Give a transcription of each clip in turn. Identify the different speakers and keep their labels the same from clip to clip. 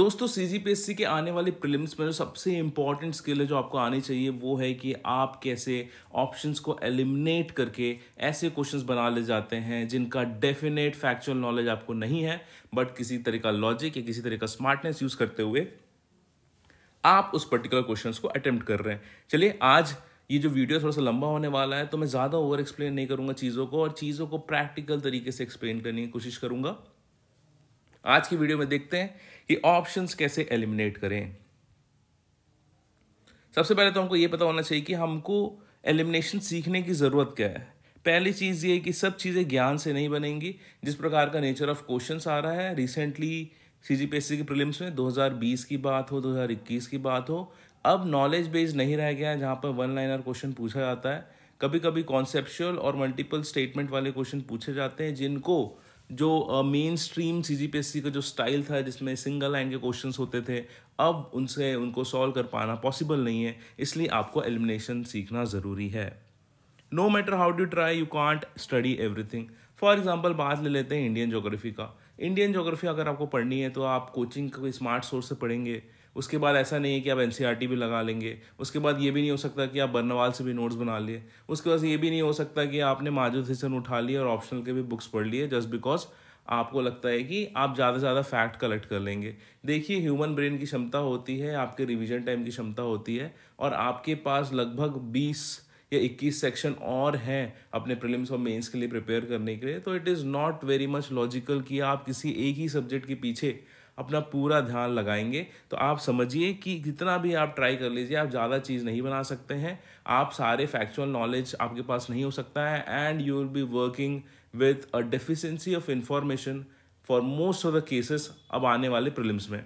Speaker 1: दोस्तों सी जी के आने वाले प्रिलिम्स में जो सबसे इंपॉर्टेंट स्किल है जो आपको आनी चाहिए वो है कि आप कैसे ऑप्शंस को एलिमिनेट करके ऐसे क्वेश्चंस बना ले जाते हैं जिनका डेफिनेट फैक्चुअल नॉलेज आपको नहीं है बट किसी तरह का लॉजिक या किसी तरह का स्मार्टनेस यूज़ करते हुए आप उस पर्टिकुलर क्वेश्चन को अटेम्प्ट कर रहे हैं चलिए आज ये जो वीडियो थोड़ा सा लंबा होने वाला है तो मैं ज़्यादा ओवर एक्सप्लेन नहीं करूँगा चीज़ों को और चीज़ों को प्रैक्टिकल तरीके से एक्सप्लेन करने की कोशिश करूँगा आज की वीडियो में देखते हैं कि ऑप्शंस कैसे एलिमिनेट करें सबसे पहले तो हमको ये पता होना चाहिए कि हमको एलिमिनेशन सीखने की ज़रूरत क्या है पहली चीज़ ये कि सब चीज़ें ज्ञान से नहीं बनेंगी जिस प्रकार का नेचर ऑफ क्वेश्चन आ रहा है रिसेंटली सी जी पी की प्रिलिम्स में 2020 की बात हो 2021 की बात हो अब नॉलेज बेस्ड नहीं रह गया है जहाँ पर वन लाइनर क्वेश्चन पूछा जाता है कभी कभी कॉन्सेप्चुअल और मल्टीपल स्टेटमेंट वाले क्वेश्चन पूछे जाते हैं जिनको जो मेन स्ट्रीम सी जी का जो स्टाइल था जिसमें सिंगल लाइन के क्वेश्चंस होते थे अब उनसे उनको सॉल्व कर पाना पॉसिबल नहीं है इसलिए आपको एलिमिनेशन सीखना ज़रूरी है no matter how do try you can't study everything for example बात ले लेते हैं इंडियन जोग्राफी का इंडियन जोग्राफी अगर आपको पढ़नी है तो आप कोचिंग कोई स्मार्ट सोर्स से पढ़ेंगे उसके बाद ऐसा नहीं है कि आप एन e भी लगा लेंगे उसके बाद ये भी नहीं हो सकता कि आप बर्नवाल से भी नोट्स बना लिए उसके बाद ये भी नहीं हो सकता कि आपने माजूद हिसन उठा लिए और ऑप्शनल के भी बुक्स पढ़ लिए जस्ट बिकॉज आपको लगता है कि आप ज़्यादा से ज़्यादा फैक्ट कलेक्ट कर लेंगे देखिए ह्यूमन ब्रेन की क्षमता होती है आपके रिविजन टाइम की क्षमता होती है और आपके पास लगभग बीस या 21 सेक्शन और हैं अपने प्रीलिम्स और मेंस के लिए प्रिपेयर करने के लिए तो it is not very much logical कि आप किसी एक ही सब्जेक्ट के पीछे अपना पूरा ध्यान लगाएंगे तो आप समझिए कि जितना भी आप ट्राई कर लीजिए आप ज़्यादा चीज़ नहीं बना सकते हैं आप सारे फैक्चुअल नॉलेज आपके पास नहीं हो सकता है and you will be working with a deficiency of information for most of the cases अब आने वाले प्रिलिम्स में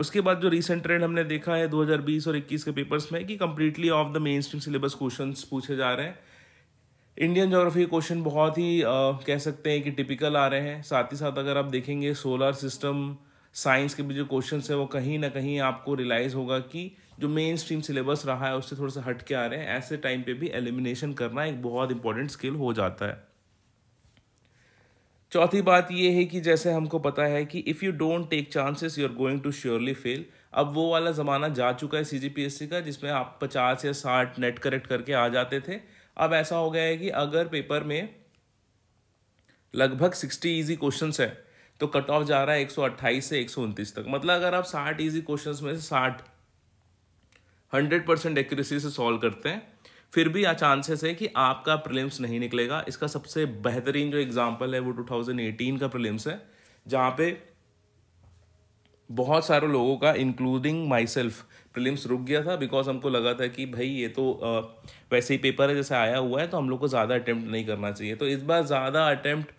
Speaker 1: उसके बाद जो रिसेंट ट्रेंड हमने देखा है 2020 और 21 के पेपर्स में कि completely off the mainstream syllabus question पूछे जा रहे हैं इंडियन जोग्राफी क्वेश्चन बहुत ही आ, कह सकते हैं कि टिपिकल आ रहे हैं साथ ही साथ अगर आप देखेंगे सोलर सिस्टम साइंस के भी जो क्वेश्चन है वो कहीं ना कहीं आपको रियलाइज़ होगा कि जो मेन स्ट्रीम सिलेबस रहा है उससे थोड़ा सा हट के आ रहे हैं ऐसे टाइम पे भी एलिमिनेशन करना एक बहुत इंपॉर्टेंट स्किल हो जाता है चौथी बात ये है कि जैसे हमको पता है कि if you don't take chances you are going to surely fail अब वो वाला ज़माना जा चुका है सी का जिसमें आप पचास या साठ नेट करेक्ट करके आ जाते थे अब ऐसा हो गया है कि अगर पेपर में लगभग सिक्सटी ईजी क्वेश्चन है तो कट ऑफ जा रहा है एक सौ अट्ठाईस से एक सौ उनतीस तक मतलब अगर आप साठ इजी क्वेश्चन में से साठ हंड्रेड परसेंट एक्यूरेसी से सॉल्व करते हैं फिर भी चांसेस है कि आपका प्रिलिम्स नहीं निकलेगा इसका सबसे बेहतरीन जो एग्जाम्पल है वो टू थाउजेंड एटीन का प्रिलिम्स है जहाँ पे बहुत सारे लोगों का इंक्लूडिंग माई सेल्फ प्रीलिम्स रुक गया था बिकॉज हमको लगा था कि भाई ये तो वैसे ही पेपर है जैसे आया हुआ है तो हम लोग को ज़्यादा अटैम्प्ट नहीं करना चाहिए तो इस बार ज़्यादा अटैम्प्ट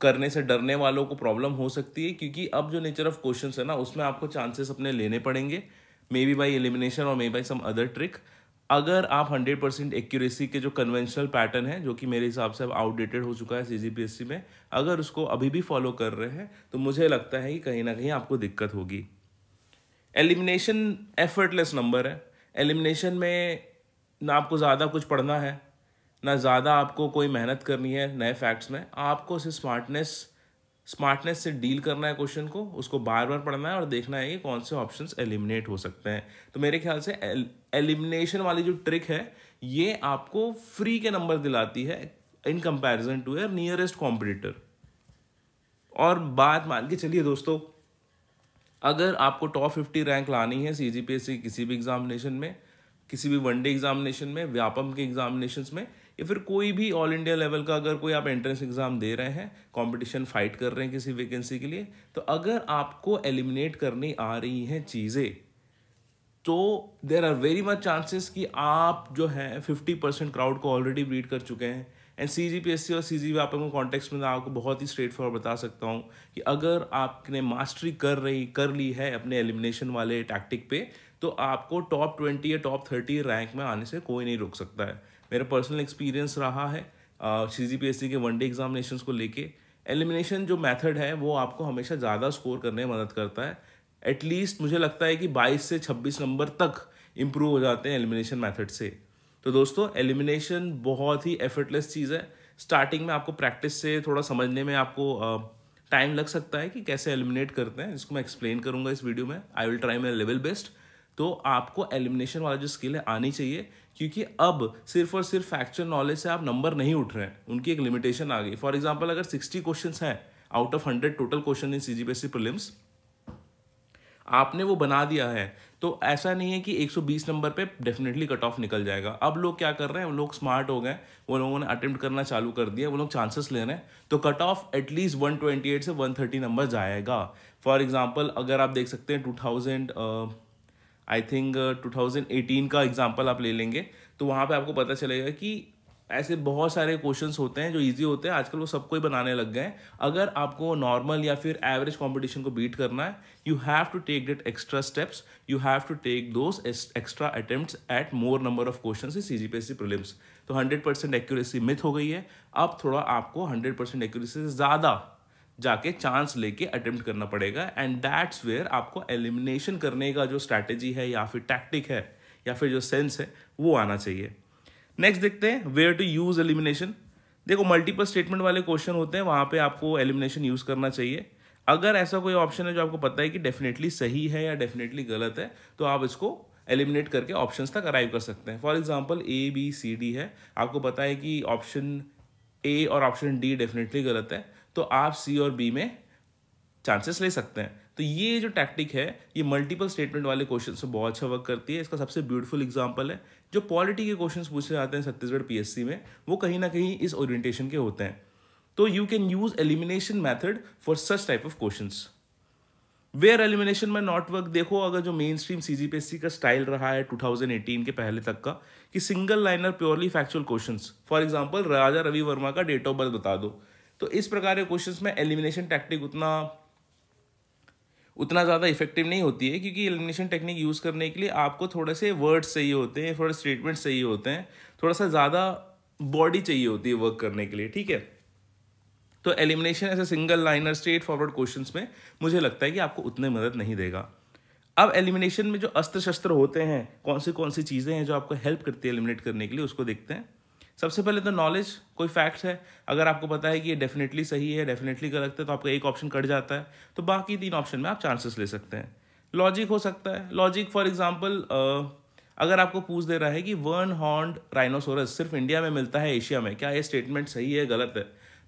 Speaker 1: करने से डरने वालों को प्रॉब्लम हो सकती है क्योंकि अब जो नेचर ऑफ क्वेश्चन है ना उसमें आपको चांसेस अपने लेने पड़ेंगे मे बी बाई एलिमिनेशन और may by some other trick अगर आप 100 परसेंट एक्यूरेसी के जो कन्वेंशनल पैटर्न है जो कि मेरे हिसाब से अब आउटडेटेड हो चुका है सी में अगर उसको अभी भी फॉलो कर रहे हैं तो मुझे लगता है कि कहीं ना कहीं आपको दिक्कत होगी एलिमिनेशन एफर्टलेस नंबर है एलिमिनेशन में ना आपको ज़्यादा कुछ पढ़ना है ना ज़्यादा आपको कोई मेहनत करनी है नए फैक्ट्स में आपको उसे स्मार्टनेस स्मार्टनेस से डील करना है क्वेश्चन को उसको बार बार पढ़ना है और देखना है कि कौन से ऑप्शन एलिमिनेट हो सकते हैं तो मेरे ख्याल से एलिमिनेशन वाली जो ट्रिक है ये आपको फ्री के नंबर दिलाती है in comparison to our nearest competitor और बात मान के चलिए दोस्तों अगर आपको टॉप फिफ्टी रैंक लानी है सी जी पी एस सी किसी भी एग्जामिनेशन में किसी भी वनडे एग्जामिनेशन में व्यापम के एग्जामिनेशन में या फिर कोई भी ऑल इंडिया लेवल का अगर कोई आप एंट्रेंस एग्ज़ाम दे रहे हैं कंपटीशन फाइट कर रहे हैं किसी वैकेंसी के लिए तो अगर आपको एलिमिनेट करनी आ रही हैं चीज़ें तो there are very much chances कि आप जो है फिफ्टी परसेंट क्राउड को ऑलरेडी ब्रीड कर चुके हैं and C G P S C और सी जी आप लोगों को में आपको बहुत ही स्ट्रेट फॉरवर्ड बता सकता हूँ कि अगर आपने मास्टरी कर रही कर ली है अपने एलिमिनेशन वाले टैक्टिक पे तो आपको टॉप ट्वेंटी या टॉप थर्टी रैंक में आने से कोई नहीं रोक सकता है मेरा पर्सनल एक्सपीरियंस रहा है सी जी पी एस सी के वनडे एग्जामिनेशन को लेके एलिमिनेशन जो मेथड है वो आपको हमेशा ज़्यादा स्कोर करने में मदद करता है एटलीस्ट मुझे लगता है कि 22 से 26 नंबर तक इम्प्रूव हो जाते हैं एलिमिनेशन मेथड से तो दोस्तों एलिमिनेशन बहुत ही एफर्टलेस चीज़ है स्टार्टिंग में आपको प्रैक्टिस से थोड़ा समझने में आपको टाइम लग सकता है कि कैसे एलिमिनेट करते हैं इसको मैं एक्सप्लेन करूंगा इस वीडियो में I will try my level best तो आपको एलिमिनेशन वाला जो स्किल है आनी चाहिए क्योंकि अब सिर्फ और सिर्फ फैक्चुअल नॉलेज से आप नंबर नहीं उठ रहे हैं उनकी एक लिमिटेशन आ गई फॉर एग्जाम्पल अगर सिक्सटी क्वेश्चन हैं out of hundred total question in C G S C आपने वो बना दिया है तो ऐसा नहीं है कि 120 नंबर पे डेफिनेटली कट ऑफ निकल जाएगा अब लोग क्या कर रहे हैं वो लोग स्मार्ट हो गए वो लोगों ने अटेम्प्ट करना चालू कर दिया वो लोग चांसेस ले रहे हैं तो कट ऑफ एटलीस्ट वन से वन नंबर जाएगा फॉर एग्ज़ाम्पल अगर आप देख सकते हैं टू आई थिंक टू का एग्जाम्पल आप ले लेंगे तो वहाँ पर आपको पता चलेगा कि ऐसे बहुत सारे क्वेश्चंस होते हैं जो इजी होते हैं आजकल वो सबको ही बनाने लग गए हैं अगर आपको नॉर्मल या फिर एवरेज कंपटीशन को बीट करना है you have to take that extra steps you have to take those extra attempts at more number of question C G P S C prelims तो हंड्रेड परसेंट एक्यूरेसी मिथ हो गई है अब थोड़ा आपको हंड्रेड परसेंट एक्यूरेसी से ज़्यादा जाके चांस लेके अटेम्प्ट करना पड़ेगा एंड दैट्स वेयर आपको एलिमिनेशन करने का जो स्ट्रैटेजी है या फिर टैक्टिक है या फिर जो सेंस है वो आना चाहिए नेक्स्ट देखते हैं वेयर टू यूज़ एलिमिनेशन देखो मल्टीपल स्टेटमेंट वाले क्वेश्चन होते हैं वहाँ पे आपको एलिमिनेशन यूज़ करना चाहिए अगर ऐसा कोई ऑप्शन है जो आपको पता है कि डेफिनेटली सही है या डेफिनेटली गलत है तो आप इसको एलिमिनेट करके ऑप्शन तक अराइव कर सकते हैं for example A B C D है आपको पता है कि ऑप्शन ए और ऑप्शन डी डेफिनेटली गलत है तो आप सी और बी में चांसेस ले सकते हैं तो ये जो टैक्टिक है ये मल्टीपल स्टेटमेंट वाले क्वेश्चन से बहुत अच्छा वर्क करती है इसका सबसे ब्यूटीफुल एग्जाम्पल है जो पॉलिटी के क्वेश्चंस पूछे जाते हैं छत्तीसगढ़ पीएससी में वो कहीं ना कहीं इस ओरिएंटेशन के होते हैं तो you can use elimination method for such type of question where elimination may not work देखो अगर जो मेन स्ट्रीम सी का स्टाइल रहा है 2018 के पहले तक का कि single liner purely factual question for example Raja Ravi Varma का डेट ऑफ बर्थ बता दो तो इस प्रकार के क्वेश्चन में एलिमिनेशन टैक्टिक उतना उतना ज़्यादा इफेक्टिव नहीं होती है क्योंकि एलिमिनेशन टेक्निक यूज़ करने के लिए आपको थोड़े से वर्ड्स चाहिए होते हैं थोड़े स्टेटमेंट चाहिए होते हैं थोड़ा सा ज़्यादा बॉडी चाहिए होती है वर्क करने के लिए ठीक है तो एलिमिनेशन ऐसे single liner straightforward question में मुझे लगता है कि आपको उतनी मदद नहीं देगा अब एलिमिनेशन में जो अस्त्र शस्त्र होते हैं कौन सी कौन सी चीज़ें हैं जो आपको हेल्प करती है एलिमिनेट करने के लिए उसको देखते हैं सबसे पहले तो नॉलेज कोई फैक्ट है अगर आपको पता है कि ये डेफिनेटली सही है डेफिनेटली गलत है तो आपका एक ऑप्शन कट जाता है तो बाकी तीन ऑप्शन में आप चांसेस ले सकते हैं लॉजिक हो सकता है लॉजिक फॉर एग्जाम्पल अगर आपको पूछ दे रहा है कि वर्न हॉर्न राइनोसोरस सिर्फ इंडिया में मिलता है एशिया में क्या ये स्टेटमेंट सही है गलत है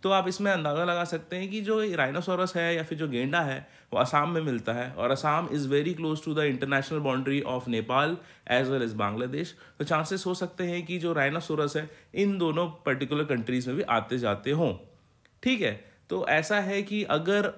Speaker 1: तो आप इसमें अंदाज़ा लगा सकते हैं कि जो राइनोसोरस है या फिर जो गेंडा है वो असम में मिलता है और Assam is very close to the international boundary of Nepal as well as Bangladesh तो चांसेस हो सकते हैं कि जो राइनोसोरस है इन दोनों पर्टिकुलर कंट्रीज़ में भी आते जाते हों ठीक है तो ऐसा है कि अगर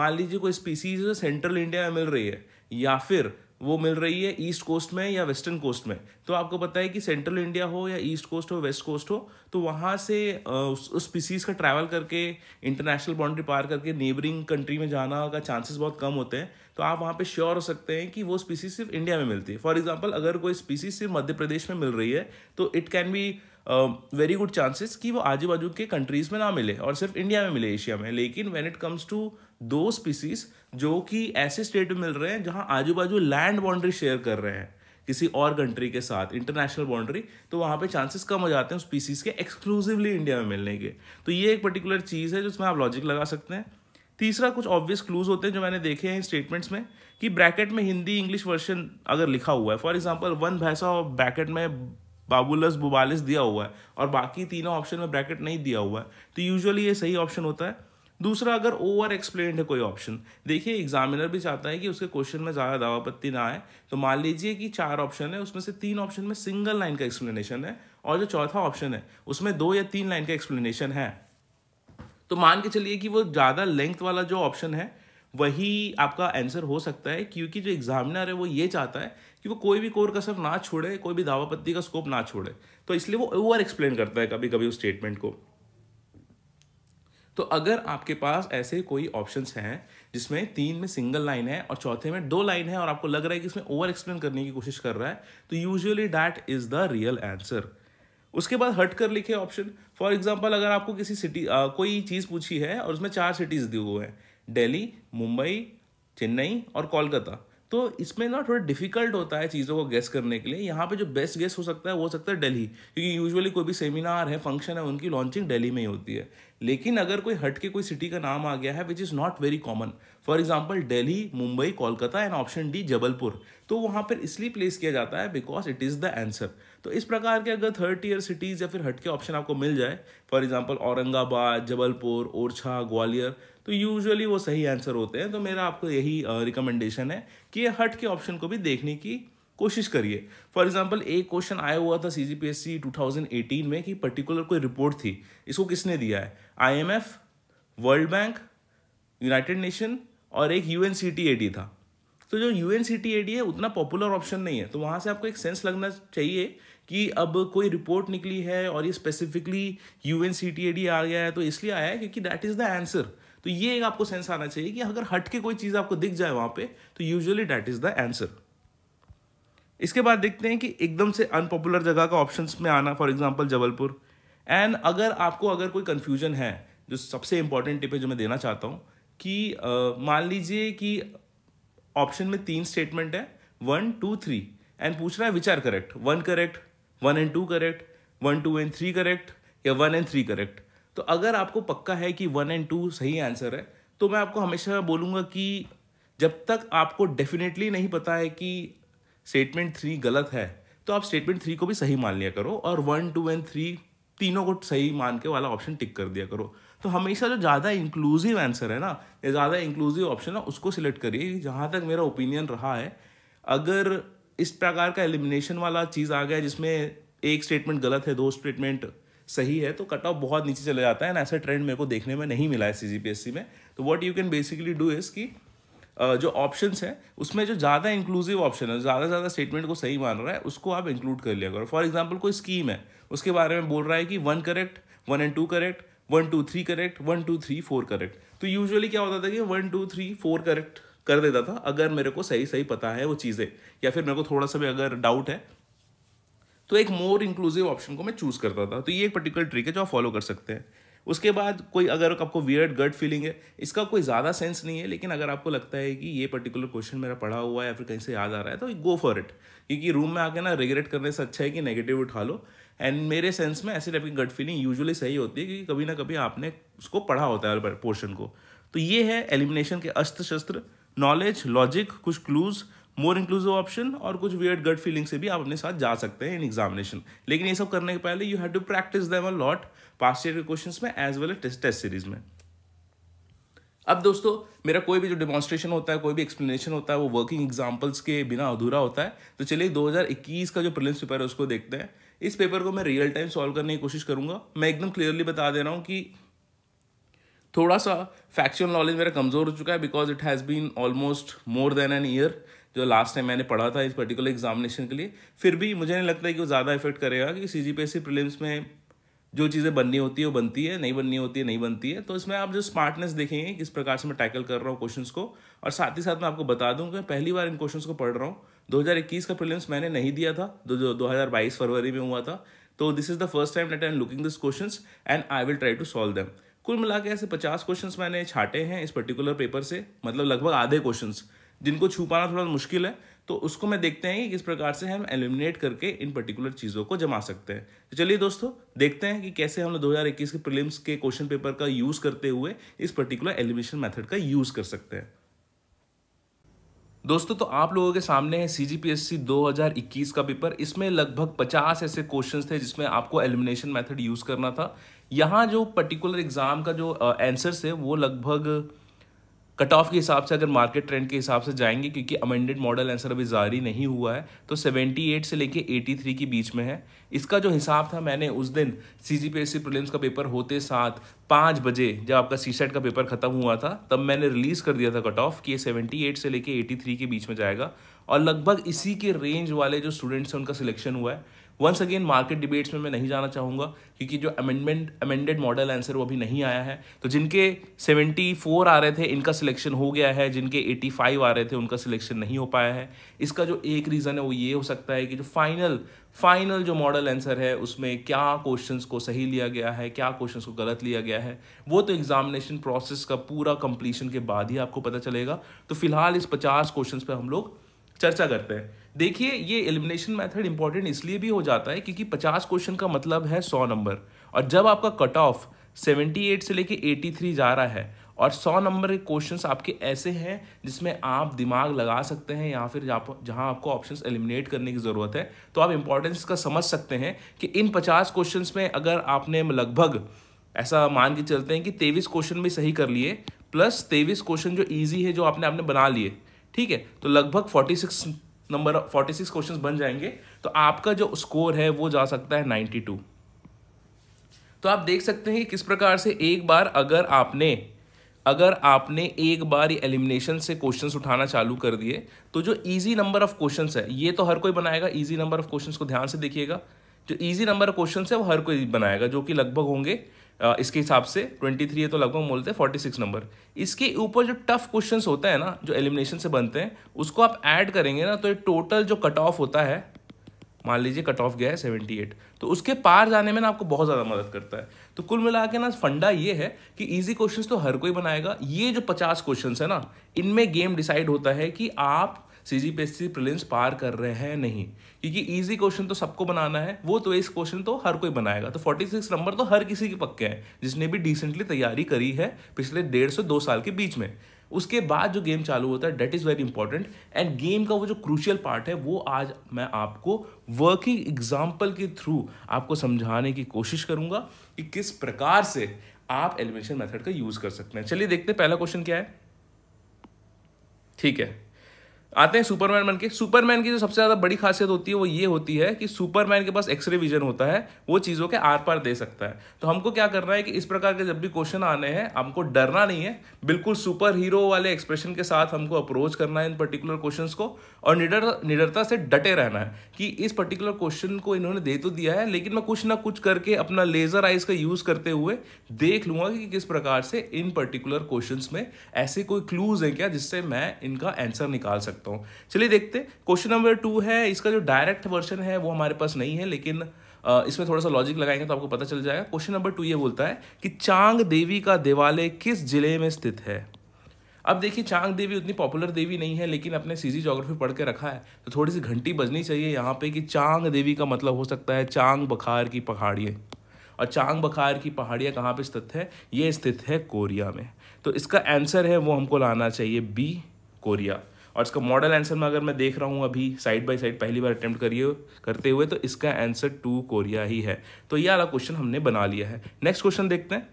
Speaker 1: मान लीजिए कोई स्पीसीज सेंट्रल इंडिया में मिल रही है या फिर वो मिल रही है ईस्ट कोस्ट में या वेस्टर्न कोस्ट में तो आपको पता है कि सेंट्रल इंडिया हो या ईस्ट कोस्ट हो वेस्ट कोस्ट हो तो वहाँ से उस, स्पीसीज का ट्रैवल करके इंटरनेशनल बाउंड्री पार करके नेबरिंग कंट्री में जाना का चांसेस बहुत कम होते हैं तो आप वहाँ पे श्योर हो सकते हैं कि वो स्पीसीज सिर्फ इंडिया में मिलती है फॉर एग्जाम्पल अगर कोई स्पीसीज सिर्फ मध्य प्रदेश में मिल रही है तो it can be very good chances कि वो आजू बाजू के कंट्रीज़ में ना मिले और सिर्फ इंडिया में मिले एशिया में लेकिन वेन इट कम्स टू दो स्पीसीज जो कि ऐसे स्टेट में मिल रहे हैं जहां आजू बाजू लैंड बाउंड्री शेयर कर रहे हैं किसी और कंट्री के साथ इंटरनेशनल बाउंड्री तो वहाँ पे चांसेस कम हो जाते हैं स्पीसीज के एक्सक्लूसिवली इंडिया में मिलने के तो ये एक पर्टिकुलर चीज़ है जिसमें आप लॉजिक लगा सकते हैं तीसरा कुछ ऑब्वियस क्लूज होते हैं जो मैंने देखे हैं स्टेटमेंट्स में कि ब्रैकेट में हिंदी इंग्लिश वर्शन अगर लिखा हुआ है फॉर एग्जाम्पल वन भैंसा और ब्रैकेट में बाबुलस बुबालिस दिया हुआ है और बाकी तीनों ऑप्शन में ब्रैकेट नहीं दिया हुआ है तो यूजुअली ये सही ऑप्शन होता है दूसरा अगर ओवर एक्सप्लेन है कोई ऑप्शन देखिए एग्जामिनर भी चाहता है कि उसके क्वेश्चन में ज़्यादा दावापत्ती ना आए तो मान लीजिए कि चार ऑप्शन है उसमें से तीन ऑप्शन में सिंगल लाइन का एक्सप्लेनेशन है और जो चौथा ऑप्शन है उसमें दो या तीन लाइन का एक्सप्लेनेशन है तो मान के चलिए कि वो ज़्यादा लेंथ वाला जो ऑप्शन है वही आपका आंसर हो सकता है क्योंकि जो एग्जामिनर है वो ये चाहता है कि वो कोई भी कोर कसर ना छोड़े कोई भी दावापत्ती का स्कोप ना छोड़े तो इसलिए वो ओवर एक्सप्लेन करता है कभी कभी उस स्टेटमेंट को तो अगर आपके पास ऐसे कोई ऑप्शंस हैं जिसमें तीन में सिंगल लाइन है और चौथे में दो लाइन है और आपको लग रहा है कि इसमें ओवर एक्सप्लेन करने की कोशिश कर रहा है तो usually that is the real answer उसके बाद हट कर लिखे ऑप्शन फॉर एग्जाम्पल अगर आपको किसी सिटी कोई चीज़ पूछी है और उसमें चार सिटीज़ दिए हुए हैं डेली मुंबई चेन्नई और कोलकाता तो इसमें ना थोड़ा डिफिकल्ट होता है चीज़ों को गेस करने के लिए यहाँ पे जो बेस्ट गेस हो सकता है वो हो सकता है दिल्ली क्योंकि यूजुअली कोई भी सेमिनार है फंक्शन है उनकी लॉन्चिंग दिल्ली में ही होती है लेकिन अगर कोई हट के कोई सिटी का नाम आ गया है which is not very common for example Delhi Mumbai Kolkata and option D Jabalpur तो वहाँ पर इसलिए प्लेस किया जाता है because it is the answer तो इस प्रकार के अगर थर्ड ईयर सिटीज़ या फिर हट के ऑप्शन आपको मिल जाए फॉर एग्जाम्पल औरंगाबाद जबलपुर ओरछा ग्वालियर तो यूजअली वो सही आंसर होते हैं तो मेरा आपको यही रिकमेंडेशन है कि हट के ऑप्शन को भी देखने की कोशिश करिए फॉर एग्जाम्पल एक क्वेश्चन आया हुआ था C G P S C two thousand eighteen में कि पर्टिकुलर कोई रिपोर्ट थी इसको किसने दिया है I M F World Bank United Nation और एक U N C T A D था तो जो U N C T A D है उतना पॉपुलर ऑप्शन नहीं है तो वहाँ से आपको एक सेंस लगना चाहिए कि अब कोई रिपोर्ट निकली है और ये specifically U N C T A D आ गया है तो इसलिए आया है क्योंकि दैट इज़ द आंसर तो ये एक आपको सेंस आना चाहिए कि अगर हट के कोई चीज़ आपको दिख जाए वहाँ पे तो usually that is the answer इसके बाद देखते हैं कि एकदम से अनपॉपुलर जगह का ऑप्शंस में आना फॉर एग्जांपल जबलपुर एंड अगर आपको अगर कोई कन्फ्यूजन है जो सबसे इंपॉर्टेंट टिप है जो मैं देना चाहता हूँ कि मान लीजिए कि ऑप्शन में तीन स्टेटमेंट है वन टू थ्री एंड पूछ रहा है which are correct one correct one and two correct one two and three correct या वन एंड थ्री करेक्ट तो अगर आपको पक्का है कि वन एंड टू सही आंसर है तो मैं आपको हमेशा बोलूँगा कि जब तक आपको डेफिनेटली नहीं पता है कि स्टेटमेंट थ्री गलत है तो आप स्टेटमेंट थ्री को भी सही मान लिया करो और वन टू एंड थ्री तीनों को सही मान के वाला ऑप्शन टिक कर दिया करो तो हमेशा जो ज़्यादा इंक्लूसिव आंसर है ना या ज़्यादा इंक्लूसिव ऑप्शन है उसको सिलेक्ट करिए जहाँ तक मेरा ओपिनियन रहा है अगर इस प्रकार का एलिमिनेशन वाला चीज़ आ गया जिसमें एक स्टेटमेंट गलत है दो स्टेटमेंट सही है तो कट ऑफ बहुत नीचे चला जाता है ऐसा ट्रेंड मेरे को देखने में नहीं मिला है सी में तो what you can basically do is की जो ऑप्शन है उसमें जो ज़्यादा इंक्लूसिव ऑप्शन है ज़्यादा से ज़्यादा स्टेटमेंट को सही मान रहा है उसको आप इंक्लूड कर लिया करो फॉर एग्जाम्पल कोई स्कीम है उसके बारे में बोल रहा है कि one correct one and two correct one two three correct one two three four correct तो यूजुअली क्या होता था कि one two three four correct कर देता था अगर मेरे को सही सही पता है वो चीज़ें या फिर मेरे को थोड़ा सा भी अगर डाउट है तो एक मोर इंक्लूसिव ऑप्शन को मैं चूज़ करता था तो ये एक पर्टिकुलर ट्रिक है जो आप फॉलो कर सकते हैं उसके बाद कोई अगर आपको वियर्ड गर्ड फीलिंग है इसका कोई ज़्यादा सेंस नहीं है लेकिन अगर आपको लगता है कि ये पर्टिकुलर क्वेश्चन मेरा पढ़ा हुआ है या फिर कहीं से याद आ रहा है तो गो फॉर इट क्योंकि रूम में आके ना रिग्रेट करने से अच्छा है कि नेगेटिव उठा लो एंड मेरे सेंस में ऐसे टाइप की गट फीलिंग यूजुअली सही होती है क्योंकि कभी ना कभी आपने उसको पढ़ा होता है पोर्शन को तो ये है एलिमिनेशन के अस्त्र शस्त्र नॉलेज लॉजिक कुछ क्लूज मोर इंक्लूसिव ऑप्शन और कुछ वियर्ड गट फीलिंग से भी आप अपने साथ जा सकते हैं इन एग्जामिनेशन लेकिन ये सब करने के पहले you have to practice them a lot past year के क्वेश्चन में as well as test series में अब दोस्तों मेरा कोई भी जो डेमॉन्स्ट्रेशन होता है कोई भी एक्सप्लेनेशन होता है वो वर्किंग एग्जाम्पल्स के बिना अधूरा होता है तो चलिए 2021 का जो प्रिलिम्स पेपर है उसको देखते हैं इस पेपर को मैं रियल टाइम सॉल्व करने की कोशिश करूंगा मैं एकदम क्लियरली बता दे रहा हूँ कि थोड़ा सा फैक्चुअल नॉलेज मेरा कमज़ोर हो चुका है because it has been almost more than an year जो लास्ट टाइम मैंने पढ़ा था इस पर्टिकुलर एग्जामिनेशन के लिए फिर भी मुझे नहीं लगता है कि वो ज़्यादा इफेक्ट करेगा कि C G P S C prelims में जो चीज़ें बननी होती है वो बनती है नहीं बननी होती है नहीं बनती है तो इसमें आप जो स्मार्टनेस देखेंगे किस प्रकार से मैं टैकल कर रहा हूँ क्वेश्चन को और साथ ही साथ मैं आपको बता दूँ कि पहली बार इन क्वेश्चन को पढ़ रहा हूँ 2021 का प्रिलियम्स मैंने नहीं दिया था जो दो फरवरी में हुआ था तो this is the first time that I am looking this question and I will try to solve them कुल मिला के ऐसे पचास क्वेश्चन मैंने छाटे हैं इस पर्टिकुलर पेपर से मतलब लगभग आधे क्वेश्चन जिनको छुपाना थोड़ा मुश्किल है तो उसको मैं देखते हैं कि किस प्रकार से हम एलिमिनेट करके इन पर्टिकुलर चीज़ों को जमा सकते हैं तो चलिए दोस्तों देखते हैं कि कैसे हम लोग दो के प्रिलिम्स के क्वेश्चन पेपर का यूज़ करते हुए इस पर्टिकुलर एलिमिनेशन मैथड का यूज़ कर सकते हैं दोस्तों तो आप लोगों के सामने है सी जी पी एस सी दो हज़ार इक्कीस का पेपर इसमें लगभग पचास ऐसे क्वेश्चन थे जिसमें आपको एलिमिनेशन मेथड यूज़ करना था यहाँ जो पर्टिकुलर एग्ज़ाम का जो आंसर्स है वो लगभग कट ऑफ के हिसाब से अगर मार्केट ट्रेंड के हिसाब से जाएंगे क्योंकि अमेंडेड मॉडल आंसर अभी जारी नहीं हुआ है तो 78 से लेके 83 के बीच में है इसका जो हिसाब था मैंने उस दिन सी जी पी का पेपर होते साथ पाँच बजे जब आपका सी का पेपर ख़त्म हुआ था तब मैंने रिलीज़ कर दिया था कट ऑफ कि ये 78 से लेके 83 के बीच में जाएगा और लगभग इसी के रेंज वाले जो स्टूडेंट्स हैं उनका सिलेक्शन हुआ है वंस अगेन मार्केट डिबेट्स में मैं नहीं जाना चाहूँगा क्योंकि जो अमेंडमेंट अमेंडेड मॉडल आंसर वो अभी नहीं आया है तो जिनके 74 आ रहे थे इनका सिलेक्शन हो गया है जिनके 85 आ रहे थे उनका सिलेक्शन नहीं हो पाया है इसका जो एक रीज़न है वो ये हो सकता है कि जो फाइनल फाइनल जो मॉडल आंसर है उसमें क्या क्वेश्चंस को सही लिया गया है क्या क्वेश्चंस को गलत लिया गया है वो तो एग्जामिनेशन प्रोसेस का पूरा कंप्लीशन के बाद ही आपको पता चलेगा तो फिलहाल इस 50 क्वेश्चंस पे हम लोग चर्चा करते हैं देखिए ये एलिमिनेशन मेथड इंपॉर्टेंट इसलिए भी हो जाता है क्योंकि 50 क्वेश्चन का मतलब है 100 नंबर और जब आपका कट ऑफ 78 से लेके 83 जा रहा है और 100 नंबर के क्वेश्चंस आपके ऐसे हैं जिसमें आप दिमाग लगा सकते हैं या फिर जहाँ आपको ऑप्शंस एलिमिनेट करने की ज़रूरत है तो आप इंपॉर्टेंस का समझ सकते हैं कि इन 50 क्वेश्चंस में अगर आपने लगभग ऐसा मान के चलते हैं कि तेईस क्वेश्चन भी सही कर लिए प्लस तेईस क्वेश्चन जो ईजी है जो आपने आपने बना लिए ठीक है तो लगभग forty six number forty six question बन जाएंगे तो आपका जो स्कोर है वो जा सकता है नाइन्टी टू तो आप देख सकते हैं कि किस प्रकार से एक बार अगर आपने अगर आपने एक बार एलिमिनेशन से क्वेश्चंस उठाना चालू कर दिए तो जो इजी नंबर ऑफ क्वेश्चंस है ये तो हर कोई बनाएगा इजी नंबर ऑफ क्वेश्चंस को ध्यान से देखिएगा जो इजी नंबर ऑफ क्वेश्चंस है वो हर कोई बनाएगा जो कि लगभग होंगे इसके हिसाब से ट्वेंटी थ्री है तो लगभग बोलते हैं फोर्टी सिक्स नंबर इसके ऊपर जो टफ क्वेश्चन होता है ना जो एलिमिनेशन से बनते हैं उसको आप ऐड करेंगे ना तो ये टोटल जो कट ऑफ होता है मान लीजिए कट ऑफ गया है सेवेंटी एट तो उसके पार जाने में ना आपको बहुत ज़्यादा मदद करता है तो कुल मिला के ना फंडा ये है कि इजी क्वेश्चंस तो हर कोई बनाएगा ये जो पचास क्वेश्चंस है ना इनमें गेम डिसाइड होता है कि आप C G P S C prelims पार कर रहे हैं नहीं क्योंकि ईजी क्वेश्चन तो सबको बनाना है वो तो इस क्वेश्चन तो हर कोई बनाएगा तो फोर्टी सिक्स नंबर तो हर किसी के पक्के हैं जिसने भी डिसेंटली तैयारी करी है पिछले डेढ़ से दो साल के बीच में उसके बाद जो गेम चालू होता है that is very important and game का वो जो क्रूशियल पार्ट है वो आज मैं आपको वर्किंग एग्जाम्पल के थ्रू आपको समझाने की कोशिश करूंगा कि किस प्रकार से आप एलिमिनेशन मेथड का यूज़ कर सकते हैं चलिए देखते हैं पहला क्वेश्चन क्या है ठीक है आते हैं सुपरमैन बन के सुपरमैन की जो सबसे ज़्यादा बड़ी खासियत होती है वो ये होती है कि सुपरमैन के पास एक्सरे विजन होता है वो चीज़ों के आर पार दे सकता है तो हमको क्या करना है कि इस प्रकार के जब भी क्वेश्चन आने हैं हमको डरना नहीं है बिल्कुल सुपर हीरो वाले एक्सप्रेशन के साथ हमको अप्रोच करना है इन पर्टिकुलर क्वेश्चन को और निडर निडरता से डटे रहना है कि इस पर्टिकुलर क्वेश्चन को इन्होंने दे तो दिया है लेकिन मैं कुछ ना कुछ करके अपना लेज़र आइज का यूज़ करते हुए देख लूंगा कि किस प्रकार से इन पर्टिकुलर क्वेश्चन में ऐसे कोई क्लूज़ हैं क्या जिससे मैं इनका आंसर निकाल सकता हूँ चलिए देखते क्वेश्चन नंबर टू है इसका जो डायरेक्ट वर्जन है वो हमारे पास नहीं है लेकिन इसमें थोड़ा सा लॉजिक लगाएंगे तो आपको पता चल जाएगा क्वेश्चन नंबर टू ये बोलता है कि चांग देवी का देवालय किस जिले में स्थित है अब देखिए चांग देवी उतनी पॉपुलर देवी नहीं है लेकिन अपने सीजी जोग्राफी पढ़ के रखा है तो थोड़ी सी घंटी बजनी चाहिए यहाँ पे कि चांग देवी का मतलब हो सकता है चांग बखार की पहाड़ियाँ और चांग बखार की पहाड़ियाँ कहाँ पर स्थित है ये स्थित है कोरिया में तो इसका आंसर है वो हमको लाना चाहिए बी कोरिया और इसका मॉडल आंसर में अगर मैं देख रहा हूँ अभी साइड बाय साइड पहली बार अटेम्प्ट करिए करते हुए तो इसका आंसर टू कोरिया ही है तो ये वाला क्वेश्चन हमने बना लिया है नेक्स्ट क्वेश्चन देखते हैं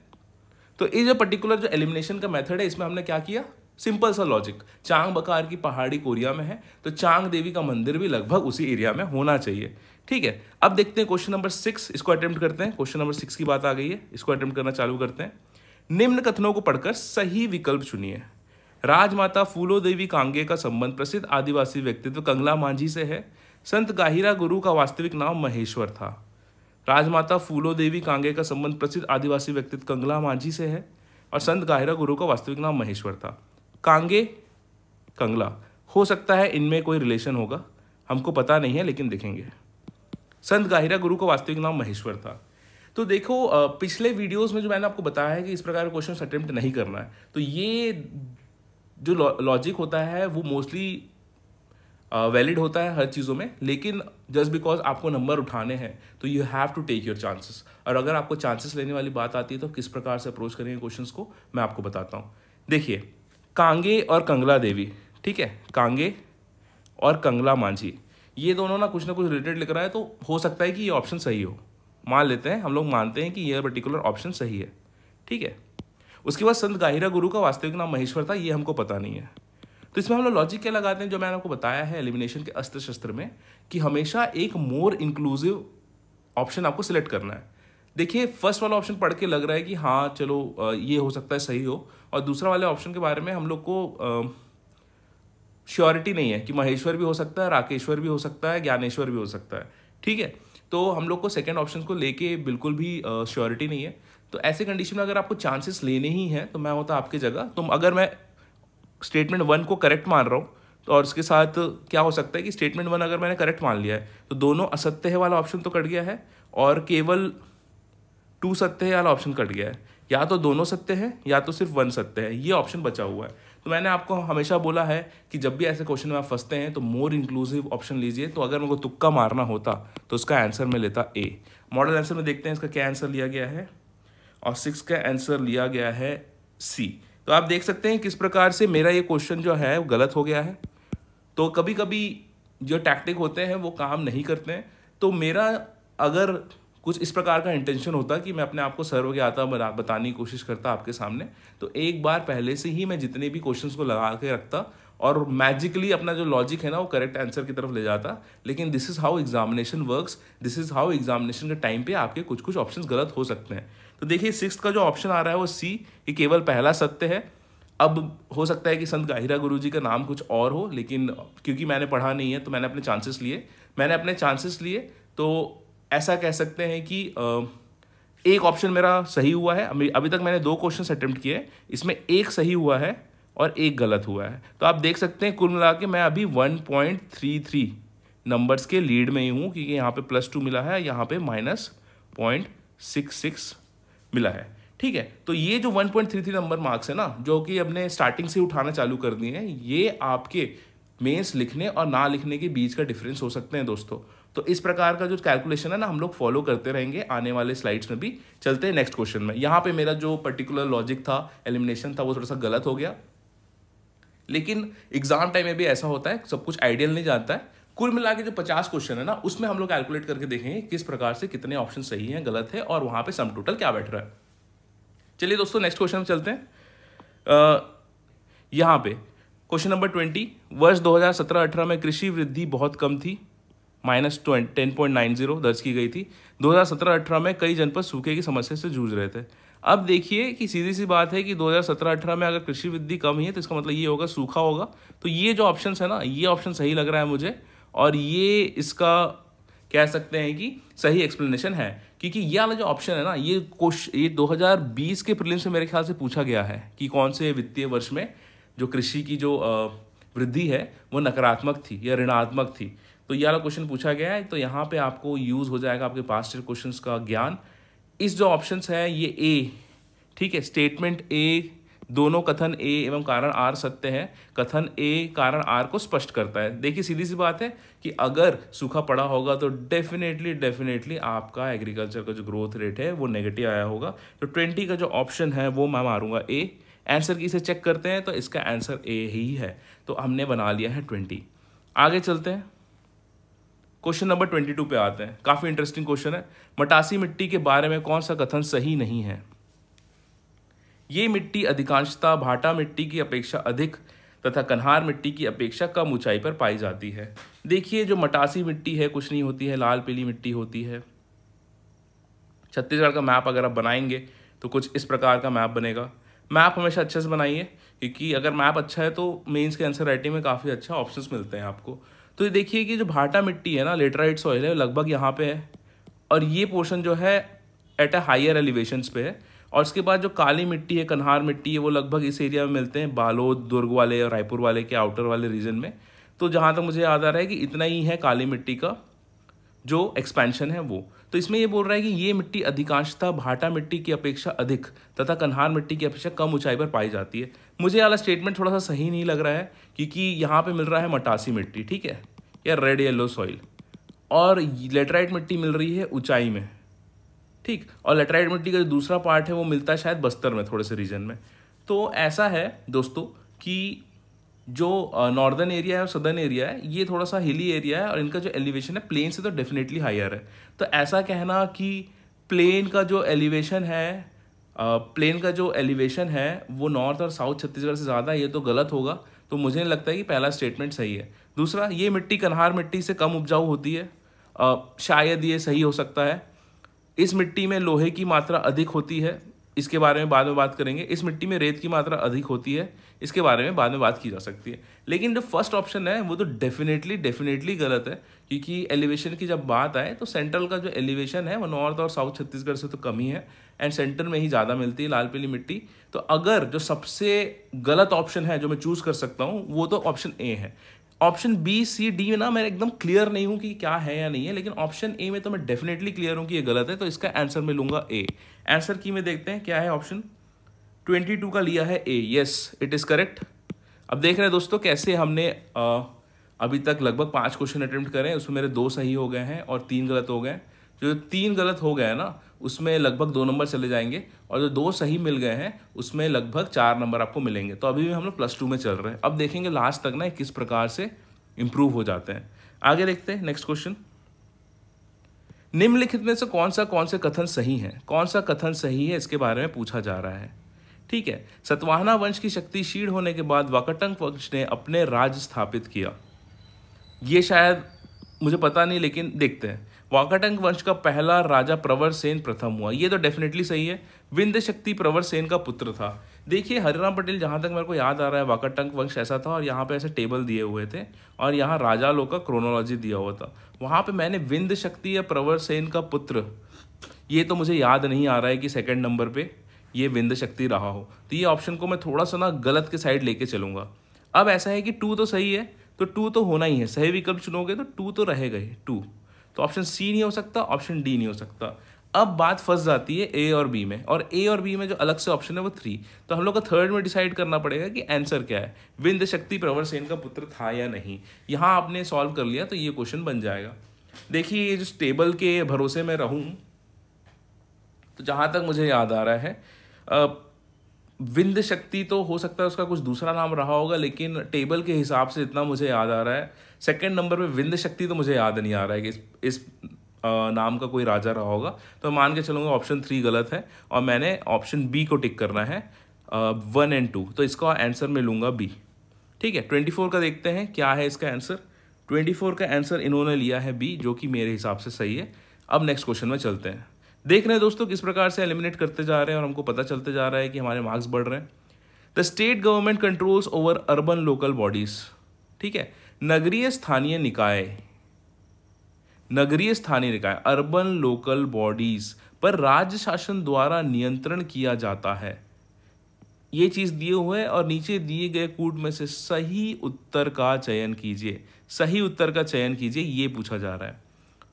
Speaker 1: तो ये जो पर्टिकुलर जो एलिमिनेशन का मेथड है इसमें हमने क्या किया सिंपल सा लॉजिक चांग बकार की पहाड़ी कोरिया में है तो चांग देवी का मंदिर भी लगभग उसी एरिया में होना चाहिए ठीक है अब देखते हैं क्वेश्चन नंबर सिक्स इसको अटेम्प्ट करते हैं क्वेश्चन नंबर सिक्स की बात आ गई है इसको अटेम्प्ट करना चालू करते हैं निम्न कथनों को पढ़कर सही विकल्प चुनिए राजमाता फूलो देवी कांगे का संबंध प्रसिद्ध आदिवासी व्यक्तित्व कंगला मांझी से है संत गाहिरा गुरु का वास्तविक नाम महेश्वर था राजमाता फूलो देवी कांगे का संबंध प्रसिद्ध आदिवासी व्यक्तित्व कंगला मांझी से है और संत गाहिरा गुरु का वास्तविक नाम महेश्वर था कांगे कंगला हो सकता है इनमें कोई रिलेशन होगा हमको पता नहीं है लेकिन देखेंगे संत गाहिरा गुरु का वास्तविक नाम महेश्वर था तो देखो पिछले वीडियोस में जो मैंने आपको बताया है कि इस प्रकार क्वेश्चन अटेम्प्ट नहीं करना है तो ये जो लॉजिक होता है वो मोस्टली वैलिड होता है हर चीज़ों में लेकिन जस्ट बिकॉज आपको नंबर उठाने हैं तो you have to take your chances और अगर आपको चांसेस लेने वाली बात आती है तो किस प्रकार से अप्रोच करेंगे क्वेश्चन को मैं आपको बताता हूँ देखिए कांगे और कंगला देवी ठीक है कांगे और कंगला मांझी ये दोनों ना कुछ ना कुछ रिलेटेड लिख रहा है तो हो सकता है कि ये ऑप्शन सही हो मान लेते हैं हम लोग मानते हैं कि यह पर्टिकुलर ऑप्शन सही है ठीक है उसके बाद संत गाहिरा गुरु का वास्तविक नाम महेश्वर था ये हमको पता नहीं है तो इसमें हम लोग लॉजिक क्या लगाते हैं जो मैंने आपको बताया है एलिमिनेशन के अस्त्र शस्त्र में कि हमेशा एक मोर इंक्लूसिव ऑप्शन आपको सिलेक्ट करना है देखिए फर्स्ट वाला ऑप्शन पढ़ के लग रहा है कि हाँ चलो ये हो सकता है सही हो और दूसरा वाले ऑप्शन के बारे में हम लोग को श्योरिटी नहीं है कि महेश्वर भी हो सकता है राकेश्वर भी हो सकता है ज्ञानेश्वर भी हो सकता है ठीक है तो हम लोग को सेकेंड ऑप्शन को लेके बिल्कुल भी श्योरिटी नहीं है तो ऐसे कंडीशन में अगर आपको चांसेस लेने ही हैं तो मैं होता तो आपकी जगह तो अगर मैं स्टेटमेंट वन को करेक्ट मान रहा हूँ तो और उसके साथ क्या हो सकता है कि स्टेटमेंट वन अगर मैंने करेक्ट मान लिया है तो दोनों असत्य है वाला ऑप्शन तो कट गया है और केवल टू सत्य है वाला ऑप्शन कट गया है या तो दोनों सत्य है या तो सिर्फ वन सत्य है ये ऑप्शन बचा हुआ है तो मैंने आपको हमेशा बोला है कि जब भी ऐसे क्वेश्चन में आप फंसते हैं तो मोर इंक्लूसिव ऑप्शन लीजिए तो अगर मुझे तुक्का मारना होता तो उसका आंसर मैं लेता ए मॉडल आंसर में देखते हैं इसका क्या आंसर लिया गया है और सिक्स का आंसर लिया गया है सी तो आप देख सकते हैं किस प्रकार से मेरा ये क्वेश्चन जो है वो गलत हो गया है तो कभी कभी जो टैक्टिक होते हैं वो काम नहीं करते हैं तो मेरा अगर कुछ इस प्रकार का इंटेंशन होता कि मैं अपने आप को सर्व सर्वज्ञाता बना बताने की कोशिश करता आपके सामने तो एक बार पहले से ही मैं जितने भी क्वेश्चन को लगा के रखता और मैजिकली अपना जो लॉजिक है ना वो करेक्ट आंसर की तरफ ले जाता लेकिन this is how examination works this is how examination के टाइम पे आपके कुछ कुछ ऑप्शंस गलत हो सकते हैं तो देखिए सिक्स का जो ऑप्शन आ रहा है वो सी ये केवल पहला सत्य है अब हो सकता है कि संत गाहिरा गुरु जी का नाम कुछ और हो लेकिन क्योंकि मैंने पढ़ा नहीं है तो मैंने अपने चांसेस लिए मैंने अपने चांसेस लिए तो ऐसा कह सकते हैं कि एक ऑप्शन मेरा सही हुआ है अभी अभी तक मैंने दो क्वेश्चन अटैम्प्ट किए इसमें एक सही हुआ है और एक गलत हुआ है तो आप देख सकते हैं कुल मिला के मैं अभी 1.33 नंबर्स के लीड में ही हूँ क्योंकि यहाँ पे प्लस टू मिला है यहाँ पे माइनस पॉइंट सिक्स सिक्स मिला है ठीक है तो ये जो 1.33 नंबर मार्क्स है ना जो कि अपने स्टार्टिंग से उठाना चालू कर दिए हैं ये आपके मेंस लिखने और ना लिखने के बीच का डिफरेंस हो सकते हैं दोस्तों तो इस प्रकार का जो कैलकुलेशन है ना हम लोग फॉलो करते रहेंगे आने वाले स्लाइड्स में भी चलते हैं नेक्स्ट क्वेश्चन में यहाँ पे मेरा जो पर्टिकुलर लॉजिक था एलिमिनेशन था वो थोड़ा सा गलत हो गया लेकिन एग्जाम टाइम में भी ऐसा होता है सब कुछ आइडियल नहीं जाता है कुल मिला के जो पचास क्वेश्चन है ना उसमें हम लोग कैलकुलेट करके देखेंगे किस प्रकार से कितने ऑप्शन सही हैं गलत है और वहाँ पर सम टोटल क्या बैठ रहा है चलिए दोस्तों नेक्स्ट क्वेश्चन में चलते हैं यहाँ पे क्वेश्चन नंबर ट्वेंटी वर्ष 2017-18 में कृषि वृद्धि बहुत कम थी minus ten point nine zero दर्ज की गई थी 2017-18 में कई जनपद सूखे की समस्या से जूझ रहे थे अब देखिए कि सीधी सी बात है कि 2017-18 में अगर कृषि वृद्धि कम ही है तो इसका मतलब ये होगा सूखा होगा तो ये जो ऑप्शन है ना ये ऑप्शन सही लग रहा है मुझे और ये इसका कह सकते हैं कि सही एक्सप्लेनेशन है क्योंकि ये वाला जो ऑप्शन है ना ये कोश ये 2020 के प्रलिम से मेरे ख्याल से पूछा गया है कि कौन से वित्तीय वर्ष में जो कृषि की जो वृद्धि है वो नकारात्मक थी या ऋणात्मक थी तो ये वाला क्वेश्चन पूछा गया है तो यहाँ पे आपको यूज़ हो जाएगा आपके पास्ट ईयर क्वेश्चन का ज्ञान इस जो ऑप्शन है ये ए ठीक है स्टेटमेंट ए दोनों कथन ए एवं कारण आर सत्य है कथन ए कारण आर को स्पष्ट करता है देखिए सीधी सी बात है कि अगर सूखा पड़ा होगा तो डेफिनेटली डेफिनेटली आपका एग्रीकल्चर का जो ग्रोथ रेट है वो नेगेटिव आया होगा तो ट्वेंटी का जो ऑप्शन है वो मैं मारूंगा ए आंसर की इसे चेक करते हैं तो इसका आंसर ए ही है तो हमने बना लिया है ट्वेंटी आगे चलते हैं क्वेश्चन नंबर ट्वेंटी टू पे आते हैं काफ़ी इंटरेस्टिंग क्वेश्चन है मटासी मिट्टी के बारे में कौन सा कथन सही नहीं है ये मिट्टी अधिकांशता भाटा मिट्टी की अपेक्षा अधिक तथा कन्हार मिट्टी की अपेक्षा कम ऊंचाई पर पाई जाती है देखिए जो मटासी मिट्टी है कुछ नहीं होती है लाल पीली मिट्टी होती है छत्तीसगढ़ का मैप अगर आप बनाएंगे तो कुछ इस प्रकार का मैप बनेगा मैप हमेशा अच्छे से बनाइए क्योंकि अगर मैप अच्छा है तो मेंस के आंसर राइटिंग में काफ़ी अच्छा ऑप्शंस मिलते हैं आपको तो ये देखिए कि जो भाटा मिट्टी है ना लेटराइट सॉइल है लगभग यहाँ पे है और ये पोर्शन जो है एट अ हायर एलिवेशन पे है और इसके बाद जो काली मिट्टी है कन्हार मिट्टी है वो लगभग इस एरिया में मिलते हैं बालोद दुर्ग वाले और रायपुर वाले के आउटर वाले रीजन में तो जहाँ तक तो मुझे याद आ रहा है कि इतना ही है काली मिट्टी का जो एक्सपेंशन है वो तो इसमें ये बोल रहा है कि ये मिट्टी अधिकांशतः भाटा मिट्टी की अपेक्षा अधिक तथा कन्हार मिट्टी की अपेक्षा कम ऊंचाई पर पाई जाती है मुझे वाला स्टेटमेंट थोड़ा सा सही नहीं लग रहा है क्योंकि यहाँ पे मिल रहा है मटासी मिट्टी ठीक है या रेड येलो सॉइल और लेटराइट मिट्टी मिल रही है ऊंचाई में ठीक और लेटराइट मिट्टी का जो दूसरा पार्ट है वो मिलता है शायद बस्तर में थोड़े से रीजन में तो ऐसा है दोस्तों कि जो नॉर्दर्न एरिया है और सदर्न एरिया है ये थोड़ा सा हिली एरिया है और इनका जो एलिवेशन है प्लेन से तो डेफिनेटली हायर है तो ऐसा कहना कि प्लेन का जो एलिवेशन है प्लेन का जो एलिवेशन है वो नॉर्थ और साउथ छत्तीसगढ़ से ज़्यादा है ये तो गलत होगा तो मुझे नहीं लगता है कि पहला स्टेटमेंट सही है दूसरा ये मिट्टी कन्हार मिट्टी से कम उपजाऊ होती है आ, शायद ये सही हो सकता है इस मिट्टी में लोहे की मात्रा अधिक होती है इसके बारे में बाद में बात करेंगे इस मिट्टी में रेत की मात्रा अधिक होती है इसके बारे में बाद में बात की जा सकती है लेकिन जो फर्स्ट ऑप्शन है वो तो डेफिनेटली डेफिनेटली गलत है क्योंकि एलिवेशन की जब बात आए तो सेंट्रल का जो एलिवेशन है वो नॉर्थ और साउथ छत्तीसगढ़ से तो कम ही है एंड सेंटर में ही ज़्यादा मिलती है लाल पीली मिट्टी तो अगर जो सबसे गलत ऑप्शन है जो मैं चूज़ कर सकता हूँ वो तो ऑप्शन ए है ऑप्शन बी सी डी में ना मैं एकदम क्लियर नहीं हूँ कि क्या है या नहीं है लेकिन ऑप्शन ए में तो मैं डेफिनेटली क्लियर हूँ कि ये गलत है तो इसका आंसर मैं लूँगा ए आंसर की में देखते हैं क्या है ऑप्शन ट्वेंटी टू का लिया है A yes it is correct अब देख रहे हैं दोस्तों कैसे हमने आ, अभी तक लगभग पाँच क्वेश्चन अटैम्प्ट करें उसमें मेरे दो सही हो गए हैं और तीन गलत हो गए हैं जो तीन गलत हो गए हैं ना उसमें लगभग दो नंबर चले जाएंगे और जो दो सही मिल गए हैं उसमें लगभग चार नंबर आपको मिलेंगे तो अभी भी हम लोग प्लस टू में चल रहे हैं अब देखेंगे लास्ट तक ना किस प्रकार से इम्प्रूव हो जाते हैं आगे देखते हैं नेक्स्ट क्वेश्चन निम्नलिखित में से कौन सा कौन से कथन सही है कौन सा कथन सही है इसके बारे में पूछा जा रहा है ठीक है सतवाहना वंश की शक्ति क्षीण होने के बाद वाकटंक वंश ने अपने राज्य स्थापित किया ये शायद मुझे पता नहीं लेकिन देखते हैं वाकाटंक वंश का पहला राजा प्रवर सेन प्रथम हुआ ये तो डेफिनेटली सही है विंध्य शक्ति प्रवर सेन का पुत्र था देखिए हरिराम पटेल जहाँ तक मेरे को याद आ रहा है वाकाटंक वंश ऐसा था और यहाँ पे ऐसे टेबल दिए हुए थे और यहाँ राजा लोग का क्रोनोलॉजी दिया हुआ था वहाँ पे मैंने विंध्य शक्ति या प्रवर सेन का पुत्र ये तो मुझे याद नहीं आ रहा है कि सेकेंड नंबर पर ये विंध्य शक्ति रहा हो तो ये ऑप्शन को मैं थोड़ा सा ना गलत के साइड लेके चलूँगा अब ऐसा है कि टू तो सही है तो टू तो होना ही है सही विकल्प चुनोगे तो टू तो रहेगा ही टू तो ऑप्शन सी नहीं हो सकता ऑप्शन डी नहीं हो सकता अब बात फंस जाती है ए और बी में और ए और बी में जो अलग से ऑप्शन है वो थ्री तो हम लोग को थर्ड में डिसाइड करना पड़ेगा कि आंसर क्या है विंद शक्ति प्रवर सेन का पुत्र था या नहीं यहाँ आपने सॉल्व कर लिया तो ये क्वेश्चन बन जाएगा देखिए ये जिस टेबल के भरोसे में रहूँ तो जहाँ तक मुझे याद आ रहा है विंद शक्ति तो हो सकता है उसका कुछ दूसरा नाम रहा होगा लेकिन टेबल के हिसाब से इतना मुझे याद आ रहा है सेकंड नंबर पे विंद शक्ति तो मुझे याद नहीं आ रहा है कि इस इस नाम का कोई राजा रहा होगा तो मान के चलूँगा ऑप्शन थ्री गलत है और मैंने ऑप्शन बी को टिक करना है वन एंड टू तो इसका आंसर मैं लूँगा बी ठीक है ट्वेंटी फोर का देखते हैं क्या है इसका आंसर ट्वेंटी फोर का आंसर इन्होंने लिया है बी जो कि मेरे हिसाब से सही है अब नेक्स्ट क्वेश्चन में चलते हैं देख रहे हैं दोस्तों किस प्रकार से एलिमिनेट करते जा रहे हैं और हमको पता चलते जा रहा है कि हमारे मार्क्स बढ़ रहे हैं the state government controls over urban local bodies ठीक है नगरीय स्थानीय निकाय नगरीय स्थानीय निकाय अर्बन लोकल बॉडीज पर राज्य शासन द्वारा नियंत्रण किया जाता है ये चीज दिए हुए और नीचे दिए गए कूट में से सही उत्तर का चयन कीजिए सही उत्तर का चयन कीजिए ये पूछा जा रहा है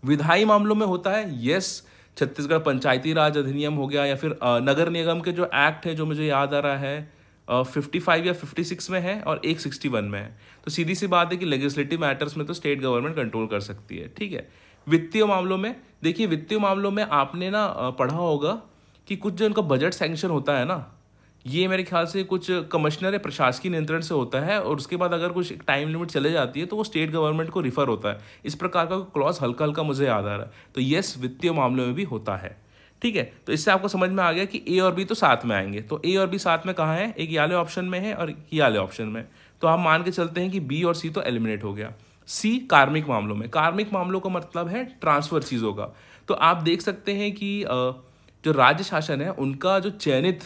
Speaker 1: विधायी मामलों में होता है यस छत्तीसगढ़ पंचायती राज अधिनियम हो गया या फिर नगर निगम के जो एक्ट है जो मुझे याद आ रहा है फिफ्टी फाइव या फिफ्टी सिक्स में है और एक सिक्सटी वन में है तो सीधी सी बात है कि लेजिस्लेटिव मैटर्स में तो स्टेट गवर्नमेंट कंट्रोल कर सकती है ठीक है वित्तीय मामलों में देखिए वित्तीय मामलों में आपने ना पढ़ा होगा कि कुछ जो इनका बजट सैंक्शन होता है ना ये मेरे ख्याल से कुछ कमिश्नर या प्रशासकीय नियंत्रण से होता है और उसके बाद अगर कुछ टाइम लिमिट चले जाती है तो वो स्टेट गवर्नमेंट को रिफर होता है इस प्रकार का क्लॉज हल्का हल्का मुझे याद आ रहा है तो यस वित्तीय मामलों में भी होता है ठीक है तो इससे आपको समझ में आ गया कि ए और बी तो साथ में आएंगे तो ए और बी साथ में कहाँ है एक याले ऑप्शन में है और याले ऑप्शन में तो आप मान के चलते हैं कि बी और सी तो एलिमिनेट हो गया सी कार्मिक मामलों में कार्मिक मामलों का मतलब है ट्रांसफर चीज़ों का तो आप देख सकते हैं कि जो राज्य शासन है उनका जो चयनित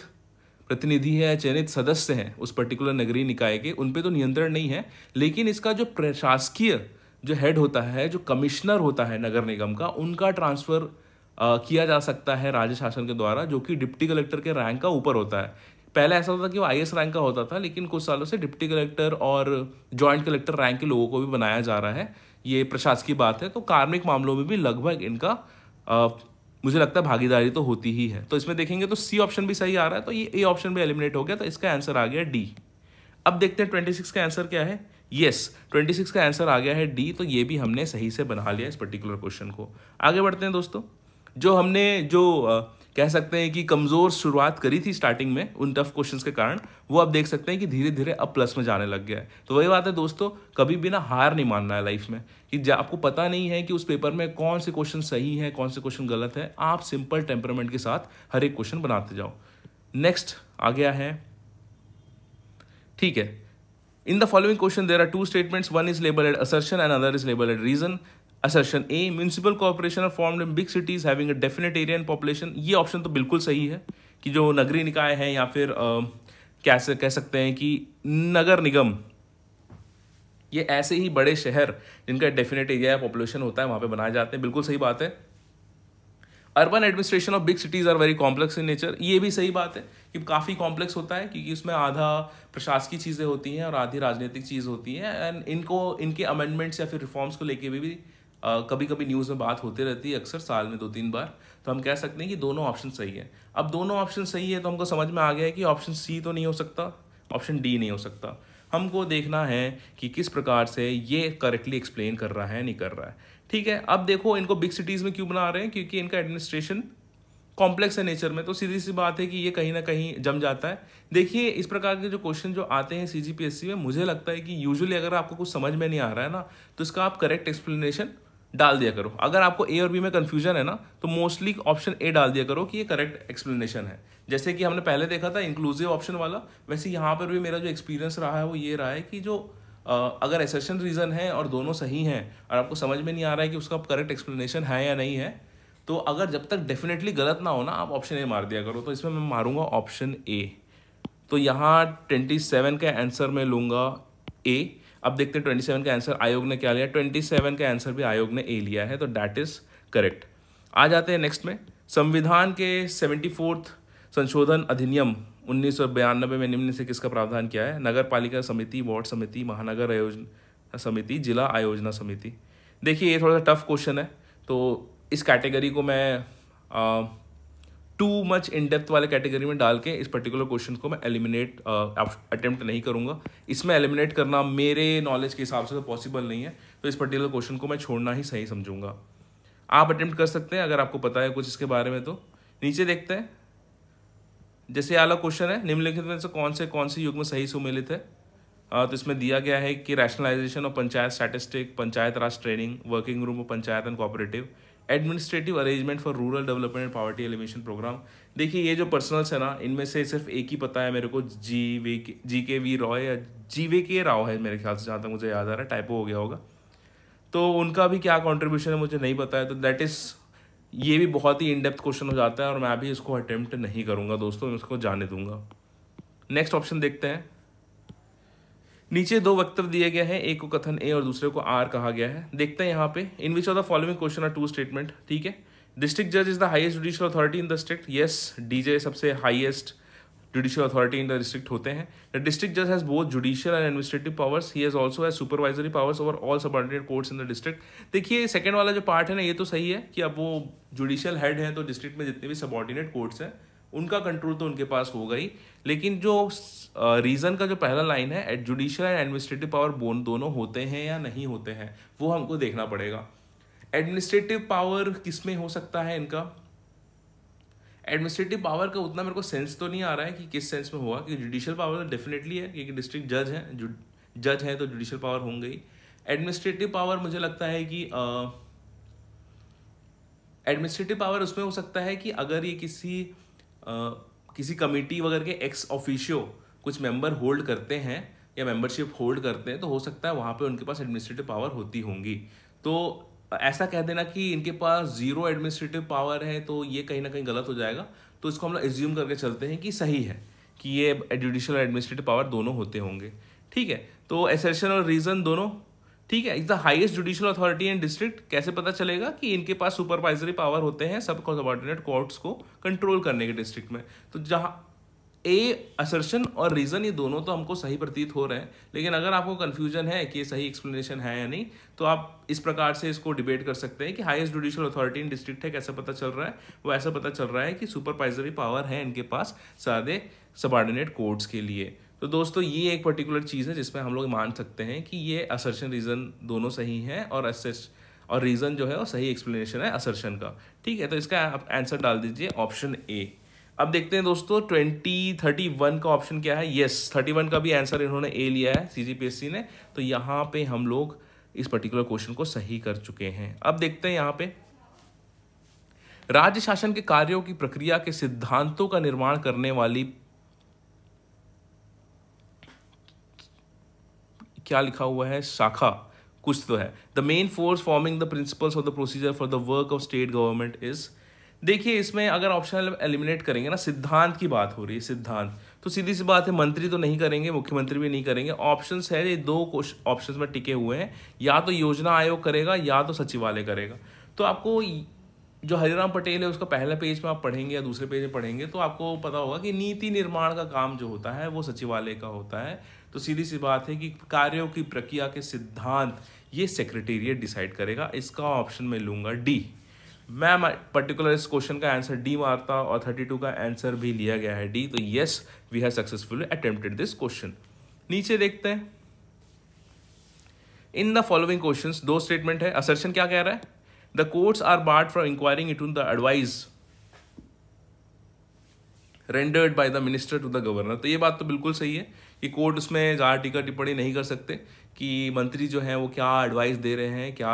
Speaker 1: प्रतिनिधि है चयनित सदस्य हैं उस पर्टिकुलर नगरीय निकाय के उन पर तो नियंत्रण नहीं है लेकिन इसका जो प्रशासकीय जो हेड होता है जो कमिश्नर होता है नगर निगम का उनका ट्रांसफ़र किया जा सकता है राज्य शासन के द्वारा जो कि डिप्टी कलेक्टर के रैंक का ऊपर होता है पहले ऐसा होता था कि वो आई रैंक का होता था लेकिन कुछ सालों से डिप्टी कलेक्टर और जॉइंट कलेक्टर रैंक के लोगों को भी बनाया जा रहा है ये प्रशासकीय बात है तो कार्मिक मामलों में भी लगभग इनका मुझे लगता है भागीदारी तो होती ही है तो इसमें देखेंगे तो सी ऑप्शन भी सही आ रहा है तो ये ए ऑप्शन भी एलिमिनेट हो गया तो इसका आंसर आ गया डी अब देखते हैं ट्वेंटी सिक्स का आंसर क्या है यस ट्वेंटी सिक्स का आंसर आ गया है डी तो ये भी हमने सही से बना लिया इस पर्टिकुलर क्वेश्चन को आगे बढ़ते हैं दोस्तों जो हमने जो कह सकते हैं कि कमज़ोर शुरुआत करी थी स्टार्टिंग में उन टफ क्वेश्चंस के कारण वो अब देख सकते हैं कि धीरे धीरे अब प्लस में जाने लग गया है तो वही बात है दोस्तों कभी भी ना हार नहीं मानना है लाइफ में कि आपको पता नहीं है कि उस पेपर में कौन से क्वेश्चन सही है कौन से क्वेश्चन गलत है आप सिंपल टेम्परमेंट के साथ हर एक क्वेश्चन बनाते जाओ नेक्स्ट आ गया है ठीक है in the following question there are two statements one is labelled assertion and other is labelled reason assertion A municipal corporation are in big cities having a definite area and population ये option तो बिल्कुल सही है कि जो नगरीय निकाय हैं या फिर कैसे कह सकते हैं कि नगर निगम ये ऐसे ही बड़े शहर जिनका डेफिनेट एरिया या पॉपुलेशन होता है वहाँ पे बनाए जाते हैं बिल्कुल सही बात है urban administration of big cities are very complex in nature ये भी सही बात है कि काफ़ी कॉम्प्लेक्स होता है क्योंकि उसमें आधा प्रशासकीय चीज़ें होती हैं और आधी राजनीतिक चीज़ होती हैं एंड इनको इनके अमेंडमेंट्स या फिर रिफॉर्म्स को लेके भी, भी कभी कभी न्यूज़ में बात होती रहती है अक्सर साल में दो तीन बार तो हम कह सकते हैं कि दोनों ऑप्शन सही है अब दोनों ऑप्शन सही है तो हमको समझ में आ गया है कि ऑप्शन सी तो नहीं हो सकता ऑप्शन डी नहीं हो सकता हमको देखना है कि किस प्रकार से ये करेक्टली एक्सप्लेन कर रहा है नहीं कर रहा है ठीक है अब देखो इनको बिग सिटीज़ में क्यों बना रहे हैं क्योंकि इनका एडमिनिस्ट्रेशन कॉम्प्लेक्स है नेचर में तो सीधी सी बात है कि ये कहीं ना कहीं जम जाता है देखिए इस प्रकार के जो क्वेश्चन जो आते हैं सी में मुझे लगता है कि यूजुअली अगर आपको कुछ समझ में नहीं आ रहा है ना तो इसका आप करेक्ट एक्सप्लेनेशन डाल दिया करो अगर आपको ए और बी में कन्फ्यूजन है ना तो मोस्टली ऑप्शन ए डाल दिया करो कि ये करेक्ट एक्सप्लेनेशन है जैसे कि हमने पहले देखा था इंक्लूसिव ऑप्शन वाला वैसे यहाँ पर भी मेरा जो एक्सपीरियंस रहा है वो ये रहा है कि जो अगर एसेशन रीज़न है और दोनों सही हैं और आपको समझ में नहीं आ रहा है कि उसका करेक्ट एक्सप्लेनेशन है या नहीं है तो अगर जब तक डेफिनेटली गलत ना हो ना आप ऑप्शन ए मार दिया करो तो इसमें मैं मारूंगा ऑप्शन ए तो यहाँ ट्वेंटी सेवन के आंसर में लूँगा ए अब देखते हैं ट्वेंटी सेवन का आंसर आयोग ने क्या लिया ट्वेंटी सेवन का आंसर भी आयोग ने ए लिया है तो डैट इज़ करेक्ट आ जाते हैं नेक्स्ट में संविधान के सेवेंटी फोर्थ संशोधन अधिनियम उन्नीस सौ बयानबे में निम्न से किसका प्रावधान किया है नगर पालिका समिति वार्ड समिति महानगर आयोजना समिति जिला आयोजना समिति देखिए ये थोड़ा सा टफ क्वेश्चन है तो इस कैटेगरी को मैं आ, टू मच इन डेप्थ वाले कैटेगरी में डाल के इस पर्टिकुलर क्वेश्चन को मैं एलिमिनेट अटेम्प्ट uh, नहीं करूँगा इसमें एलिमिनेट करना मेरे नॉलेज के हिसाब से तो पॉसिबल नहीं है तो इस पर्टिकुलर क्वेश्चन को मैं छोड़ना ही सही समझूंगा आप अटेम्प्ट कर सकते हैं अगर आपको पता है कुछ इसके बारे में तो नीचे देखते हैं जैसे अला क्वेश्चन है निम्नलिखित में से कौन से कौन से युग में सही सुमिलित है तो इसमें दिया गया है कि rationalisation of panchayat statistic panchayat raj training working room of panchayat and cooperative administrative arrangement for rural development and poverty elimination programme देखिए ये जो पर्सनल्स है ना इनमें से सिर्फ एक ही पता है मेरे को जी वे के जी के वी रॉय या जी वे के राव है मेरे ख्याल से जहाँ तक मुझे याद आ रहा है टाइपो हो गया होगा तो उनका भी क्या कॉन्ट्रीब्यूशन है मुझे नहीं पता है तो दैट इज़ ये भी बहुत ही इनडेप्थ क्वेश्चन हो जाता है और मैं अभी इसको अटैम्प्ट नहीं करूँगा दोस्तों मैं इसको जाने दूंगा नेक्स्ट ऑप्शन देखते हैं नीचे दो वक्तव्य दिए गए हैं एक को कथन ए और दूसरे को आर कहा गया है देखते हैं यहाँ पे in which of the following question are two statement ठीक है डिस्ट्रिक्ट जज is the highest judicial authority in the state D J सबसे highest judicial authority in the district होते हैं द डिस्ट्रिक्ट जज has both judicial and administrative powers he has also has supervisory powers over all subordinate courts in the district देखिए second वाला जो part है ना ये तो सही है कि अब वो जुडिशियल हेड है तो डिस्ट्रिक्ट में जितने भी सबॉर्डिनेट कोर्ट्स हैं उनका कंट्रोल तो उनके पास होगा ही लेकिन जो रीज़न का जो पहला लाइन है at judicial and administrative power both दोनों होते हैं या नहीं होते हैं वो हमको देखना पड़ेगा एडमिनिस्ट्रेटिव पावर किस में हो सकता है इनका एडमिनिस्ट्रेटिव पावर का उतना मेरे को सेंस तो नहीं आ रहा है कि किस सेंस में हुआ क्योंकि जुडिशियल पावर तो डेफिनेटली है क्योंकि डिस्ट्रिक्ट जज हैं जज हैं तो जुडिशियल पावर होंगे ही एडमिनिस्ट्रेटिव पावर मुझे लगता है कि एडमिनिस्ट्रेटिव पावर उसमें हो सकता है कि अगर ये किसी किसी कमेटी वगैरह के एक्स ऑफिशियो कुछ मेंबर होल्ड करते हैं या मेंबरशिप होल्ड करते हैं तो हो सकता है वहाँ पे उनके पास एडमिनिस्ट्रेटिव पावर होती होंगी तो ऐसा कह देना कि इनके पास जीरो एडमिनिस्ट्रेटिव पावर है तो ये कहीं ना कहीं गलत हो जाएगा तो इसको हम लोग एज्यूम करके चलते हैं कि सही है कि ये जुडिशल और एडमिनिस्ट्रेटिव पावर दोनों होते होंगे ठीक है तो एसेशन और रीज़न दोनों ठीक है is the highest judicial authority in district कैसे पता चलेगा कि इनके पास सुपरवाइजरी पावर होते हैं सब सबॉर्डिनेट कोर्ट्स को कंट्रोल करने के डिस्ट्रिक्ट में तो जहाँ ए असर्शन और रीज़न ये दोनों तो हमको सही प्रतीत हो रहे हैं लेकिन अगर आपको कन्फ्यूजन है कि ये सही एक्सप्लेनेशन है या नहीं तो आप इस प्रकार से इसको डिबेट कर सकते हैं कि highest judicial authority in district है कैसे पता चल रहा है वो ऐसा पता चल रहा है कि सुपरवाइजरी पावर है इनके पास सादे सबॉर्डिनेट कोर्ट्स के लिए तो दोस्तों ये एक पर्टिकुलर चीज़ है जिसमें हम लोग मान सकते हैं कि ये असर्शन रीज़न दोनों सही हैं और असेस और रीज़न जो है वो सही एक्सप्लेनेशन है असर्शन का ठीक है तो इसका आप आंसर डाल दीजिए ऑप्शन ए अब देखते हैं दोस्तों ट्वेंटी थर्टी वन का ऑप्शन क्या है येस थर्टी वन का भी आंसर इन्होंने ए लिया है सी ने तो यहाँ पे हम लोग इस पर्टिकुलर क्वेश्चन को सही कर चुके हैं अब देखते हैं यहाँ पे राज्य शासन के कार्यों की प्रक्रिया के सिद्धांतों का निर्माण करने वाली क्या लिखा हुआ है शाखा कुछ तो है the main force forming the principles of the procedure for the work of state government is देखिए इसमें अगर ऑप्शनल एलिमिनेट करेंगे ना सिद्धांत की बात हो रही है सिद्धांत तो सीधी सी बात है मंत्री तो नहीं करेंगे मुख्यमंत्री भी नहीं करेंगे ऑप्शन है ये दो ऑप्शन में टिके हुए हैं या तो योजना आयोग करेगा या तो सचिवालय करेगा तो आपको जो हरिराम पटेल है उसका पहला पेज में आप पढ़ेंगे या दूसरे पेज में पढ़ेंगे तो आपको पता होगा कि नीति निर्माण का काम जो होता है वो सचिवालय का होता है तो सीधी सी बात है कि कार्यों की प्रक्रिया के सिद्धांत ये सेक्रेटेरिएट डिसाइड करेगा इसका ऑप्शन मैं लूँगा डी मैं पर्टिकुलर इस क्वेश्चन का आंसर डी मारता और 32 का आंसर भी लिया गया है डी तो yes we have successfully attempted this question नीचे देखते हैं इन द फॉलोइंग क्वेश्चन दो स्टेटमेंट है असर्शन क्या कह रहा है the courts are barred from inquiring it the advice rendered by the minister to the governor तो ये बात तो बिल्कुल सही है कि कोर्ट उसमें ज़्यादा टीका टिप्पणी नहीं कर सकते कि मंत्री जो हैं वो क्या एडवाइस दे रहे हैं क्या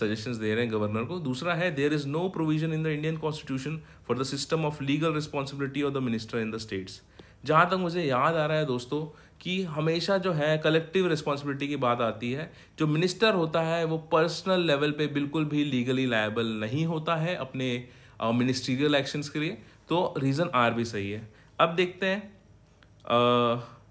Speaker 1: सजेशंस दे रहे हैं गवर्नर को दूसरा है there is no provision in the Indian constitution for the system of legal responsibility of the minister in the states जहाँ तक मुझे याद आ रहा है दोस्तों कि हमेशा जो है कलेक्टिव रिस्पॉन्सिबिलिटी की बात आती है जो मिनिस्टर होता है वो पर्सनल लेवल पे बिल्कुल भी लीगली लायबल नहीं होता है अपने मिनिस्ट्रियल uh, एक्शंस के लिए तो रीज़न आर भी सही है अब देखते हैं uh,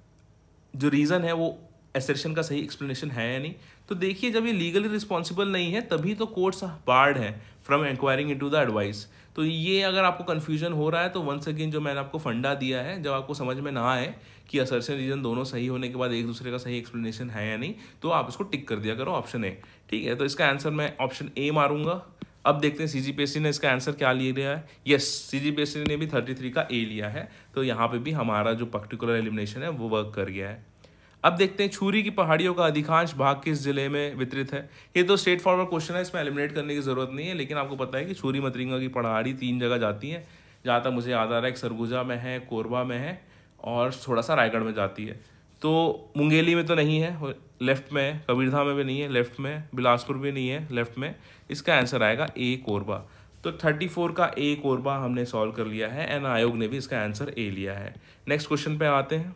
Speaker 1: जो रीज़न है वो एसरेशन का सही एक्सप्लेनेशन है या नहीं तो देखिए जब ये लीगली रिस्पॉन्सिबल नहीं है तभी तो कोर्ट्स बार्ड है from inquiring into the advice तो ये अगर आपको कन्फ्यूजन हो रहा है तो वंस अगेन जो मैंने आपको फंडा दिया है जब आपको समझ में ना आए कि असरसन रीजन दोनों सही होने के बाद एक दूसरे का सही एक्सप्लेनेशन है या नहीं तो आप इसको टिक कर दिया करो ऑप्शन ए ठीक है तो इसका आंसर मैं ऑप्शन ए मारूंगा अब देखते हैं सी ने इसका आंसर क्या ले लिया है यस सी ने भी थर्टी थ्री का ए लिया है तो यहाँ पे भी हमारा जो पर्टिकुलर एलिमिनेशन है वो वर्क कर गया है अब देखते हैं छुरी की पहाड़ियों का अधिकांश भाग किस जिले में वितरित है ये तो स्ट्रेट फॉरवर्ड क्वेश्चन है इसमें एलिमिनेट करने की ज़रूरत नहीं है लेकिन आपको पता है कि छुरी मतरिंगा की पहाड़ी तीन जगह जाती है जहाँ तक मुझे याद आ रहा है एक सरगुजा में है कोरबा में है और थोड़ा सा रायगढ़ में जाती है तो मुंगेली में तो नहीं है लेफ्ट में है कबीरधाम में भी नहीं है लेफ्ट में बिलासपुर भी नहीं है लेफ्ट में इसका आंसर आएगा ए कोरबा तो 34 का ए कोरबा हमने सॉल्व कर लिया है एंड आयोग ने भी इसका आंसर ए लिया है नेक्स्ट क्वेश्चन पे आते हैं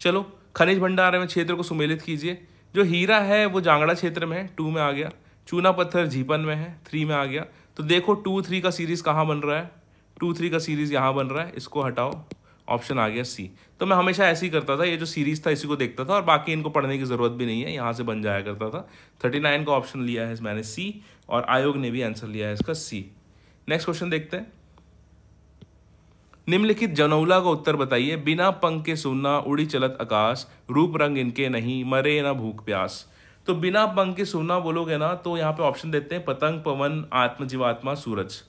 Speaker 1: चलो खनिज भंडार में क्षेत्र को सुमेलित कीजिए जो हीरा है वो जांगड़ा क्षेत्र में है टू में आ गया चूना पत्थर झीपन में है थ्री में आ गया तो देखो टू थ्री का सीरीज़ कहाँ बन रहा है टू थ्री का सीरीज़ यहाँ बन रहा है इसको हटाओ ऑप्शन आ गया सी तो मैं हमेशा ऐसे ही करता था ये जो सीरीज़ था इसी को देखता था और बाकी इनको पढ़ने की ज़रूरत भी नहीं है यहाँ से बन जाया करता था थर्टी नाइन का ऑप्शन लिया है मैंने सी और आयोग ने भी आंसर लिया है इसका सी नेक्स्ट क्वेश्चन देखते हैं निम्नलिखित जनौला का उत्तर बताइए बिना पंख के सुनना उड़ी चलत आकाश रूप रंग इनके नहीं मरे ना भूख प्यास तो बिना पंख के सुनना बोलोगे ना तो यहाँ पे ऑप्शन देते हैं पतंग पवन आत्मजीवात्मा सूरज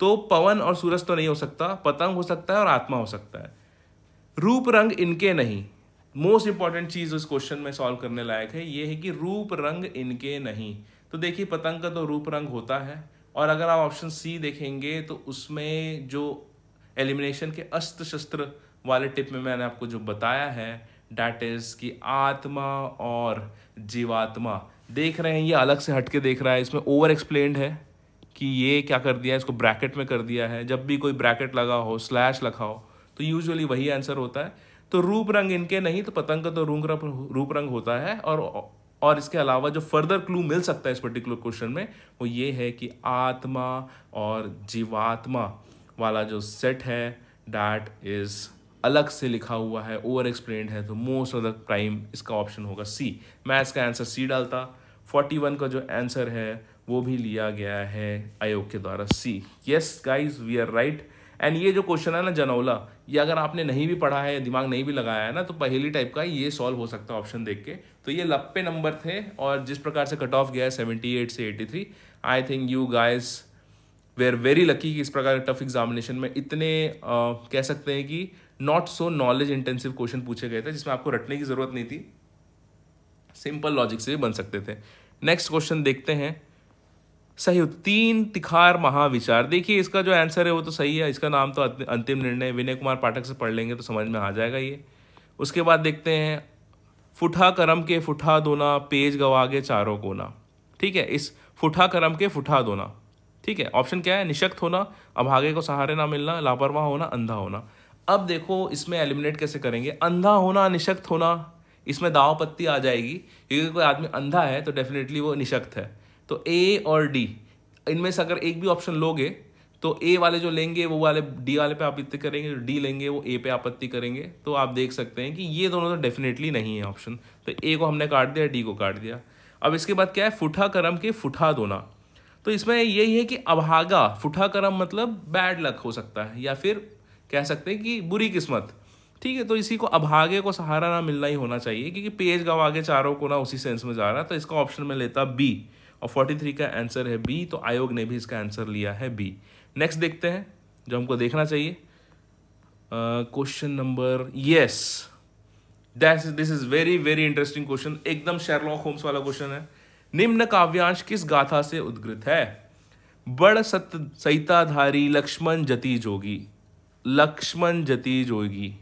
Speaker 1: तो पवन और सूरज तो नहीं हो सकता पतंग हो सकता है और आत्मा हो सकता है रूप रंग इनके नहीं मोस्ट इंपॉर्टेंट चीज़ उस क्वेश्चन में सॉल्व करने लायक है ये है कि रूप रंग इनके नहीं तो देखिए पतंग का तो रूप रंग होता है और अगर आप ऑप्शन सी देखेंगे तो उसमें जो एलिमिनेशन के अस्त्र शस्त्र वाले टिप में मैंने आपको जो बताया है डैट इज़ कि आत्मा और जीवात्मा देख रहे हैं ये अलग से हटके देख रहा है इसमें ओवर एक्सप्लेन्ड है कि ये क्या कर दिया है इसको ब्रैकेट में कर दिया है जब भी कोई ब्रैकेट लगा हो स्लैश लगा हो तो यूजुअली वही आंसर होता है तो रूप रंग इनके नहीं तो पतंग का तो रूंग रूप रंग होता है और और इसके अलावा जो फर्दर क्लू मिल सकता है इस पर्टिकुलर क्वेश्चन में वो ये है कि आत्मा और जीवात्मा वाला जो सेट है डैट इज़ अलग से लिखा हुआ है ओवर एक्सप्लेन है तो मोस्ट ऑफ द प्राइम इसका ऑप्शन होगा सी मैं इसका आंसर सी डालता 41 का जो आंसर है वो भी लिया गया है आयोग के द्वारा C yes guys we are right and ये जो क्वेश्चन है ना जनौला ये अगर आपने नहीं भी पढ़ा है दिमाग नहीं भी लगाया है ना तो पहली टाइप का ये सॉल्व हो सकता है ऑप्शन देख के तो ये लप्पे नंबर थे और जिस प्रकार से कट ऑफ गया है सेवेंटी एट से eighty three I think you guys we are very lucky कि इस प्रकार टफ एग्जामिनेशन में इतने आ, कह सकते हैं कि not so knowledge intensive question पूछे गए थे जिसमें आपको रटने की ज़रूरत नहीं थी सिंपल लॉजिक से भी बन सकते थे नेक्स्ट क्वेश्चन देखते हैं सही तीन तिखार महाविचार देखिए इसका जो आंसर है वो तो सही है इसका नाम तो अंतिम निर्णय विनय कुमार पाठक से पढ़ लेंगे तो समझ में आ जाएगा ये उसके बाद देखते हैं फुठा करम के फुठा दोना पेज गवागे चारों कोना ठीक है इस फुठा करम के फुठा दोना ठीक है ऑप्शन क्या है निशक्त होना अभागे को सहारे ना मिलना लापरवाह होना अंधा होना अब देखो इसमें एलिमिनेट कैसे करेंगे अंधा होना निशक्त होना इसमें दाव पत्ती आ जाएगी क्योंकि कोई आदमी अंधा है तो डेफिनेटली वो निशक्त है तो ए और डी इनमें से अगर एक भी ऑप्शन लोगे तो ए वाले जो लेंगे वो वाले डी वाले पे आपत्ति करेंगे जो डी लेंगे वो ए पे आपत्ति करेंगे तो आप देख सकते हैं कि ये दोनों तो डेफिनेटली नहीं है ऑप्शन तो ए को हमने काट दिया डी को काट दिया अब इसके बाद क्या है फुठा करम के फुठा दोना तो इसमें यही है कि अभागा फुठा करम मतलब बैड लक हो सकता है या फिर कह सकते हैं कि बुरी किस्मत ठीक है तो इसी को अभागे को सहारा ना मिलना ही होना चाहिए क्योंकि पेज गवागे चारों को ना उसी सेंस में जा रहा है तो इसका ऑप्शन में लेता बी और 43 का आंसर है बी तो आयोग ने भी इसका आंसर लिया है बी नेक्स्ट देखते हैं जो हमको देखना चाहिए question number yes that this is very very interesting question एकदम शेरलॉक होम्स वाला क्वेश्चन है निम्न काव्यांश किस गाथा से उद्गृत है बड़ सत्य सहिताधारी लक्ष्मण जती जोगी लक्ष्मण जती जोगी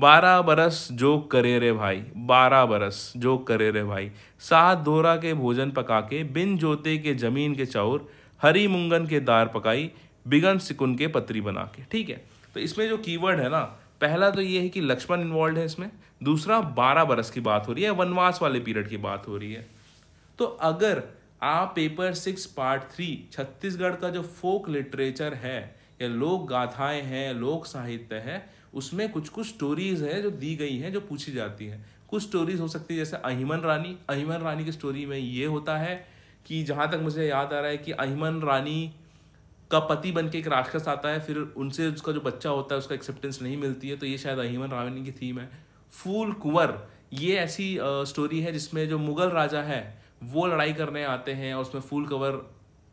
Speaker 1: बारह बरस जो करे रे भाई बारह बरस जो करे रे भाई सात दोरा के भोजन पका के बिन जोते के जमीन के चाउर हरी मुंगन के दार पकाई बिगन सिकुन के पत्री बना के ठीक है तो इसमें जो कीवर्ड है ना पहला तो ये है कि लक्ष्मण इन्वॉल्व है इसमें दूसरा बारह बरस की बात हो रही है वनवास वाले पीरियड की बात हो रही है तो अगर आप paper six part three Chhattisgarh का जो फोक लिटरेचर है या लोक गाथाएं हैं लोक साहित्य है उसमें कुछ कुछ स्टोरीज हैं जो दी गई हैं जो पूछी जाती हैं कुछ स्टोरीज हो सकती है जैसे अहिमन रानी अहिमन रानी की स्टोरी में ये होता है कि जहाँ तक मुझे याद आ रहा है कि अहिमन रानी का पति बन के एक राक्षस आता है फिर उनसे उसका जो बच्चा होता है उसका एक्सेप्टेंस नहीं मिलती है तो ये शायद अहिमन रानी की थीम है फूल कुंवर ये ऐसी स्टोरी है जिसमें जो मुगल राजा है वो लड़ाई करने आते हैं और उसमें फूल कवर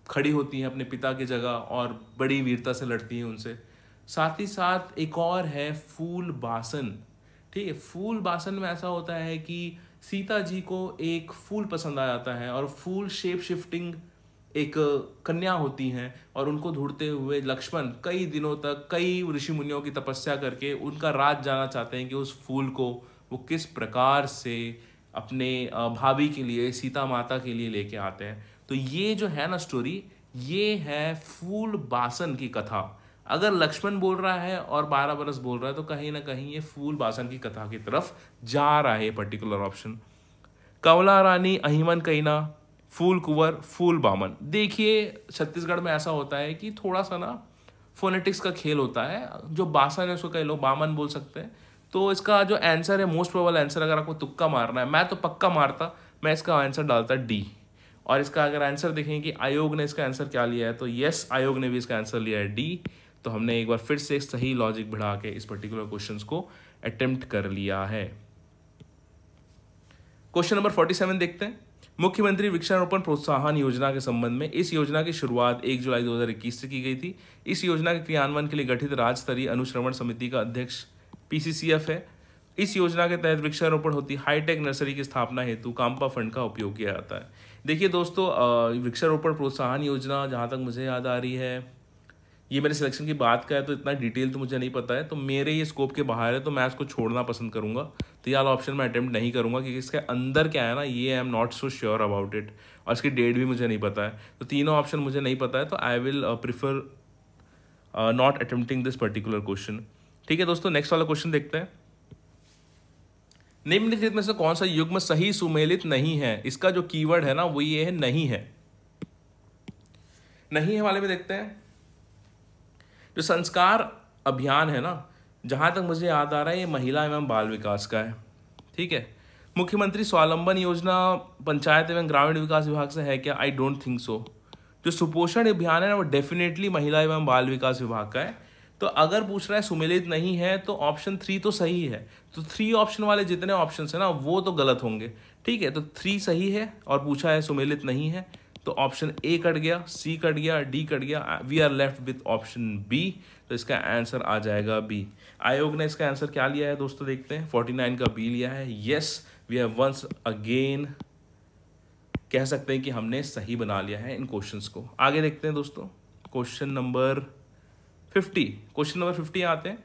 Speaker 1: खड़ी होती हैं अपने पिता की जगह और बड़ी वीरता से लड़ती हैं उनसे साथ ही साथ एक और है फूल बासन ठीक है फूल बासन में ऐसा होता है कि सीता जी को एक फूल पसंद आ जाता है और फूल शेप शिफ्टिंग एक कन्या होती हैं और उनको ढूंढते हुए लक्ष्मण कई दिनों तक कई ऋषि मुनियों की तपस्या करके उनका राज जाना चाहते हैं कि उस फूल को वो किस प्रकार से अपने भाभी के लिए सीता माता के लिए लेके आते हैं तो ये जो है ना स्टोरी ये है फूल बासन की कथा अगर लक्ष्मण बोल रहा है और बारह बरस बोल रहा है तो कहीं ना कहीं ये फूल बासन की कथा की तरफ जा रहा है पर्टिकुलर ऑप्शन कमला रानी अहिमन कैना फूल कुंवर फूल बामन देखिए छत्तीसगढ़ में ऐसा होता है कि थोड़ा सा ना फोनेटिक्स का खेल होता है जो बासन है उसको कह लो बामन बोल सकते हैं तो इसका जो आंसर है मोस्ट प्रोबल आंसर अगर आपको तुक्का मारना है मैं तो पक्का मारता मैं इसका आंसर डालता डी और इसका अगर आंसर देखें कि आयोग ने इसका आंसर क्या लिया है तो यस आयोग ने भी इसका आंसर लिया है डी तो हमने एक बार फिर से सही लॉजिक बढ़ा के इस पर्टिकुलर क्वेश्चन को अटेम्प्ट कर लिया है क्वेश्चन नंबर फोर्टी सेवन देखते हैं मुख्यमंत्री वृक्षारोपण प्रोत्साहन योजना के संबंध में इस योजना की शुरुआत 1 जुलाई 2021 से की गई थी इस योजना के क्रियान्वयन के लिए गठित राज्य स्तरीय अनुश्रवण समिति का अध्यक्ष पीसीसीएफ है इस योजना के तहत वृक्षारोपण होती हाईटेक नर्सरी की स्थापना हेतु काम्पा फंड का उपयोग किया जाता है देखिए दोस्तों वृक्षारोपण प्रोत्साहन योजना जहाँ तक मुझे याद आ रही है ये मेरे सिलेक्शन की बात का है तो इतना डिटेल तो मुझे नहीं पता है तो मेरे ये स्कोप के बाहर है तो मैं इसको छोड़ना पसंद करूँगा तो ये वाला ऑप्शन मैं अटैम्प्ट नहीं करूँगा क्योंकि इसके अंदर क्या है ना ये I am not so sure about it और इसकी डेट भी मुझे नहीं पता है तो तीनों ऑप्शन मुझे नहीं पता है तो I will prefer not attempting this particular question ठीक है दोस्तों नेक्स्ट वाला क्वेश्चन देखते हैं निम्नलिखित में से कौन सा युग्म सही सुमेलित नहीं है इसका जो कीवर्ड है ना वो ये है नहीं है नहीं है वाले में देखते हैं जो संस्कार अभियान है ना जहाँ तक मुझे याद आ रहा है ये महिला एवं बाल विकास का है ठीक है मुख्यमंत्री स्वावलंबन योजना पंचायत एवं ग्रामीण विकास विभाग से है क्या आई डोंट थिंक सो जो सुपोषण अभियान है ना वो डेफिनेटली महिला एवं बाल विकास विभाग का है तो अगर पूछ रहा है सुमेलित नहीं है तो ऑप्शन थ्री तो सही है तो थ्री ऑप्शन वाले जितने ऑप्शन है ना वो तो गलत होंगे ठीक है तो थ्री सही है और पूछा है सुमेलित नहीं है तो ऑप्शन ए कट गया सी कट गया डी कट गया we are left with option B तो इसका आंसर आ जाएगा बी आयोग ने इसका आंसर क्या लिया है दोस्तों देखते हैं फोर्टी नाइन का बी लिया है yes we have once again कह सकते हैं कि हमने सही बना लिया है इन क्वेश्चंस को आगे देखते हैं दोस्तों question number fifty question number fifty आते हैं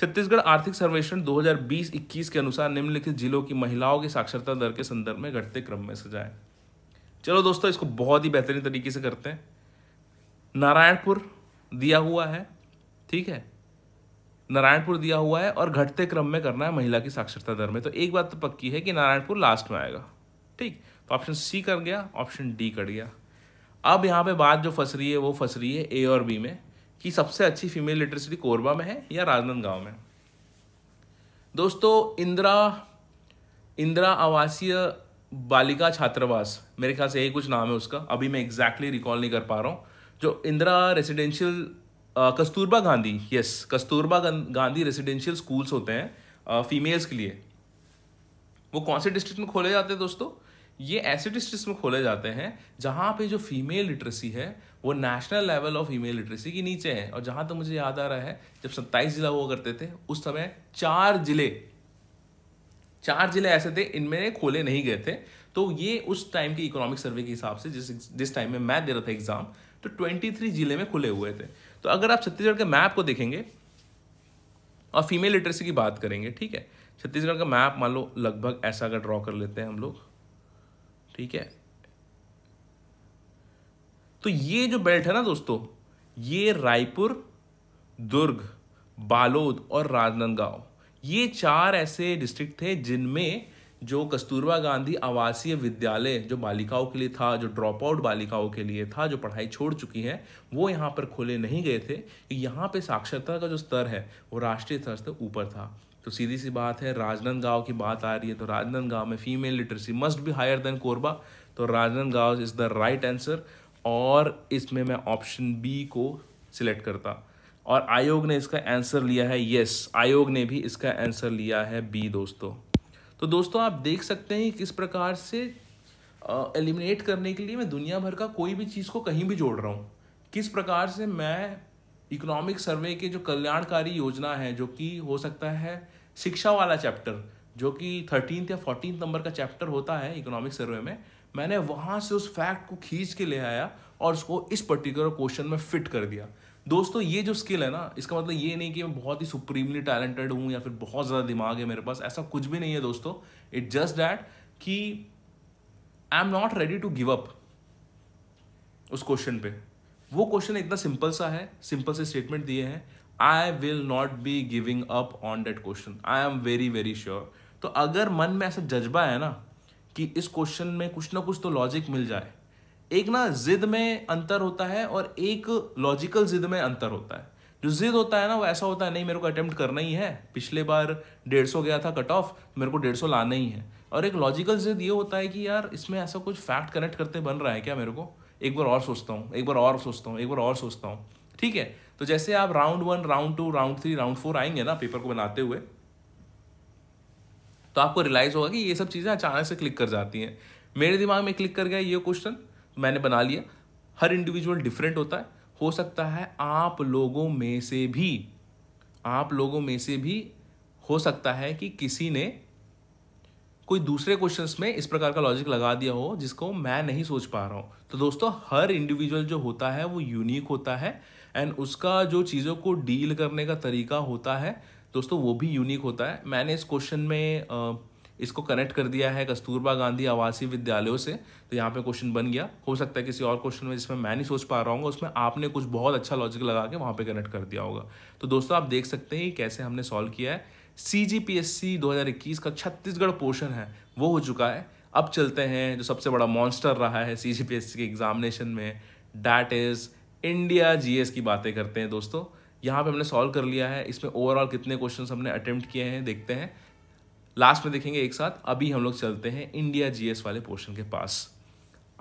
Speaker 1: छत्तीसगढ़ आर्थिक सर्वेक्षण 2020-21 के अनुसार निम्नलिखित जिलों की महिलाओं की साक्षरता दर के संदर्भ में घटते क्रम में सजाएं चलो दोस्तों इसको बहुत ही बेहतरीन तरीके से करते हैं नारायणपुर दिया हुआ है ठीक है नारायणपुर दिया हुआ है और घटते क्रम में करना है महिला की साक्षरता दर में तो एक बात तो पक्की है कि नारायणपुर लास्ट में आएगा ठीक तो ऑप्शन सी कर गया ऑप्शन डी कट गया अब यहाँ पे बात जो फंस रही है वो फंस रही है ए और बी में कि सबसे अच्छी फीमेल लिटरेसी कोरबा में है या राजनांदगांव में दोस्तों इंदिरा इंदिरा आवासीय बालिका छात्रावास मेरे ख्याल से यही कुछ नाम है उसका अभी मैं एग्जैक्टली रिकॉल नहीं कर पा रहा हूँ जो Indira residential Kasturba Gandhi yes Kasturba Gandhi residential schools होते हैं फीमेल्स के लिए वो कौन से डिस्ट्रिक्ट में खोले जाते हैं दोस्तों ये ऐसे डिस्ट्रिक्ट में खोले जाते हैं जहाँ पे जो फीमेल लिटरेसी है वो national level of female literacy के नीचे है और जहाँ तक तो मुझे याद आ रहा है जब सत्ताईस जिला हुआ करते थे उस समय चार जिले चार जिले ऐसे थे इनमें खोले नहीं गए थे तो ये उस टाइम के इकोनॉमिक सर्वे के हिसाब से जिस जिस टाइम में मैं दे रहा था एग्ज़ाम तो 23 जिले में खुले हुए थे तो अगर आप छत्तीसगढ़ के मैप को देखेंगे और फीमेल लिटरेसी की बात करेंगे ठीक है छत्तीसगढ़ का मैप मान लो लगभग ऐसा अगर ड्रॉ कर लेते हैं हम लोग ठीक है तो ये जो बेल्ट है ना दोस्तों ये रायपुर दुर्ग बालोद और राजनांदगांव ये चार ऐसे डिस्ट्रिक्ट थे जिनमें जो कस्तूरबा गांधी आवासीय विद्यालय जो बालिकाओं के लिए था जो ड्रॉप आउट बालिकाओं के लिए था जो पढ़ाई छोड़ चुकी हैं वो यहाँ पर खोले नहीं गए थे कि यहाँ पे साक्षरता का जो स्तर है वो राष्ट्रीय स्तर से ऊपर था तो सीधी सी बात है राजनांदगांव की बात आ रही है तो राजनांदगांव में फीमेल लिटरेसी मस्ट भी हायर देन कोरबा तो Rajnandgaon is the right answer और इसमें मैं ऑप्शन बी को सिलेक्ट करता और आयोग ने इसका आंसर लिया है यस आयोग ने भी इसका आंसर लिया है बी दोस्तों तो दोस्तों आप देख सकते हैं किस प्रकार से एलिमिनेट करने के लिए मैं दुनिया भर का कोई भी चीज़ को कहीं भी जोड़ रहा हूँ किस प्रकार से मैं इकोनॉमिक सर्वे के जो कल्याणकारी योजना है जो कि हो सकता है शिक्षा वाला चैप्टर जो कि थर्टीन या फोर्टीन नंबर का चैप्टर होता है इकोनॉमिक सर्वे में मैंने वहाँ से उस फैक्ट को खींच के ले आया और उसको इस पर्टिकुलर क्वेश्चन में फिट कर दिया दोस्तों ये जो स्किल है ना इसका मतलब ये नहीं कि मैं बहुत ही सुप्रीमली टैलेंटेड हूँ या फिर बहुत ज़्यादा दिमाग है मेरे पास ऐसा कुछ भी नहीं है दोस्तों इट जस्ट डैट कि I am not ready to give up उस क्वेश्चन पे वो क्वेश्चन इतना सिंपल सा है सिंपल से स्टेटमेंट दिए हैं I will not be giving up on that question I am very very sure तो अगर मन में ऐसा जज्बा है ना कि इस क्वेश्चन में कुछ ना कुछ तो लॉजिक मिल जाए एक ना जिद में अंतर होता है और एक लॉजिकल जिद में अंतर होता है जो जिद होता है ना वो ऐसा होता है नहीं मेरे को अटेम्प्ट करना ही है पिछले बार डेढ़ सौ गया था कट ऑफ मेरे को डेढ़ सौ लाना ही है और एक लॉजिकल जिद ये होता है कि यार इसमें ऐसा कुछ फैक्ट कनेक्ट करते बन रहा है क्या मेरे को एक बार और सोचता हूँ एक बार और सोचता हूँ एक बार और सोचता हूँ ठीक है तो जैसे आप round one round two round three round four आएंगे ना पेपर को बनाते हुए तो आपको रियलाइज होगा कि ये सब चीज़ें अचानक से क्लिक कर जाती हैं मेरे दिमाग में क्लिक कर गया ये क्वेश्चन मैंने बना लिया हर इंडिविजुअल डिफरेंट होता है हो सकता है आप लोगों में से भी आप लोगों में से भी हो सकता है कि किसी ने कोई दूसरे क्वेश्चंस में इस प्रकार का लॉजिक लगा दिया हो जिसको मैं नहीं सोच पा रहा हूँ तो दोस्तों हर इंडिविजुअल जो होता है वो यूनिक होता है एंड उसका जो चीज़ों को डील करने का तरीका होता है दोस्तों वो भी यूनिक होता है मैंने इस क्वेश्चन में आ, इसको कनेक्ट कर दिया है कस्तूरबा गांधी आवासीय विद्यालयों से तो यहाँ पे क्वेश्चन बन गया हो सकता है किसी और क्वेश्चन में जिसमें मैं नहीं सोच पा रहा हूँ उसमें आपने कुछ बहुत अच्छा लॉजिक लगा के वहाँ पे कनेक्ट कर दिया होगा तो दोस्तों आप देख सकते हैं कैसे हमने सॉल्व किया है सी जी पी एस सी दो हज़ार इक्कीस का छत्तीसगढ़ पोर्शन है वो हो चुका है अब चलते हैं जो सबसे बड़ा मॉन्स्टर रहा है सी जी पी एस सी के एग्जामिनेशन में that is India G S की बातें करते हैं दोस्तों यहाँ पे हमने सॉल्व कर लिया है इसमें ओवरऑल कितने क्वेश्चन हमने अटैम्प्ट किए हैं देखते हैं लास्ट में देखेंगे एक साथ अभी हम लोग चलते हैं इंडिया जीएस वाले पोर्शन के पास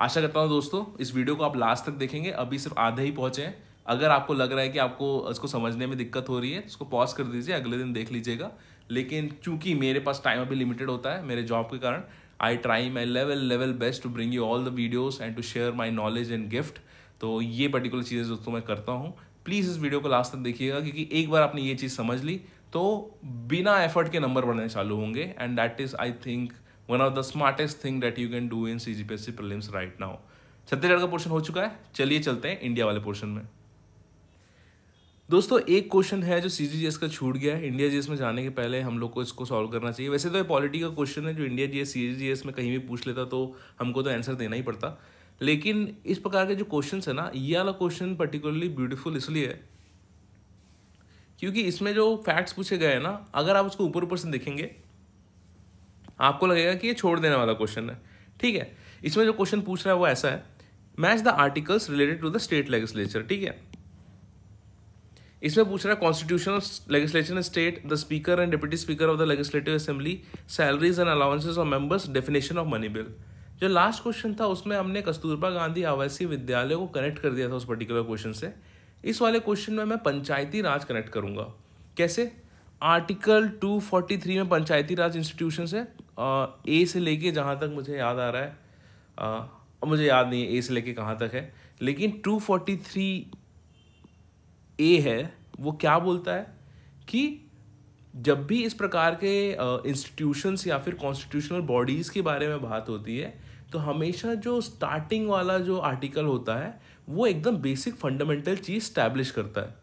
Speaker 1: आशा करता हूँ दोस्तों इस वीडियो को आप लास्ट तक देखेंगे अभी सिर्फ आधे ही पहुंचे हैं अगर आपको लग रहा है कि आपको इसको समझने में दिक्कत हो रही है इसको पॉज कर दीजिए अगले दिन देख लीजिएगा लेकिन चूंकि मेरे पास टाइम अभी लिमिटेड होता है मेरे जॉब के कारण I try my level level best to bring you all the videos and to share my knowledge and gift तो ये पर्टिकुलर चीज़ें दोस्तों मैं करता हूँ प्लीज़ इस वीडियो को लास्ट तक देखिएगा क्योंकि एक बार आपने ये चीज़ समझ ली तो बिना एफर्ट के नंबर बढ़ने चालू होंगे and that is I think one of the smartest thing that you can do in C G P S C right now Chhattisgarh का पोर्शन हो चुका है चलिए चलते हैं इंडिया वाले पोर्शन में दोस्तों एक क्वेश्चन है जो सी जी जी एस का छूट गया है इंडिया जी एस में जाने के पहले हम लोग को इसको सॉल्व करना चाहिए वैसे तो ये पॉलिटी का क्वेश्चन है जो India G S C G G S में कहीं भी पूछ लेता तो हमको तो आंसर देना ही पड़ता लेकिन इस प्रकार के जो क्वेश्चन है ना ये वाला क्वेश्चन पर्टिकुलरली ब्यूटीफुल इसलिए है क्योंकि इसमें जो फैक्ट्स पूछे गए हैं ना अगर आप उसको ऊपर ऊपर से देखेंगे आपको लगेगा कि ये छोड़ देने वाला क्वेश्चन है ठीक है इसमें जो क्वेश्चन पूछ रहा है वो ऐसा है match the articles related to the state legislature ठीक है इसमें पूछ रहा है constitutional legislature in state the speaker and deputy speaker of the legislative assembly salaries and allowances of members definition of money bill जो लास्ट क्वेश्चन था उसमें हमने कस्तूरबा गांधी आवासीय विद्यालय को कनेक्ट कर दिया था उस पर्टिकुलर क्वेश्चन से इस वाले क्वेश्चन में मैं पंचायती राज कनेक्ट करूंगा कैसे आर्टिकल 243 में पंचायती राज इंस्टीट्यूशन है ए से लेके जहाँ तक मुझे याद आ रहा है आ, मुझे याद नहीं है ए से लेके कहाँ तक है लेकिन 243 ए है वो क्या बोलता है कि जब भी इस प्रकार के इंस्टीट्यूशंस या फिर कॉन्स्टिट्यूशनल बॉडीज़ के बारे में बात होती है तो हमेशा जो स्टार्टिंग वाला जो आर्टिकल होता है वो एकदम बेसिक फंडामेंटल चीज़ स्टैब्लिश करता है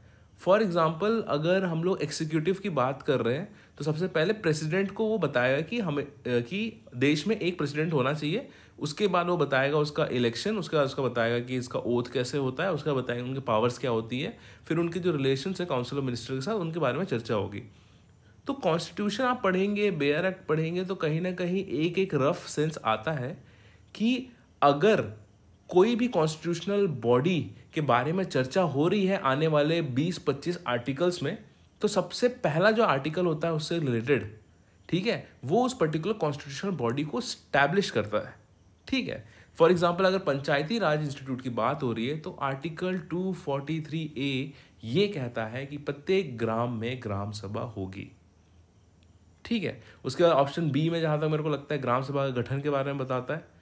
Speaker 1: फॉर एग्ज़ाम्पल अगर हम लोग एक्सिक्यूटिव की बात कर रहे हैं तो सबसे पहले प्रेसिडेंट को वो बताएगा कि हमें कि देश में एक प्रेसिडेंट होना चाहिए उसके बाद वो बताएगा उसका इलेक्शन उसके बाद उसका बताएगा कि इसका ओथ कैसे होता है उसका बताएगा उनके पावर्स क्या होती है फिर उनके जो रिलेशन है काउंसिल ऑफ मिनिस्टर के साथ उनके बारे में चर्चा होगी तो कॉन्स्टिट्यूशन आप पढ़ेंगे बेयर एक्ट पढ़ेंगे तो कहीं ना कहीं एक एक रफ सेंस आता है कि अगर कोई भी कॉन्स्टिट्यूशनल बॉडी के बारे में चर्चा हो रही है आने वाले 20-25 आर्टिकल्स में तो सबसे पहला जो आर्टिकल होता है उससे रिलेटेड ठीक है वो उस पर्टिकुलर कॉन्स्टिट्यूशनल बॉडी को स्टैब्लिश करता है ठीक है फॉर एग्जाम्पल अगर पंचायती राज इंस्टीट्यूट की बात हो रही है तो आर्टिकल 243 ए ये कहता है कि प्रत्येक ग्राम में ग्राम सभा होगी ठीक है उसके बाद ऑप्शन बी में जहाँ तक मेरे को लगता है ग्राम सभा के गठन के बारे में बताता है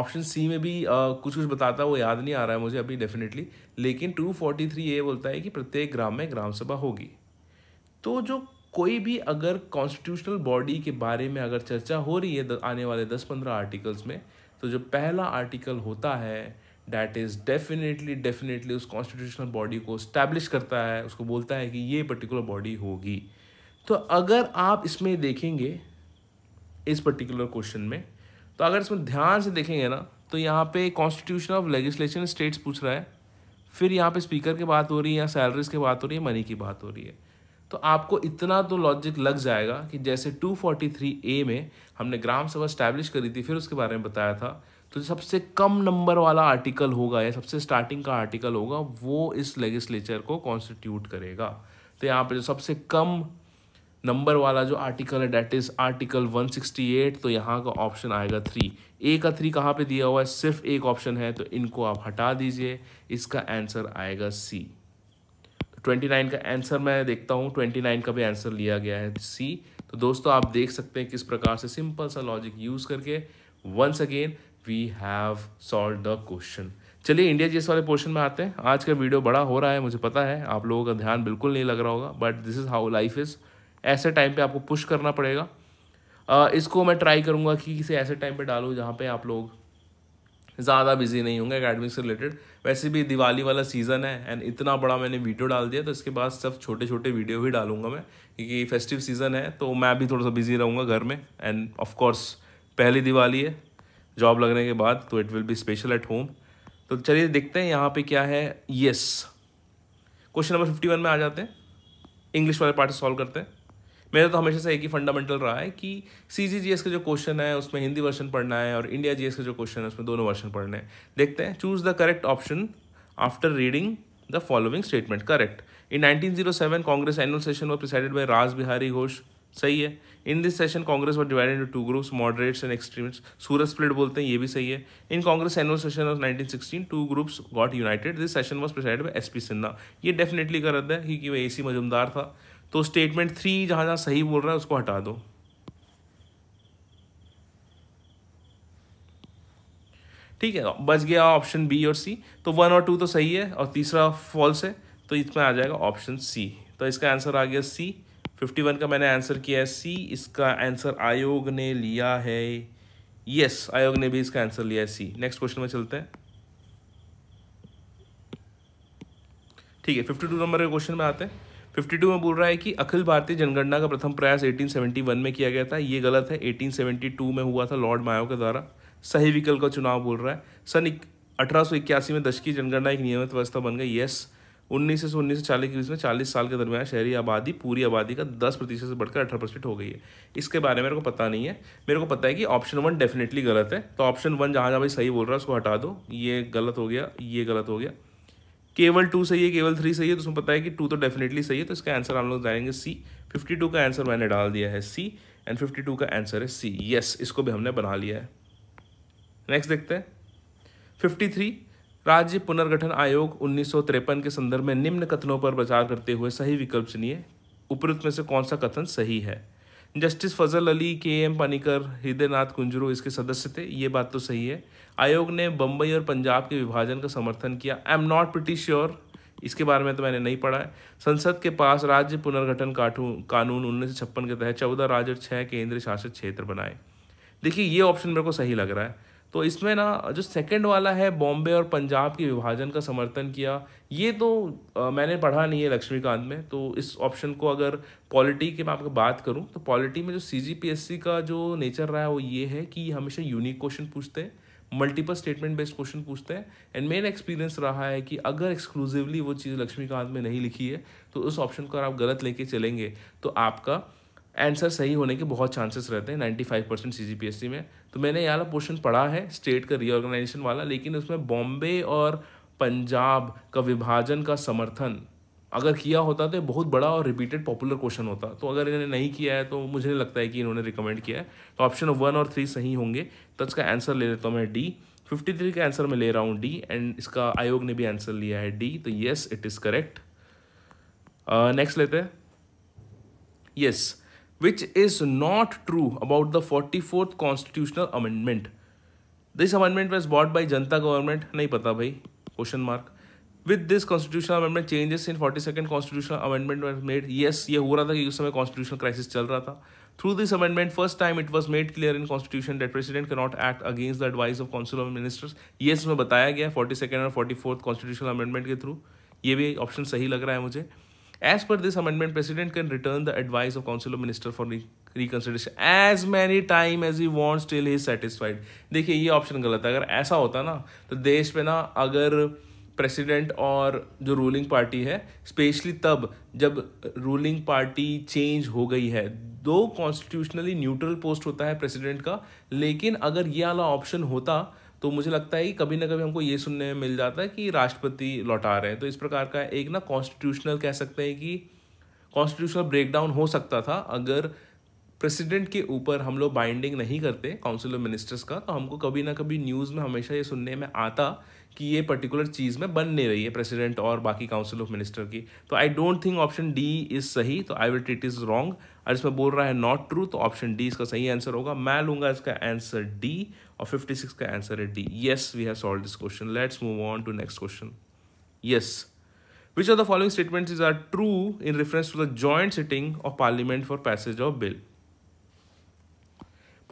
Speaker 1: ऑप्शन सी में भी आ, कुछ कुछ बताता है वो याद नहीं आ रहा है मुझे अभी डेफिनेटली लेकिन टू फोर्टी थ्री ए बोलता है कि प्रत्येक ग्राम में ग्राम सभा होगी तो जो कोई भी अगर कॉन्स्टिट्यूशनल बॉडी के बारे में अगर चर्चा हो रही है आने वाले दस पंद्रह आर्टिकल्स में तो जो पहला आर्टिकल होता है डैट इज़ डेफिनेटली डेफिनेटली उस कॉन्स्टिट्यूशनल बॉडी को स्टैब्लिश करता है उसको बोलता है कि ये पर्टिकुलर बॉडी होगी तो अगर आप इसमें देखेंगे इस पर्टिकुलर क्वेश्चन में तो अगर इसमें ध्यान से देखेंगे ना तो यहाँ पे कॉन्स्टिट्यूशन ऑफ लेजिस्लेशन स्टेट्स पूछ रहा है फिर यहाँ पे स्पीकर की बात हो रही है या सैलरीज की बात हो रही है मनी की बात हो रही है तो आपको इतना तो लॉजिक लग जाएगा कि जैसे 243 ए में हमने ग्राम सभा स्टैब्लिश करी थी फिर उसके बारे में बताया था तो सबसे कम नंबर वाला आर्टिकल होगा या सबसे स्टार्टिंग का आर्टिकल होगा वो इस लेजिस्लेचर को कॉन्स्टिट्यूट करेगा तो यहाँ पर जो सबसे कम नंबर वाला जो आर्टिकल है डेट इज़ आर्टिकल 168 तो यहाँ का ऑप्शन आएगा थ्री ए का थ्री कहाँ पे दिया हुआ है सिर्फ एक ऑप्शन है तो इनको आप हटा दीजिए इसका आंसर आएगा सी 29 का आंसर मैं देखता हूँ 29 का भी आंसर लिया गया है सी तो दोस्तों आप देख सकते हैं किस प्रकार से सिंपल सा लॉजिक यूज़ करके once again we have solve the question चलिए इंडिया जीएस वाले पोर्शन में आते हैं आज का वीडियो बड़ा हो रहा है मुझे पता है आप लोगों का ध्यान बिल्कुल नहीं लग रहा होगा but this is how life is ऐसे टाइम पे आपको पुश करना पड़ेगा आ, इसको मैं ट्राई करूँगा कि किसी ऐसे टाइम पे डालूँ जहाँ पे आप लोग ज़्यादा बिजी नहीं होंगे अकेडमिक से रिलेटेड वैसे भी दिवाली वाला सीज़न है एंड इतना बड़ा मैंने वीडियो डाल दिया तो इसके बाद सब छोटे छोटे वीडियो ही डालूंगा मैं क्योंकि फेस्टिव सीज़न है तो मैं भी थोड़ा सा बिजी रहूँगा घर में एंड ऑफकोर्स पहली दिवाली है जॉब लगने के बाद तो it will be special at home तो चलिए देखते हैं यहाँ पे क्या है yes question number fifty one में आ जाते हैं इंग्लिश वाले पार्ट सॉल्व करते हैं मेरा तो हमेशा से एक ही फंडामेंटल रहा है कि सी जी जी एस का जो क्वेश्चन है उसमें हिंदी वर्षन पढ़ना है और इंडिया जी एस का जो क्वेश्चन है उसमें दोनों वर्षन पढ़ने हैं देखते हैं choose the correct option after reading the following statement correct in 1907 Congress annual session was presided by Raj Bihari Ghosh सही है in this session Congress was divided into two groups moderates and extremes Surat split बोलते हैं ये भी सही है in Congress annual session of nineteen sixteen two groups got united this session was presided by S P Sinha ये definitely गलत है क्योंकि वह ए सी मजुमदार था तो स्टेटमेंट थ्री जहां जहां सही बोल रहा है उसको हटा दो ठीक है बच गया ऑप्शन बी और सी तो वन और टू तो सही है और तीसरा फॉल्स है तो इसमें आ जाएगा ऑप्शन सी तो इसका आंसर आ गया सी फिफ्टी वन का मैंने आंसर किया है सी इसका आंसर आयोग ने लिया है यस yes, आयोग ने भी इसका आंसर लिया है सी नेक्स्ट क्वेश्चन में चलते हैं ठीक है फिफ्टी टू नंबर के क्वेश्चन में आते हैं 52 में बोल रहा है कि अखिल भारतीय जनगणना का प्रथम प्रयास 1871 में किया गया था ये गलत है 1872 में हुआ था लॉर्ड मायो के द्वारा सही विकल्प का चुनाव बोल रहा है सन अठारह में दश की जनगणना एक नियमित व्यवस्था बन गई यस उन्नीस से उन्नीस सौ चालीस के बीच में चालीस साल के दरमियान शहरी आबादी पूरी आबादी का दस प्रतिशत से बढ़कर अठारह परसेंट हो गई है इसके बारे में मेरे को पता नहीं है मेरे को पता है कि ऑप्शन वन डेफिनेटली गलत है तो ऑप्शन वन जहाँ जहाँ भाई सही बोल रहा है उसको हटा दो ये गलत हो गया ये गलत हो गया केवल टू सही है केवल थ्री सही है तो उसमें पता है कि टू तो डेफिनेटली सही है तो इसका आंसर हम लोग जाएंगे सी फिफ्टी टू का आंसर मैंने डाल दिया है सी एंड फिफ्टी टू का आंसर है सी यस इसको भी हमने बना लिया है नेक्स्ट देखते हैं फिफ्टी थ्री राज्य पुनर्गठन आयोग उन्नीस के संदर्भ में निम्न कथनों पर विचार करते हुए सही विकल्प चुनिए उपरुक्त में से कौन सा कथन सही है जस्टिस फजल अली के एम पानीकर हृदयनाथ कुंजरू इसके सदस्य थे ये बात तो सही है आयोग ने बम्बई और पंजाब के विभाजन का समर्थन किया I am not pretty sure इसके बारे में तो मैंने नहीं पढ़ा है संसद के पास राज्य पुनर्गठन कानून उन्नीस सौ छप्पन के तहत चौदह राज्य और छः केंद्र शासित क्षेत्र बनाए देखिए ये ऑप्शन मेरे को सही लग रहा है तो इसमें ना जो सेकंड वाला है बॉम्बे और पंजाब के विभाजन का समर्थन किया ये तो आ, मैंने पढ़ा नहीं है लक्ष्मीकांत में तो इस ऑप्शन को अगर पॉलिटी की मैं आपको बात करूं तो पॉलिटी में जो सी का जो नेचर रहा है वो ये है कि हमेशा यूनिक क्वेश्चन पूछते हैं मल्टीपल स्टेटमेंट बेस्ड क्वेश्चन पूछते हैं एंड मेन एक्सपीरियंस रहा है कि अगर एक्सक्लूसिवली वो चीज़ लक्ष्मीकांत में नहीं लिखी है तो उस ऑप्शन को आप गलत लेके चलेंगे तो आपका आंसर सही होने के बहुत चांसेस रहते हैं नाइन्टी फाइव परसेंट सी में तो मैंने यहाँ पोर्शन पढ़ा है स्टेट का रीऑर्गेनाइजेशन वाला लेकिन उसमें बॉम्बे और पंजाब का विभाजन का समर्थन अगर किया होता तो बहुत बड़ा और रिपीटेड पॉपुलर क्वेश्चन होता तो अगर इन्होंने नहीं किया है तो मुझे नहीं लगता है कि इन्होंने रिकमेंड किया है तो ऑप्शन वन और थ्री सही होंगे तो इसका आंसर ले लेता हूँ मैं डी फिफ्टी थ्री का आंसर मैं ले रहा हूँ डी एंड इसका आयोग ने भी आंसर लिया है डी तो yes it is correct next लेते हैं yes which is not true about the forty fourth constitutional amendment this amendment was brought by Janata government नहीं पता भाई question mark with this constitutional amendment changes in forty second constitutional amendment made yes ये हो रहा था कि उस समय कॉन्स्टिट्यूशनल क्राइसिस चल रहा था through this amendment first time it was made clear in constitution that president can not act against the advice of council of ministers ये इसमें बताया गया फोर्टी सेकेंड और फोर्टी फोर्थ कॉन्स्टिट्यूशनल अमेंडमेंट के through ये भी ऑप्शन सही लग रहा है मुझे as per this amendment president can return the advice of council of minister for reconsideration as many time as you want still is satisfied देखिए ये ऑप्शन गलत है अगर ऐसा होता ना तो देश में ना अगर प्रेसिडेंट और जो रूलिंग पार्टी है स्पेशली तब जब रूलिंग पार्टी चेंज हो गई है दो कॉन्स्टिट्यूशनली न्यूट्रल पोस्ट होता है प्रेसिडेंट का लेकिन अगर ये वाला ऑप्शन होता तो मुझे लगता है कि कभी ना कभी हमको ये सुनने में मिल जाता है कि राष्ट्रपति लौटा रहे हैं तो इस प्रकार का एक ना कॉन्स्टिट्यूशनल कह सकते हैं कि कॉन्स्टिट्यूशनल ब्रेकडाउन हो सकता था अगर प्रेसिडेंट के ऊपर हम लोग बाइंडिंग नहीं करते काउंसिल ऑफ मिनिस्टर्स का तो हमको कभी ना कभी न्यूज़ में हमेशा ये सुनने में आता कि ये पर्टिकुलर चीज़ में बन नहीं रही है प्रेसिडेंट और बाकी काउंसिल ऑफ मिनिस्टर की तो I don't think option D is सही तो I will treat is wrong और इसमें बोल रहा है नॉट ट्रू तो ऑप्शन डी इसका सही आंसर होगा मैं लूंगा इसका आंसर डी और फिफ्टी सिक्स का आंसर है D yes we have solve this question let's move on to next question yes which are the following statements is are true in reference to the joint sitting of parliament for passage of bill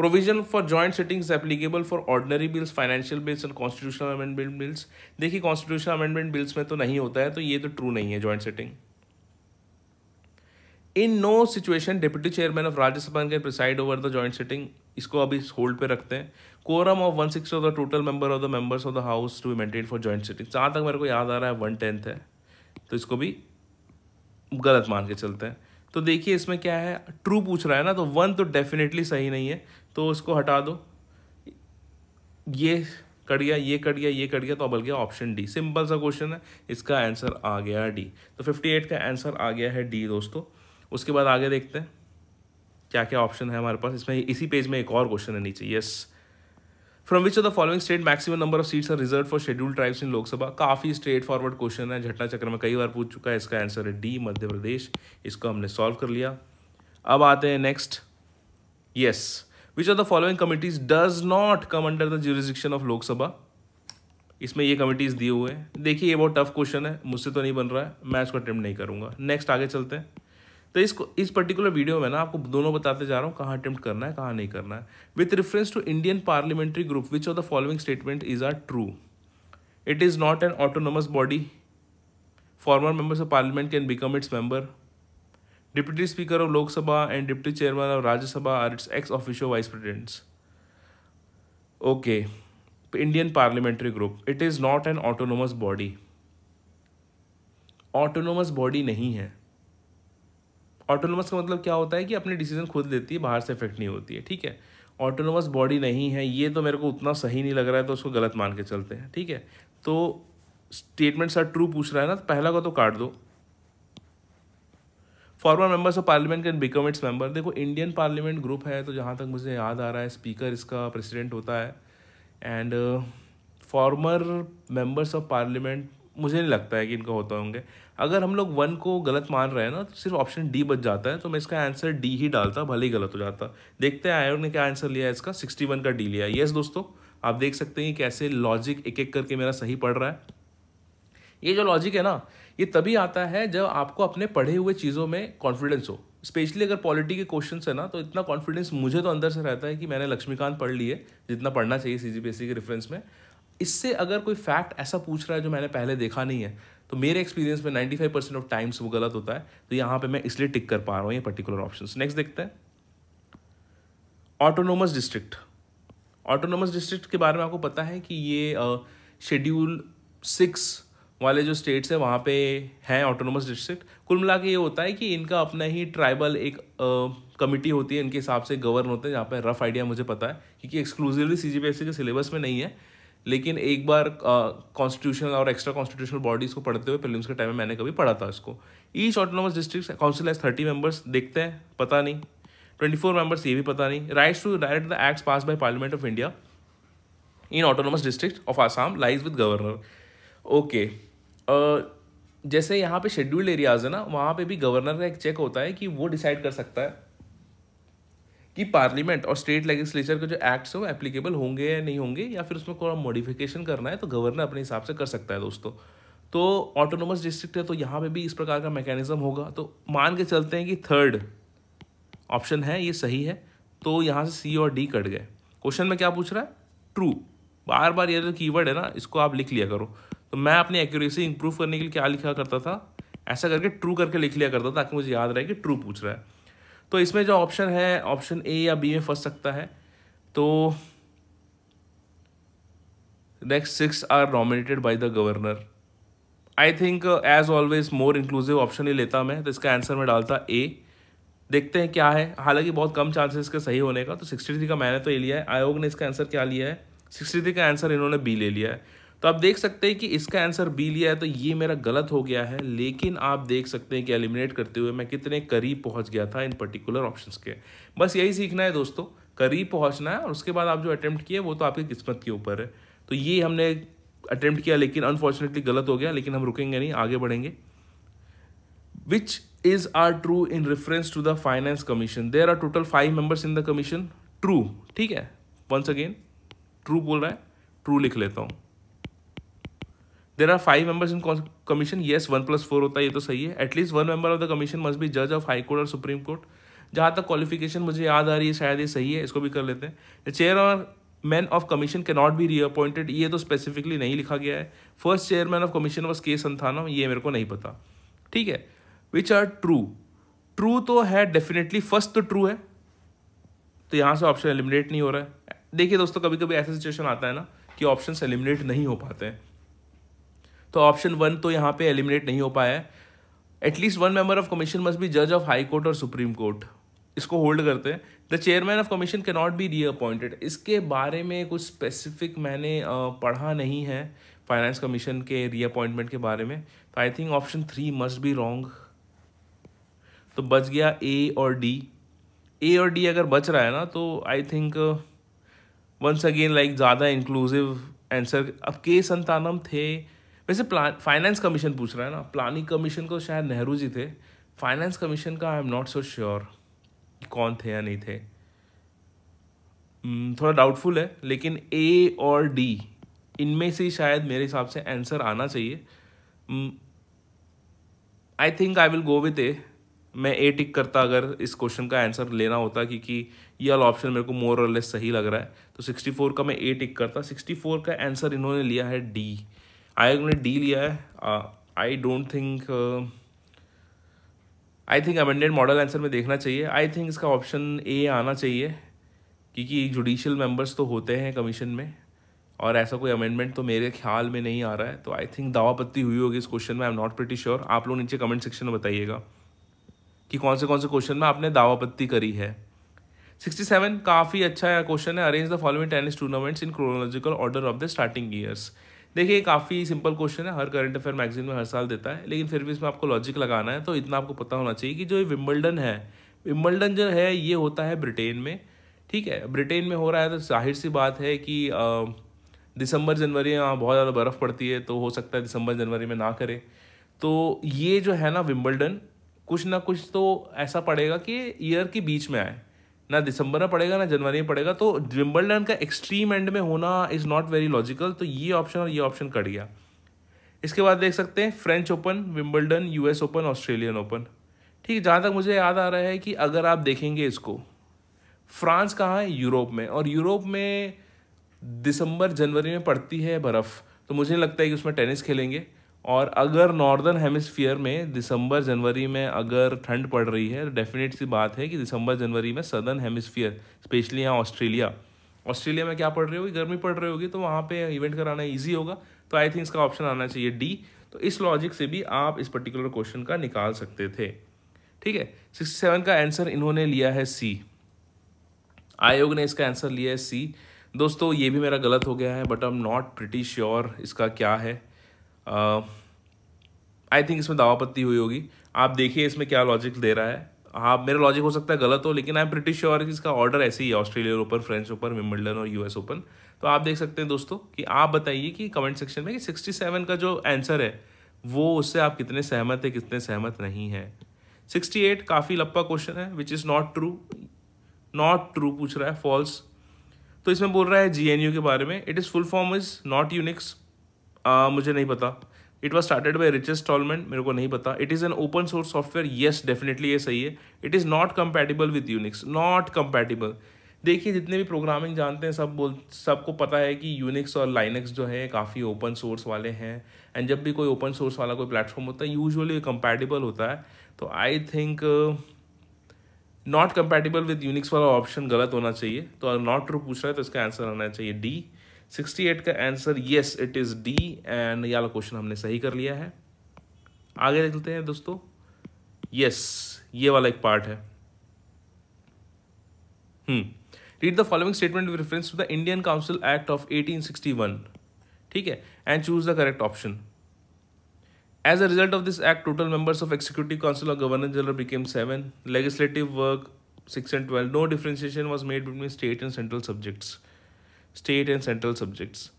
Speaker 1: provision for joint sittings applicable for ordinary bills financial bills and constitutional amendment bills देखिए constitutional amendment bills में तो नहीं होता है तो ये तो true नहीं है joint sitting in no situation deputy chairman of Rajya Sabha के preside over the joint sitting इसको अभी होल्ड पे रखते हैं quorum of one six of the total member of the members of the house to be maintain for joint sitting जहाँ तक मेरे को याद आ रहा है वन टेंथ है तो इसको भी गलत मान के चलते हैं तो देखिए इसमें क्या है ट्रू पूछ रहा है ना तो वन तो डेफिनेटली सही नहीं है तो उसको हटा दो ये कट गया ये कट गया ये कट गया तो बल गया ऑप्शन डी सिंपल सा क्वेश्चन है इसका आंसर आ गया डी तो 58 का आंसर आ गया है डी दोस्तों उसके बाद आगे देखते हैं क्या क्या ऑप्शन है हमारे पास इसमें इसी पेज में एक और क्वेश्चन है नीचे yes from which of the following state maximum number of seats are reserve for schedule tribes in Lok Sabha काफ़ी स्ट्रेट फॉरवर्ड क्वेश्चन है झटना चक्र में कई बार पूछ चुका है इसका आंसर है डी मध्य प्रदेश इसको हमने सॉल्व कर लिया अब आते हैं next yes yes. Which are the following committees does not come under the jurisdiction of Lok Sabha इसमें ये कमिटीज दिए हुए हैं देखिए ये बहुत टफ क्वेश्चन है मुझसे तो नहीं बन रहा है मैं इसको अटेम्प्ट नहीं करूँगा नेक्स्ट आगे चलते हैं तो इसको इस पर्टिकुलर वीडियो में ना आपको दोनों बताते जा रहा हूँ कहाँ अटेम्प्ट करना है कहाँ नहीं करना है with reference to Indian parliamentary group which of the following statement is are true it is not an autonomous body former members of parliament can become its member Deputy Speaker of Lok Sabha and Deputy Chairman of Rajya Sabha are its ex officio vice presidents. Okay, Indian Parliamentary Group. It is not an autonomous body. autonomous body नहीं है autonomous का मतलब क्या होता है कि अपने decision खुद लेती है बाहर से effect नहीं होती है ठीक है autonomous body नहीं है ये तो मेरे को उतना सही नहीं लग रहा है तो उसको गलत मान के चलते हैं ठीक है तो statements are true पूछ रहा है ना तो पहला का तो काट दो former members of parliament can become its member देखो इंडियन पार्लियामेंट ग्रुप है तो जहाँ तक मुझे याद आ रहा है स्पीकर इसका प्रेसिडेंट होता है and former members of parliament मुझे नहीं लगता है कि इनका होता होंगे अगर हम लोग वन को गलत मान रहे हैं ना तो सिर्फ ऑप्शन डी बच जाता है तो मैं इसका आंसर डी ही डालता भले ही गलत हो जाता देखते हैं आयोग ने क्या आंसर लिया है इसका सिक्सटी वन का डी लिया है दोस्तों आप देख सकते हैं कैसे लॉजिक एक एक करके मेरा सही पड़ रहा है ये जो लॉजिक है ना ये तभी आता है जब आपको अपने पढ़े हुए चीज़ों में कॉन्फिडेंस हो स्पेशली अगर पॉलिटी के क्वेश्चन है ना तो इतना कॉन्फिडेंस मुझे तो अंदर से रहता है कि मैंने लक्ष्मीकांत पढ़ लिए जितना पढ़ना चाहिए सी के रेफरेंस में इससे अगर कोई फैक्ट ऐसा पूछ रहा है जो मैंने पहले देखा नहीं है तो मेरे एक्सपीरियंस में 95 परसेंट ऑफ टाइम्स वो गलत होता है तो यहाँ पे मैं इसलिए टिक कर पा रहा हूँ ये पर्टिकुलर ऑप्शन नेक्स्ट देखते हैं ऑटोनोमस डिस्ट्रिक्ट ऑटोनोमस डिस्ट्रिक्ट के बारे में आपको पता है कि ये शेड्यूल सिक्स वाले जो स्टेट्स हैं वहाँ पे हैं ऑटोनोमस डिस्ट्रिक्ट कुल मिला के ये होता है कि इनका अपना ही ट्राइबल एक कमिटी होती है इनके हिसाब से गवर्न होते हैं जहाँ पे रफ आइडिया मुझे पता है क्योंकि एक्सक्लूसिवली सी जी के सिलेबस में नहीं है लेकिन एक बार कॉन्स्टिट्यूशनल और एक्स्ट्रा कॉन्स्टिट्यूशनल बॉडीज़ को पढ़ते हुए फिल्म के टाइम में मैंने कभी पढ़ा था इसको each autonomous district council has thirty members देखते हैं पता नहीं ट्वेंटी फोर मेंबर्स ये भी पता नहीं rights to direct the acts pass by parliament of India in autonomous district of Assam lies with governor okay जैसे यहाँ पे शेड्यूल्ड एरियाज है ना वहाँ पे भी गवर्नर का एक चेक होता है कि वो डिसाइड कर सकता है कि पार्लियामेंट और स्टेट लेजिस्लेचर के जो एक्ट्स हैं वो एप्लीकेबल होंगे या नहीं होंगे या फिर उसमें कोई मॉडिफिकेशन करना है तो गवर्नर अपने हिसाब से कर सकता है दोस्तों तो ऑटोनोमस डिस्ट्रिक्ट है तो यहाँ पे भी इस प्रकार का मैकेनिज्म होगा तो मान के चलते हैं कि थर्ड ऑप्शन है ये सही है तो यहाँ से सी और डी कट गए क्वेश्चन में क्या पूछ रहा है ट्रू बार बार ये जो कीवर्ड है ना इसको आप लिख लिया करो तो मैं अपनी एक्यूरेसी इंप्रूव करने के लिए क्या लिखा करता था ऐसा करके ट्रू करके लिख लिया करता था ताकि मुझे याद रहे कि ट्रू पूछ रहा है तो इसमें जो ऑप्शन है ऑप्शन ए या बी में फंस सकता है तो next six are nominated by the governor I think as always more inclusive option ही लेता मैं तो इसका आंसर मैं डालता ए देखते हैं क्या है हालांकि बहुत कम चांसेस के सही होने का तो सिक्सटी थ्री का मैंने तो ये लिया है आयोग ने इसका आंसर क्या लिया है सिक्सटी थ्री का आंसर इन्होंने बी ले लिया है तो आप देख सकते हैं कि इसका आंसर बी लिया है तो ये मेरा गलत हो गया है लेकिन आप देख सकते हैं कि एलिमिनेट करते हुए मैं कितने करीब पहुंच गया था इन पर्टिकुलर ऑप्शंस के बस यही सीखना है दोस्तों करीब पहुंचना है और उसके बाद आप जो अटैम्प्ट किए वो तो आपकी किस्मत के ऊपर है तो ये हमने अटैम्प्ट किया लेकिन अनफॉर्चुनेटली गलत हो गया लेकिन हम रुकेंगे नहीं आगे बढ़ेंगे which is are true in reference to the finance commission there are total five members in the commission true ठीक है वंस अगेन ट्रू बोल रहा है ट्रू लिख लेता हूँ there are five members in commission yes one plus four होता है ये तो सही है at least one member of the commission must be जज ऑफ हाई कोर्ट और सुप्रीम कोर्ट जहाँ तक क्वालिफिकेशन मुझे याद आ रही है शायद ये सही है इसको भी कर लेते हैं चेयर और मैन ऑफ कमीशन के नॉट बी रीअपॉइंटेड ये तो स्पेसिफिकली नहीं लिखा गया है first chairman of commission was K Santhana ये मेरे को नहीं पता ठीक है विच आर ट्रू ट्रू तो है डेफिनेटली फर्स्ट तो ट्रू है तो यहाँ से ऑप्शन एलिमिनेट नहीं हो रहा है देखिए दोस्तों कभी कभी ऐसा सिचुएशन आता है ना कि ऑप्शन एलिमिनेट नहीं हो पाते हैं तो ऑप्शन वन तो यहाँ पे एलिमिनेट नहीं हो पाया है at least one member of commission must be जज ऑफ हाई कोर्ट और सुप्रीम कोर्ट इसको होल्ड करते हैं द चेयरमैन ऑफ कमीशन के नॉट बी री अपॉइंटेड इसके बारे में कुछ स्पेसिफिक मैंने पढ़ा नहीं है फाइनेंस कमीशन के री अपॉइंटमेंट के बारे में तो I think option three must be wrong तो बच गया ए और डी ए और डी अगर बच रहा है ना तो I think once again like ज़्यादा इंक्लूसिव आंसर अब के संतानम थे वैसे प्लान फाइनेंस कमीशन पूछ रहा है ना प्लानिंग कमीशन को शायद नेहरू जी थे फाइनेंस कमीशन का I am not so sure कौन थे या नहीं थे hmm, थोड़ा डाउटफुल है लेकिन ए और डी इनमें से शायद मेरे हिसाब से आंसर आना चाहिए I think I will go with A मैं ए टिक करता अगर इस क्वेश्चन का आंसर लेना होता क्योंकि ये वाला ऑप्शन मेरे को मोर और लेस सही लग रहा है तो 64 का मैं ए टिक करता 64 का आंसर इन्होंने लिया है डी आई ने डी लिया है I don't think I think amended model answer में देखना चाहिए आई थिंक इसका ऑप्शन ए आना चाहिए क्योंकि जुडिशियल मेंबर्स तो होते हैं कमीशन में और ऐसा कोई अमेंडमेंट तो मेरे ख्याल में नहीं आ रहा है तो आई थिंक दावापत्ती हुई होगी इस क्वेश्चन में I am not pretty sure आप लोग नीचे कमेंट सेक्शन में बताइएगा कि कौन से कौन से क्वेश्चन में आपने दावापत्ती करी है सिक्सटी सेवन काफ़ी अच्छा क्वेश्चन है arrange the following tennis tournaments in chronological order of the starting years देखिए काफ़ी सिंपल क्वेश्चन है हर करंट अफेयर मैगजीन में हर साल देता है लेकिन फिर भी इसमें आपको लॉजिक लगाना है तो इतना आपको पता होना चाहिए कि जो ये विम्बल्डन है विम्बल्डन जो है ये होता है ब्रिटेन में ठीक है ब्रिटेन में हो रहा है तो जाहिर सी बात है कि दिसंबर जनवरी में बहुत ज़्यादा बर्फ़ पड़ती है तो हो सकता है दिसंबर जनवरी में ना करें तो ये जो है ना विम्बल्डन कुछ ना कुछ तो ऐसा पड़ेगा कि ईयर के बीच में आए ना दिसंबर में पड़ेगा ना जनवरी में पड़ेगा तो विम्बलडन का एक्सट्रीम एंड में होना इज़ नॉट वेरी लॉजिकल तो ये ऑप्शन और ये ऑप्शन कट गया इसके बाद देख सकते हैं French Open Wimbledon US Open Australian Open ठीक है जहाँ तक मुझे याद आ रहा है कि अगर आप देखेंगे इसको फ्रांस कहाँ है यूरोप में और यूरोप में दिसंबर जनवरी में पड़ती है बर्फ़ तो मुझे लगता है कि उसमें टेनिस खेलेंगे और अगर नॉर्दर्न हेमिस्फीयर में दिसंबर जनवरी में अगर ठंड पड़ रही है तो डेफिनेट सी बात है कि दिसंबर जनवरी में सदर्न हेमिस्फीयर स्पेशली यहाँ ऑस्ट्रेलिया ऑस्ट्रेलिया में क्या पड़ रही होगी गर्मी पड़ रही होगी तो वहाँ पे इवेंट कराना ईजी होगा तो आई थिंक इसका ऑप्शन आना चाहिए डी तो इस लॉजिक से भी आप इस पर्टिकुलर क्वेश्चन का निकाल सकते थे ठीक है सिक्सटी सेवन का आंसर इन्होंने लिया है सी आयोग ने इसका आंसर लिया है सी दोस्तों ये भी मेरा गलत हो गया है but I am not pretty sure इसका क्या है आई uh, थिंक इसमें दावापत्ती हुई होगी आप देखिए इसमें क्या लॉजिक दे रहा है हाँ मेरा लॉजिक हो सकता है गलत हो लेकिन आई एम ब्रिटिश श्योर कि इसका ऑर्डर ऐसे ही है Australia Open French Open Wimbledon और यूएस ओपन तो आप देख सकते हैं दोस्तों कि आप बताइए कि कमेंट सेक्शन में कि 67 का जो आंसर है वो उससे आप कितने सहमत है कितने सहमत नहीं है 68 काफ़ी लप्पा क्वेश्चन है which is not true not true पूछ रहा है फॉल्स तो इसमें बोल रहा है जी के बारे में it is full form is not Unix uh, मुझे नहीं पता it was started by Richard Stallman मेरे को नहीं पता it is an open source software yes definitely ये सही है it is not compatible with Unix not compatible देखिए जितने भी प्रोग्रामिंग जानते हैं सब बोल सबको पता है कि यूनिक्स और लाइनक्स जो है काफ़ी ओपन सोर्स वाले हैं एंड जब भी कोई ओपन सोर्स वाला कोई प्लेटफॉर्म होता है यूजअली कंपेटिबल होता है तो I think not compatible with Unix वाला ऑप्शन गलत होना चाहिए तो अगर नॉट ट्रू पूछ रहा है तो इसका आंसर आना चाहिए डी सिक्सटी एट का answer yes it is D and ये वाला क्वेश्चन हमने सही कर लिया है आगे चलते हैं दोस्तों यस ये वाला एक पार्ट है hmm read the following statement with reference to the Indian council act of eighteen sixty one ठीक है and choose the correct option as a result of this act total members of executive council of governor general became seven legislative work six and twelve no differentiation was made between state and central subjects state and central subjects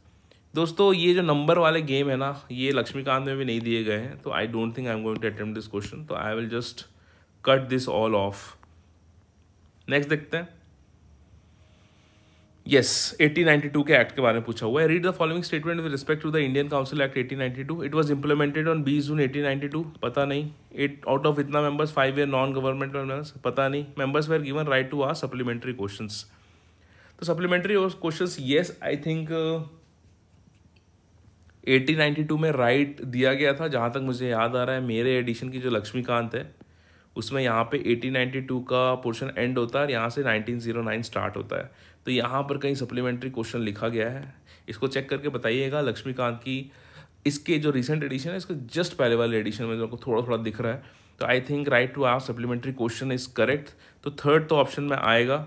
Speaker 1: दोस्तों ये जो number वाले game है ना ये लक्ष्मीकांत में भी नहीं दिए गए हैं तो I don't think I am going to attempt this question तो I will just cut this all of next देखते हैं यस टू के एक्ट के बारे में पूछा हुआ है read the following statement with respect to the Indian council act eighteen ninety two it was implemented on बीस जून एटीन नाइनटी टू पता नहीं एट आउट ऑफ इतना members five year non government members पता नहीं members were given right to are supplementary question तो supplementary और question yes I think eighteen ninety two में राइट दिया गया था जहाँ तक मुझे याद आ रहा है मेरे एडिशन की जो लक्ष्मीकांत है उसमें यहाँ पे टू का पोर्शन एंड होता है और यहाँ से नाइनटीन जीरो नाइन स्टार्ट होता है तो यहाँ पर कहीं सप्लीमेंट्री क्वेश्चन लिखा गया है इसको चेक करके बताइएगा लक्ष्मीकांत की इसके जो रिसेंट एडिशन है इसके जस्ट पहले वाले एडिशन में जो थोड़ा थोड़ा दिख रहा है तो I think right to are supplementary question is correct तो थर्ड तो ऑप्शन में आएगा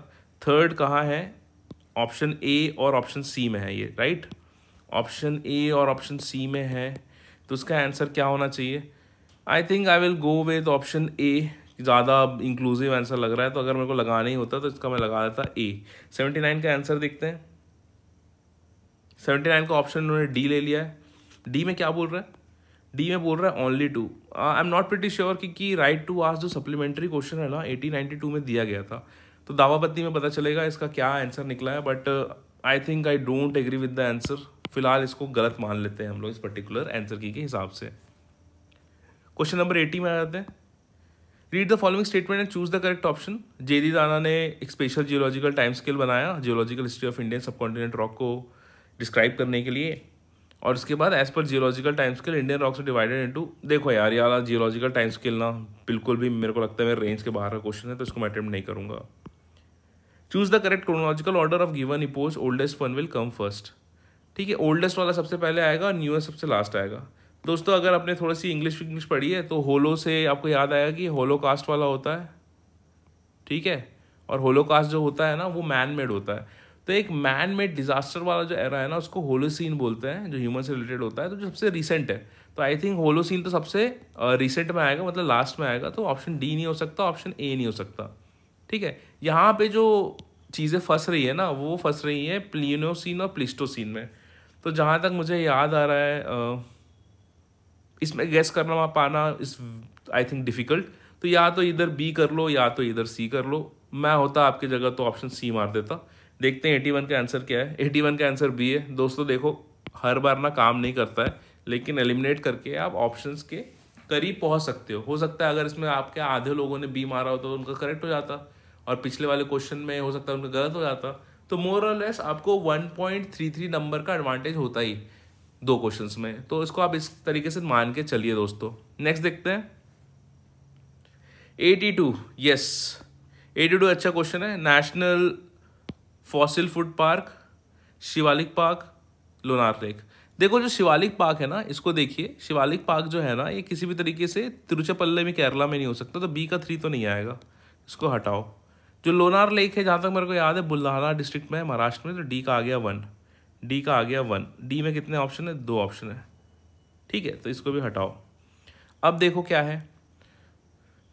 Speaker 1: थर्ड कहाँ है ऑप्शन ए और ऑप्शन सी में है ये राइट ऑप्शन ए और ऑप्शन सी में है तो उसका आंसर क्या होना चाहिए I think I will go with option A ज़्यादा इंक्लूसिव आंसर लग रहा है तो अगर मेरे को लगाना ही होता तो इसका मैं लगा देता ए सेवेंटी नाइन का आंसर देखते हैं सेवेंटी नाइन का ऑप्शन उन्होंने डी ले लिया है डी में क्या बोल रहा है डी में बोल रहा है only two I am not pretty sure कि राइट टू आज जो सप्लीमेंट्री क्वेश्चन है ना एटीन नाइन्टी टू में दिया गया था तो दावापत्ती में पता चलेगा इसका क्या आंसर निकला है but I think I don't agree with the answer फिलहाल इसको गलत मान लेते हैं हम लोग इस पर्टिकुलर आंसर की के हिसाब से क्वेश्चन नंबर एटी में आ जाते हैं read the following statement and choose the correct option जेदी दाना ने एक स्पेशल जियोलॉजिकल टाइम स्केल बनाया geological history of Indian subcontinent rock को डिस्क्राइब करने के लिए और उसके बाद एज पर geological time scale Indian rock से डिवाइडेड इंटू देखो यार ये वाला जियोलॉजिकल टाइम स्केल ना बिल्कुल भी मेरे को लगता है मेरे रेंज के बाहर का क्वेश्चन है तो इसको मैं अटेम्प्ट नहीं करूँगा choose the correct chronological order of given epochs oldest one will come first ठीक है ओल्डेस्ट वाला सबसे पहले आएगा और न्यूएस्ट सबसे लास्ट आएगा दोस्तों अगर आपने थोड़ी सी इंग्लिश विंग्लिश पढ़ी है तो होलो से आपको याद आएगा कि होलो कास्ट वाला होता है ठीक है और होलो कास्ट जो होता है ना वो मैन मेड होता है तो एक मैन मेड डिजास्टर वाला जो एरा है ना उसको होलोसीन बोलते हैं जो ह्यूमन से रिलेटेड होता है तो जो सबसे रिसेंट है तो आई थिंक होलोसीन तो सबसे रिसेंट में आएगा मतलब लास्ट में आएगा तो ऑप्शन डी नहीं हो सकता ऑप्शन ए नहीं हो सकता ठीक है यहाँ पे जो चीज़ें फंस रही है ना वो फंस रही है प्लिनोसिन और प्लिस्टोसिन में तो जहाँ तक मुझे याद आ रहा है इसमें गैस करना पाना इस आई थिंक डिफ़िकल्ट तो या तो इधर बी कर लो या तो इधर सी कर लो मैं होता आपकी जगह तो ऑप्शन सी मार देता देखते हैं एटी वन का आंसर क्या है एटी वन का आंसर बी है दोस्तों देखो हर बार ना काम नहीं करता है लेकिन एलिमिनेट करके आप ऑप्शंस के करीब पहुंच सकते हो हो सकता है अगर इसमें आपके आधे लोगों ने बी मारा होता तो उनका करेक्ट हो जाता और पिछले वाले क्वेश्चन में हो सकता है उनका गलत हो जाता तो मोर और लेस आपको 1.33 नंबर का एडवांटेज होता ही दो क्वेश्चन में तो इसको आप इस तरीके से मान के चलिए दोस्तों नेक्स्ट देखते हैं 82 यस टू अच्छा क्वेश्चन है national fossil wood park Shivalik park Lonar lake देखो जो शिवालिक पार्क है ना इसको देखिए शिवालिक पार्क जो है ना ये किसी भी तरीके से तिरुचपल्ले में केरला में नहीं हो सकता तो बी का थ्री तो नहीं आएगा इसको हटाओ जो लोनार लेक है जहाँ तक मेरे को याद है बुल्हारा डिस्ट्रिक्ट में महाराष्ट्र में तो डी का आ गया वन डी का आ गया वन डी में कितने ऑप्शन है दो ऑप्शन है ठीक है तो इसको भी हटाओ अब देखो क्या है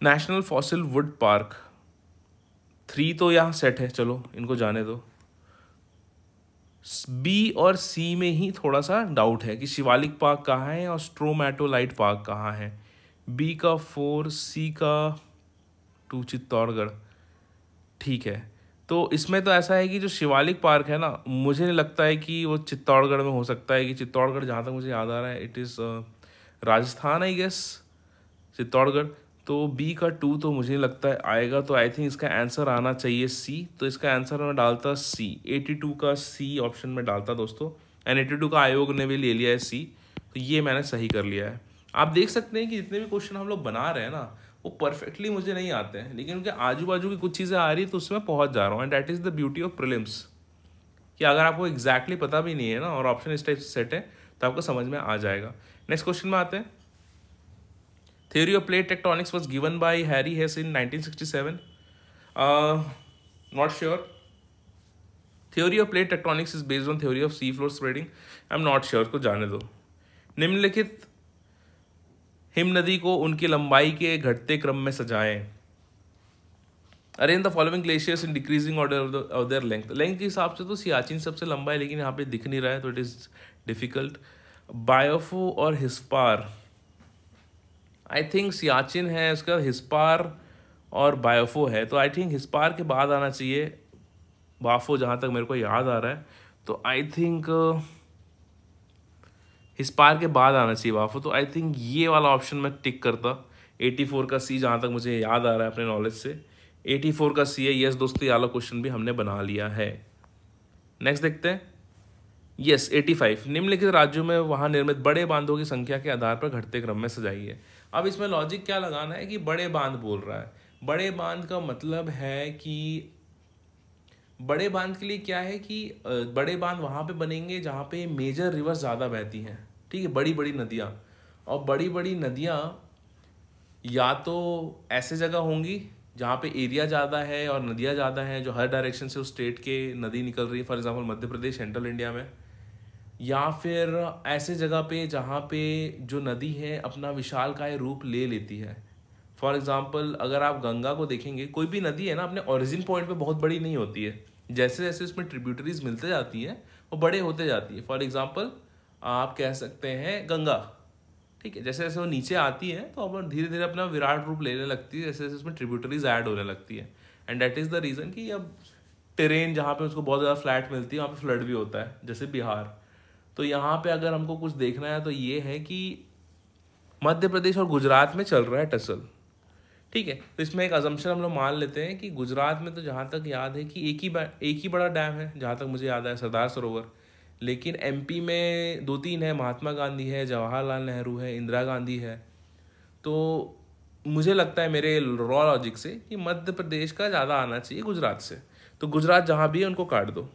Speaker 1: national fossil wood park three तो यहाँ सेट है चलो इनको जाने दो बी और सी में ही थोड़ा सा डाउट है कि शिवालिक पार्क कहाँ है और स्ट्रोमेटोलाइट पार्क कहाँ है बी का फोर सी का टू चित्तौड़गढ़ ठीक है तो इसमें तो ऐसा है कि जो शिवालिक पार्क है ना मुझे नहीं लगता है कि वो चित्तौड़गढ़ में हो सकता है कि चित्तौड़गढ़ जहाँ तक मुझे याद आ रहा है it is uh, Rajasthan I guess Chittorgarh तो बी का टू तो मुझे नहीं लगता है आएगा तो आई थिंक इसका आंसर आना चाहिए सी तो इसका आंसर मैं डालता सी एटी टू का सी ऑप्शन में डालता दोस्तों एंड एटी टू का आयोग ने भी ले लिया है सी तो ये मैंने सही कर लिया है आप देख सकते हैं कि जितने भी क्वेश्चन हम लोग बना रहे हैं ना वो परफेक्टली मुझे नहीं आते हैं लेकिन उनके आजू बाजू की कुछ चीज़ें आ रही है तो उसमें पहुंच जा रहा हूँ and that is the beauty of prelims कि अगर आपको एग्जैक्टली exactly पता भी नहीं है ना और ऑप्शन इस टाइप से सेट है तो आपको समझ में आ जाएगा नेक्स्ट क्वेश्चन में आते हैं theory of plate tectonics was given by Harry Hess in nineteen not sure theory of plate tectonics is based on theory of sea floor spreading I am not sure को जाने दो निम्नलिखित him नदी को उनकी लंबाई के घटते क्रम में सजाएं in the following glaciers in decreasing order of their length length के हिसाब से तो सियाचिन सबसे लंबा है लेकिन यहाँ पे दिख नहीं रहा है तो इट इज़ डिफ़िकल्ट बायोफो और हिस्पार आई थिंक सियाचिन है उसका हिस्पार और बायोफो है तो आई थिंक हिस्पार के बाद आना चाहिए बाफो जहाँ तक मेरे को याद आ रहा है तो आई थिंक इस पार के बाद आना चाहिए वाफो तो आई थिंक ये वाला ऑप्शन मैं टिक करता 84 का सी जहाँ तक मुझे याद आ रहा है अपने नॉलेज से 84 का सी है यस दोस्तों ये वाला क्वेश्चन भी हमने बना लिया है नेक्स्ट देखते हैं यस 85 निम्नलिखित राज्यों में वहाँ निर्मित बड़े बांधों की संख्या के आधार पर घटते क्रम में सजाई है अब इसमें लॉजिक क्या लगाना है कि बड़े बांध बोल रहा है बड़े बांध का मतलब है कि बड़े बांध के लिए क्या है कि बड़े बांध वहाँ पे बनेंगे जहाँ पे मेजर रिवर्स ज़्यादा बहती हैं ठीक है बड़ी बड़ी नदियाँ और बड़ी बड़ी नदियाँ या तो ऐसे जगह होंगी जहाँ पे एरिया ज़्यादा है और नदियाँ ज़्यादा हैं जो हर डायरेक्शन से उस स्टेट के नदी निकल रही है for example Madhya Pradesh central India में या फिर ऐसे जगह पे जहाँ पे जो नदी है अपना विशाल काय रूप ले लेती है फॉर एग्ज़ाम्पल अगर आप गंगा को देखेंगे कोई भी नदी है ना अपने ओरिजिन पॉइंट पर बहुत बड़ी नहीं होती है जैसे जैसे उसमें ट्रिब्यूटरीज मिलते जाती हैं वो बड़े होते जाती है फॉर एग्ज़ाम्पल आप कह सकते हैं गंगा ठीक है जैसे जैसे वो नीचे आती है तो अपन धीरे धीरे अपना विराट रूप लेने लगती है जैसे जैसे उसमें ट्रिब्यूटरीज ऐड होने लगती है and that is the reason कि अब टेरेन जहाँ पे उसको बहुत ज़्यादा फ्लैट मिलती है वहाँ पे फ्लड भी होता है जैसे बिहार तो यहाँ पे अगर हमको कुछ देखना है तो ये है कि मध्य प्रदेश और गुजरात में चल रहा है टसल ठीक है तो इसमें एक अजम्पन हम लोग मान लेते हैं कि गुजरात में तो जहाँ तक याद है कि एक ही एक ही बड़ा डैम है जहाँ तक मुझे याद है सरदार सरोवर लेकिन एम में दो तीन है महात्मा गांधी है जवाहरलाल नेहरू है इंदिरा गांधी है तो मुझे लगता है मेरे रॉ लॉजिक से कि मध्य प्रदेश का ज़्यादा आना चाहिए गुजरात से तो गुजरात जहाँ भी है उनको काट दो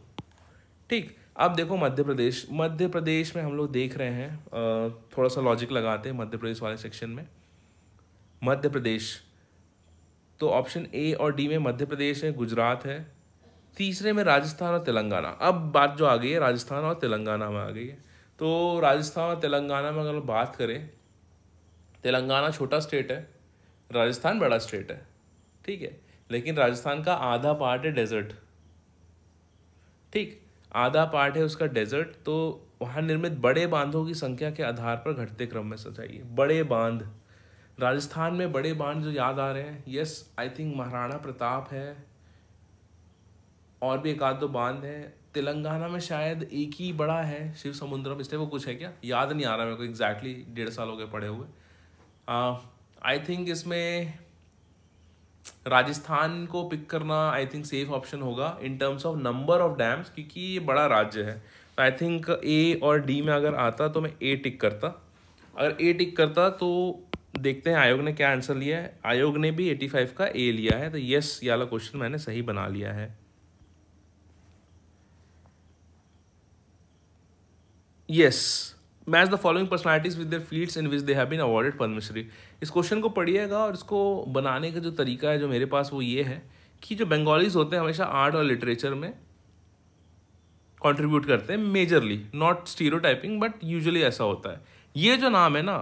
Speaker 1: ठीक अब देखो मध्य प्रदेश मध्य प्रदेश में हम लोग देख रहे हैं थोड़ा सा लॉजिक लगाते हैं मध्य प्रदेश वाले सेक्शन में मध्य प्रदेश तो ऑप्शन ए और डी में मध्य प्रदेश है गुजरात है तीसरे में राजस्थान और तेलंगाना अब बात जो आ गई है राजस्थान और तेलंगाना में आ गई है तो राजस्थान और तेलंगाना में अगर बात करें तेलंगाना छोटा स्टेट है राजस्थान बड़ा स्टेट है ठीक है लेकिन राजस्थान का आधा पार्ट है डेजर्ट ठीक आधा पार्ट है उसका डेजर्ट तो वहाँ निर्मित बड़े बांधों की संख्या के आधार पर घटते क्रम में सजाइए बड़े बांध राजस्थान में बड़े बांध जो याद आ रहे हैं yes I think Maharana Pratap है और भी एक आध दो बांध है तेलंगाना में शायद एक ही बड़ा है शिव समुद्रम इसलिए वो कुछ है क्या याद नहीं आ रहा मेरे को एग्जैक्टली डेढ़ साल हो गए पड़े हुए आई थिंक इसमें राजस्थान को पिक करना आई थिंक सेफ ऑप्शन होगा in terms of number of dams क्योंकि ये बड़ा राज्य है तो आई थिंक ए और डी में अगर आता तो मैं ए टिक करता अगर ए टिक करता तो देखते हैं आयोग ने क्या आंसर लिया है आयोग ने भी 85 का ए लिया है तो यस ये वाला क्वेश्चन मैंने सही बना लिया है yes match the following personalities with their fields in which they have been awarded Padma Shri इस क्वेश्चन को पढ़िएगा और इसको बनाने का जो तरीका है जो मेरे पास वो ये है कि जो बंगालीज होते हैं हमेशा आर्ट और लिटरेचर में कॉन्ट्रीब्यूट करते हैं majorly not stereotyping but usually ऐसा होता है ये जो नाम है ना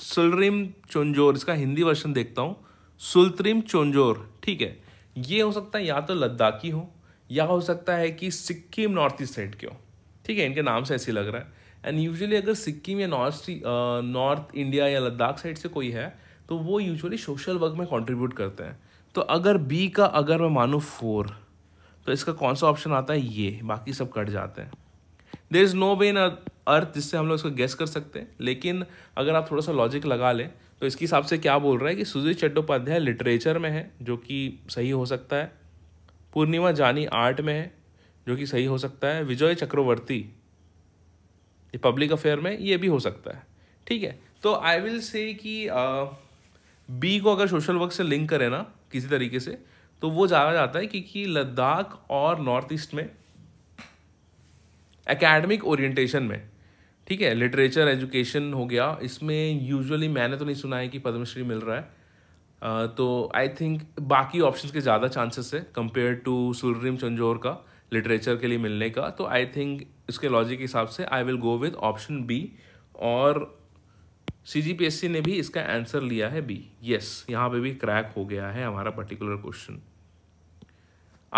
Speaker 1: सुलरिम चुनजोर इसका हिंदी वर्षन देखता हूँ सुलत्रिम चुनजोर ठीक है ये हो सकता है या तो लद्दाखी हो या हो सकता है कि सिक्किम नॉर्थ ईस्ट साइड के हो ठीक है इनके नाम से ऐसे लग रहा है एंड यूजुअली अगर सिक्किम या नॉर्थ नॉर्थ इंडिया या लद्दाख साइड से कोई है तो वो यूजुअली सोशल वर्क में कंट्रीब्यूट करते हैं तो अगर बी का अगर मैं मानूँ फोर तो इसका कौन सा ऑप्शन आता है ये बाकी सब कट जाते हैं देर इज़ नो वे इन अर्थ जिससे हम लोग इसको गेस कर सकते हैं लेकिन अगर आप थोड़ा सा लॉजिक लगा लें तो इसके हिसाब से क्या बोल रहा है कि सुजीत चट्टोपाध्याय लिटरेचर में है जो कि सही हो सकता है पूर्णिमा जानी आर्ट में है जो कि सही हो सकता है विजय चक्रवर्ती ये पब्लिक अफेयर में ये भी हो सकता है ठीक है तो आई विल से कि बी को अगर सोशल वर्क से लिंक करें ना किसी तरीके से तो वो जाना जाता है क्योंकि लद्दाख और नॉर्थ ईस्ट में एकेडमिक ओरिएंटेशन में ठीक है लिटरेचर एजुकेशन हो गया इसमें यूजुअली मैंने तो नहीं सुना है कि पद्मश्री मिल रहा है तो आई थिंक बाकी ऑप्शन के ज़्यादा चांसेस है कंपेयर टू सुलरिम चंजोर का लिटरेचर के लिए मिलने का तो आई थिंक इसके लॉजिक के हिसाब से I will go with option B और सी ने भी इसका आंसर लिया है बी यस यहाँ पे भी क्रैक हो गया है हमारा पर्टिकुलर क्वेश्चन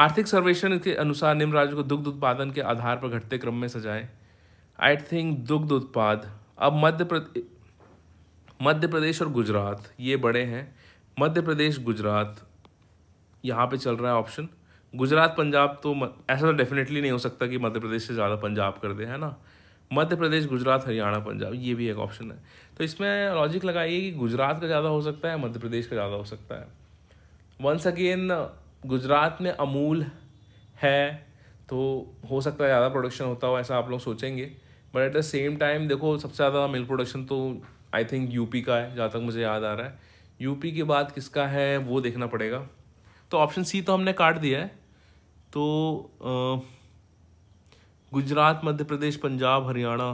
Speaker 1: आर्थिक सर्वेक्षण के अनुसार निम्न राज्य को दुग्ध उत्पादन के आधार पर घटते क्रम में सजाएं आई थिंक दुग्ध उत्पाद अब मध्य प्रदेश मध्य प्रदेश और गुजरात ये बड़े हैं मध्य प्रदेश गुजरात यहाँ पे चल रहा है ऑप्शन गुजरात पंजाब तो ऐसा तो डेफिनेटली नहीं हो सकता कि मध्य प्रदेश से ज़्यादा पंजाब कर दे है ना मध्य प्रदेश गुजरात हरियाणा पंजाब ये भी एक ऑप्शन है तो इसमें लॉजिक लगाइए कि गुजरात का ज़्यादा हो सकता है मध्य प्रदेश का ज़्यादा हो सकता है वंस अगेन गुजरात में अमूल है तो हो सकता है ज़्यादा प्रोडक्शन होता हो ऐसा आप लोग सोचेंगे but at the same time देखो सबसे ज़्यादा मिल्क प्रोडक्शन तो आई थिंक यूपी का है जहाँ तक मुझे याद आ रहा है यूपी के बाद किसका है वो देखना पड़ेगा तो ऑप्शन सी तो हमने काट दिया है तो Gujarat Madhya Pradesh Punjab Haryana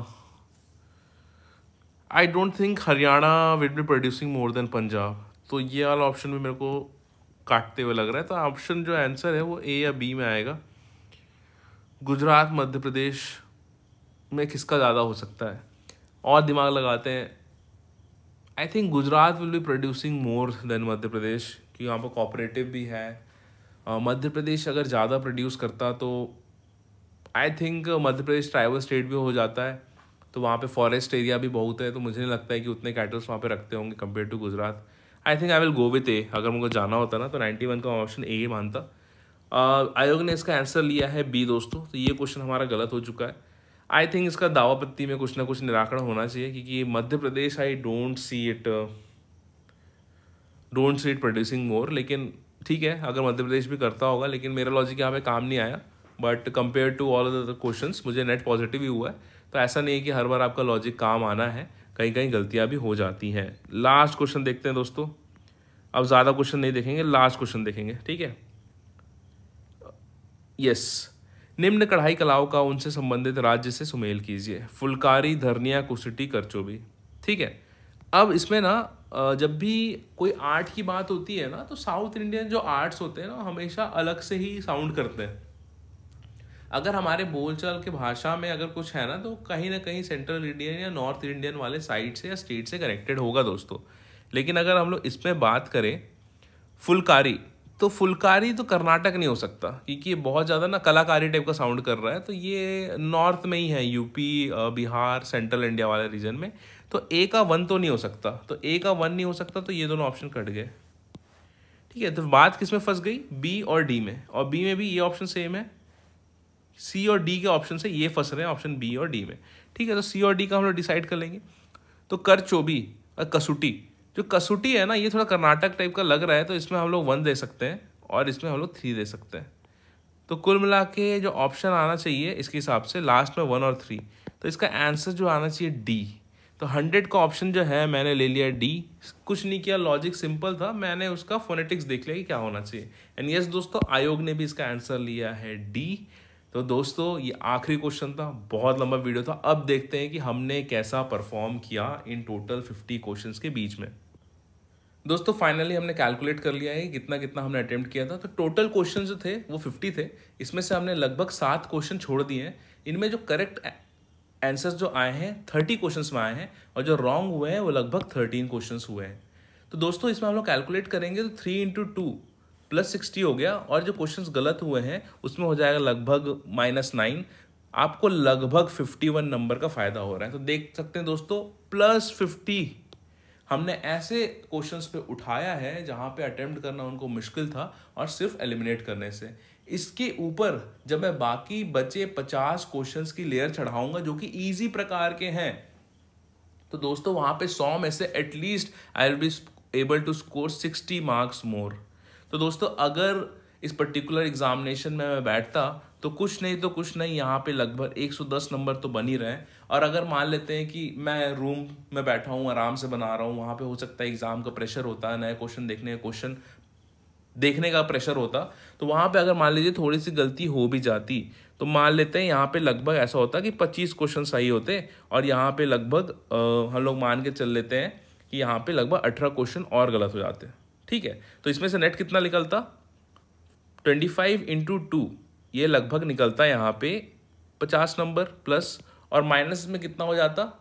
Speaker 1: I don't think Haryana will be producing more than Punjab तो ये वाला ऑप्शन भी मेरे को काटते हुए लग रहा है तो ऑप्शन जो आंसर है वो ए या बी में आएगा गुजरात मध्य प्रदेश में किसका ज़्यादा हो सकता है और दिमाग लगाते हैं I think Gujarat will be producing more than Madhya Pradesh क्योंकि यहाँ पर कॉपरेटिव भी है मध्य प्रदेश अगर ज़्यादा प्रोड्यूस करता तो I think Madhya Pradesh tribal state भी हो जाता है तो वहाँ पे फॉरेस्ट एरिया भी बहुत है तो मुझे नहीं लगता है कि उतने कैटल्स वहाँ पे रखते होंगे compare to Gujarat I think I will go with a अगर मुझे जाना होता ना तो नाइन्टी वन का ऑप्शन ए ही मानता आयोग ने इसका आंसर लिया है बी दोस्तों तो ये क्वेश्चन हमारा गलत हो चुका है आई थिंक इसका दावापत्ती में कुछ ना कुछ निराकरण होना चाहिए क्योंकि Madhya Pradesh I don't see it don't see it producing more लेकिन ठीक है अगर मध्य प्रदेश भी करता होगा लेकिन मेरा लॉजिक यहाँ पे काम नहीं आया but compare to all other question मुझे नेट पॉजिटिव ही हुआ है तो ऐसा नहीं है कि हर बार आपका लॉजिक काम आना है कहीं कहीं गलतियाँ भी हो जाती हैं लास्ट क्वेश्चन देखते हैं दोस्तों अब ज़्यादा क्वेश्चन नहीं देखेंगे लास्ट क्वेश्चन देखेंगे ठीक है यस निम्न कढ़ाई कलाओं का उनसे संबंधित राज्य से सुमेल कीजिए फुलकारी धरनिया कुसटी करचोबी ठीक है अब इसमें ना जब भी कोई आर्ट की बात होती है ना तो साउथ इंडियन जो आर्ट्स होते हैं ना हमेशा अलग से ही साउंड करते हैं अगर हमारे बोलचाल के भाषा में अगर कुछ है ना तो कहीं ना कहीं सेंट्रल इंडियन या नॉर्थ इंडियन वाले साइड से या स्टेट से कनेक्टेड होगा दोस्तों लेकिन अगर हम लोग इस पर बात करें फुलकारी तो फुलकारी तो कर्नाटक नहीं हो सकता क्योंकि ये बहुत ज़्यादा ना कलाकारी टाइप का साउंड कर रहा है तो ये नॉर्थ में ही है यूपी बिहार सेंट्रल इंडिया वाले रीजन में तो ए का वन तो नहीं हो सकता तो ए का वन नहीं हो सकता तो ये दोनों ऑप्शन कट गए ठीक है तो बात किस में फंस गई बी और डी में और बी में भी ये ऑप्शन सेम है सी और डी के ऑप्शन से ये फंस रहे हैं ऑप्शन बी और डी में ठीक है तो सी और डी का हम लोग डिसाइड कर लेंगे तो कर चोबी और कसुटी जो कसुटी है ना ये थोड़ा कर्नाटक टाइप का लग रहा है तो इसमें हम लोग वन दे सकते हैं और इसमें हम लोग थ्री दे सकते हैं तो कुल मिला के जो ऑप्शन आना चाहिए इसके हिसाब से लास्ट में वन और थ्री तो इसका आंसर जो आना चाहिए डी तो हंड्रेड का ऑप्शन जो है मैंने ले लिया डी कुछ नहीं किया लॉजिक सिंपल था मैंने उसका फोनेटिक्स देख लिया कि क्या होना चाहिए एंड यस दोस्तों आयोग ने भी इसका आंसर लिया है डी तो दोस्तों ये आखिरी क्वेश्चन था बहुत लंबा वीडियो था अब देखते हैं कि हमने कैसा परफॉर्म किया इन टोटल फिफ्टी क्वेश्चन के बीच में दोस्तों फाइनली हमने कैलकुलेट कर लिया है कितना कितना हमने अटेम्प्ट किया था तो टोटल क्वेश्चन जो थे वो फिफ्टी थे इसमें से हमने लगभग सात क्वेश्चन छोड़ दिए हैं इनमें जो करेक्ट आंसर्स जो आए हैं थर्टी क्वेश्चन में आए हैं और जो रॉन्ग हुए हैं वो लगभग थर्टीन क्वेश्चन हुए हैं तो दोस्तों इसमें हम लोग कैलकुलेट करेंगे तो three into two plus sixty हो गया और जो क्वेश्चंस गलत हुए हैं उसमें हो जाएगा लगभग माइनस नाइन आपको लगभग फिफ्टी वन नंबर का फ़ायदा हो रहा है तो देख सकते हैं दोस्तों प्लस फिफ्टी हमने ऐसे क्वेश्चंस पे उठाया है जहाँ पे अटेम्प्ट करना उनको मुश्किल था और सिर्फ एलिमिनेट करने से इसके ऊपर जब मैं बाकी बचे पचास क्वेश्चन की लेयर चढ़ाऊंगा जो कि ईजी प्रकार के हैं तो दोस्तों वहां पे सौ में से at least I will be able to score sixty marks more तो दोस्तों अगर इस पर्टिकुलर एग्जामिनेशन में मैं बैठता तो कुछ नहीं तो कुछ नहीं यहाँ पे लगभग 110 नंबर तो बन ही रहे और अगर मान लेते हैं कि मैं रूम में बैठा हूँ आराम से बना रहा हूँ वहाँ पे हो सकता है एग्ज़ाम का प्रेशर होता है नए क्वेश्चन देखने का क्वेश्चन देखने का प्रेशर होता तो वहाँ पे अगर मान लीजिए थोड़ी सी गलती हो भी जाती तो मान लेते हैं यहाँ पे लगभग ऐसा होता कि 25 क्वेश्चन सही होते और यहाँ पे लगभग हम लोग मान के चल लेते हैं कि यहाँ पे लगभग 18 क्वेश्चन और गलत हो जाते हैं ठीक है तो इसमें से नेट कितना निकलता 25 फाइव इंटू टू ये लगभग निकलता है यहाँ पे 50 नंबर प्लस और माइनस में कितना हो जाता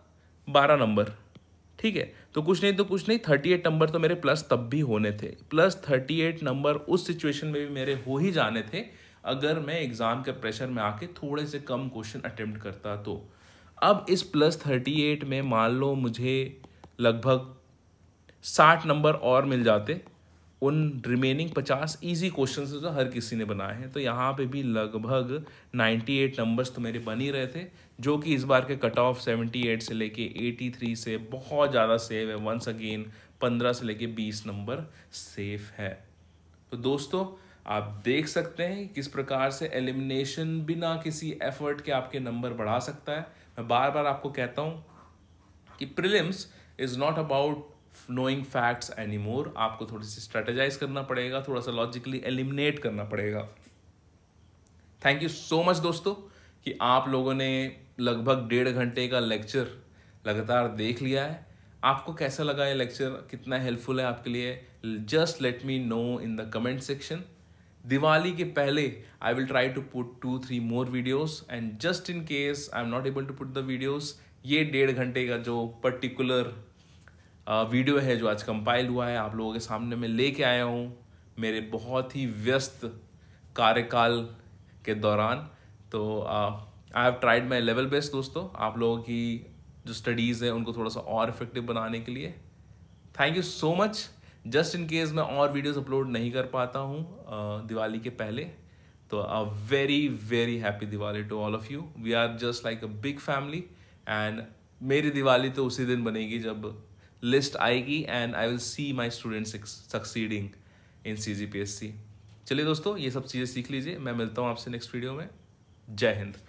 Speaker 1: बारह नंबर ठीक है तो कुछ नहीं तो कुछ नहीं थर्टी एट नंबर तो मेरे प्लस तब भी होने थे प्लस थर्टी एट नंबर उस सिचुएशन में भी मेरे हो ही जाने थे अगर मैं एग्ज़ाम के प्रेशर में आके थोड़े से कम क्वेश्चन अटेम्प्ट करता तो अब इस प्लस थर्टी एट में मान लो मुझे लगभग साठ नंबर और मिल जाते उन रिमेनिंग पचास इजी क्वेश्चन तो हर किसी ने बनाए हैं तो यहाँ पे भी लगभग नाइन्टी एट नंबर्स तो मेरे बन ही रहे थे जो कि इस बार के कट ऑफ सेवेंटी एट से लेके एटी थ्री से बहुत ज़्यादा सेफ है वंस अगेन पंद्रह से लेके बीस नंबर सेफ है तो दोस्तों आप देख सकते हैं किस प्रकार से एलिमिनेशन बिना किसी एफर्ट के आपके नंबर बढ़ा सकता है मैं बार बार आपको कहता हूँ कि prelims is not about knowing facts any more आपको थोड़ी सी स्ट्रेटेजाइज करना पड़ेगा थोड़ा सा लॉजिकली एलिमिनेट करना पड़ेगा थैंक यू सो मच दोस्तों कि आप लोगों ने लगभग डेढ़ घंटे का लेक्चर लगातार देख लिया है आपको कैसा लगा ये लेक्चर कितना हेल्पफुल है आपके लिए just let me know in the comment section Diwali के पहले I will try to put two three more videos and just in case I am not able to put the videos ये डेढ़ घंटे का जो पर्टिकुलर वीडियो है जो आज कंपाइल हुआ है आप लोगों के सामने मैं लेके आया हूँ मेरे बहुत ही व्यस्त कार्यकाल के दौरान तो I have tried my level best दोस्तों आप लोगों की जो स्टडीज़ है उनको थोड़ा सा और इफेक्टिव बनाने के लिए thank you so much just in case मैं और वीडियोस अपलोड नहीं कर पाता हूँ दिवाली के पहले तो a very very happy Diwali to all of you we are just like a big family and मेरी दिवाली तो उसी दिन बनेगी जब लिस्ट आएगी and I will see my students succeeding in C G P S C चलिए दोस्तों ये सब चीज़ें सीख लीजिए मैं मिलता हूँ आपसे नेक्स्ट वीडियो में जय हिंद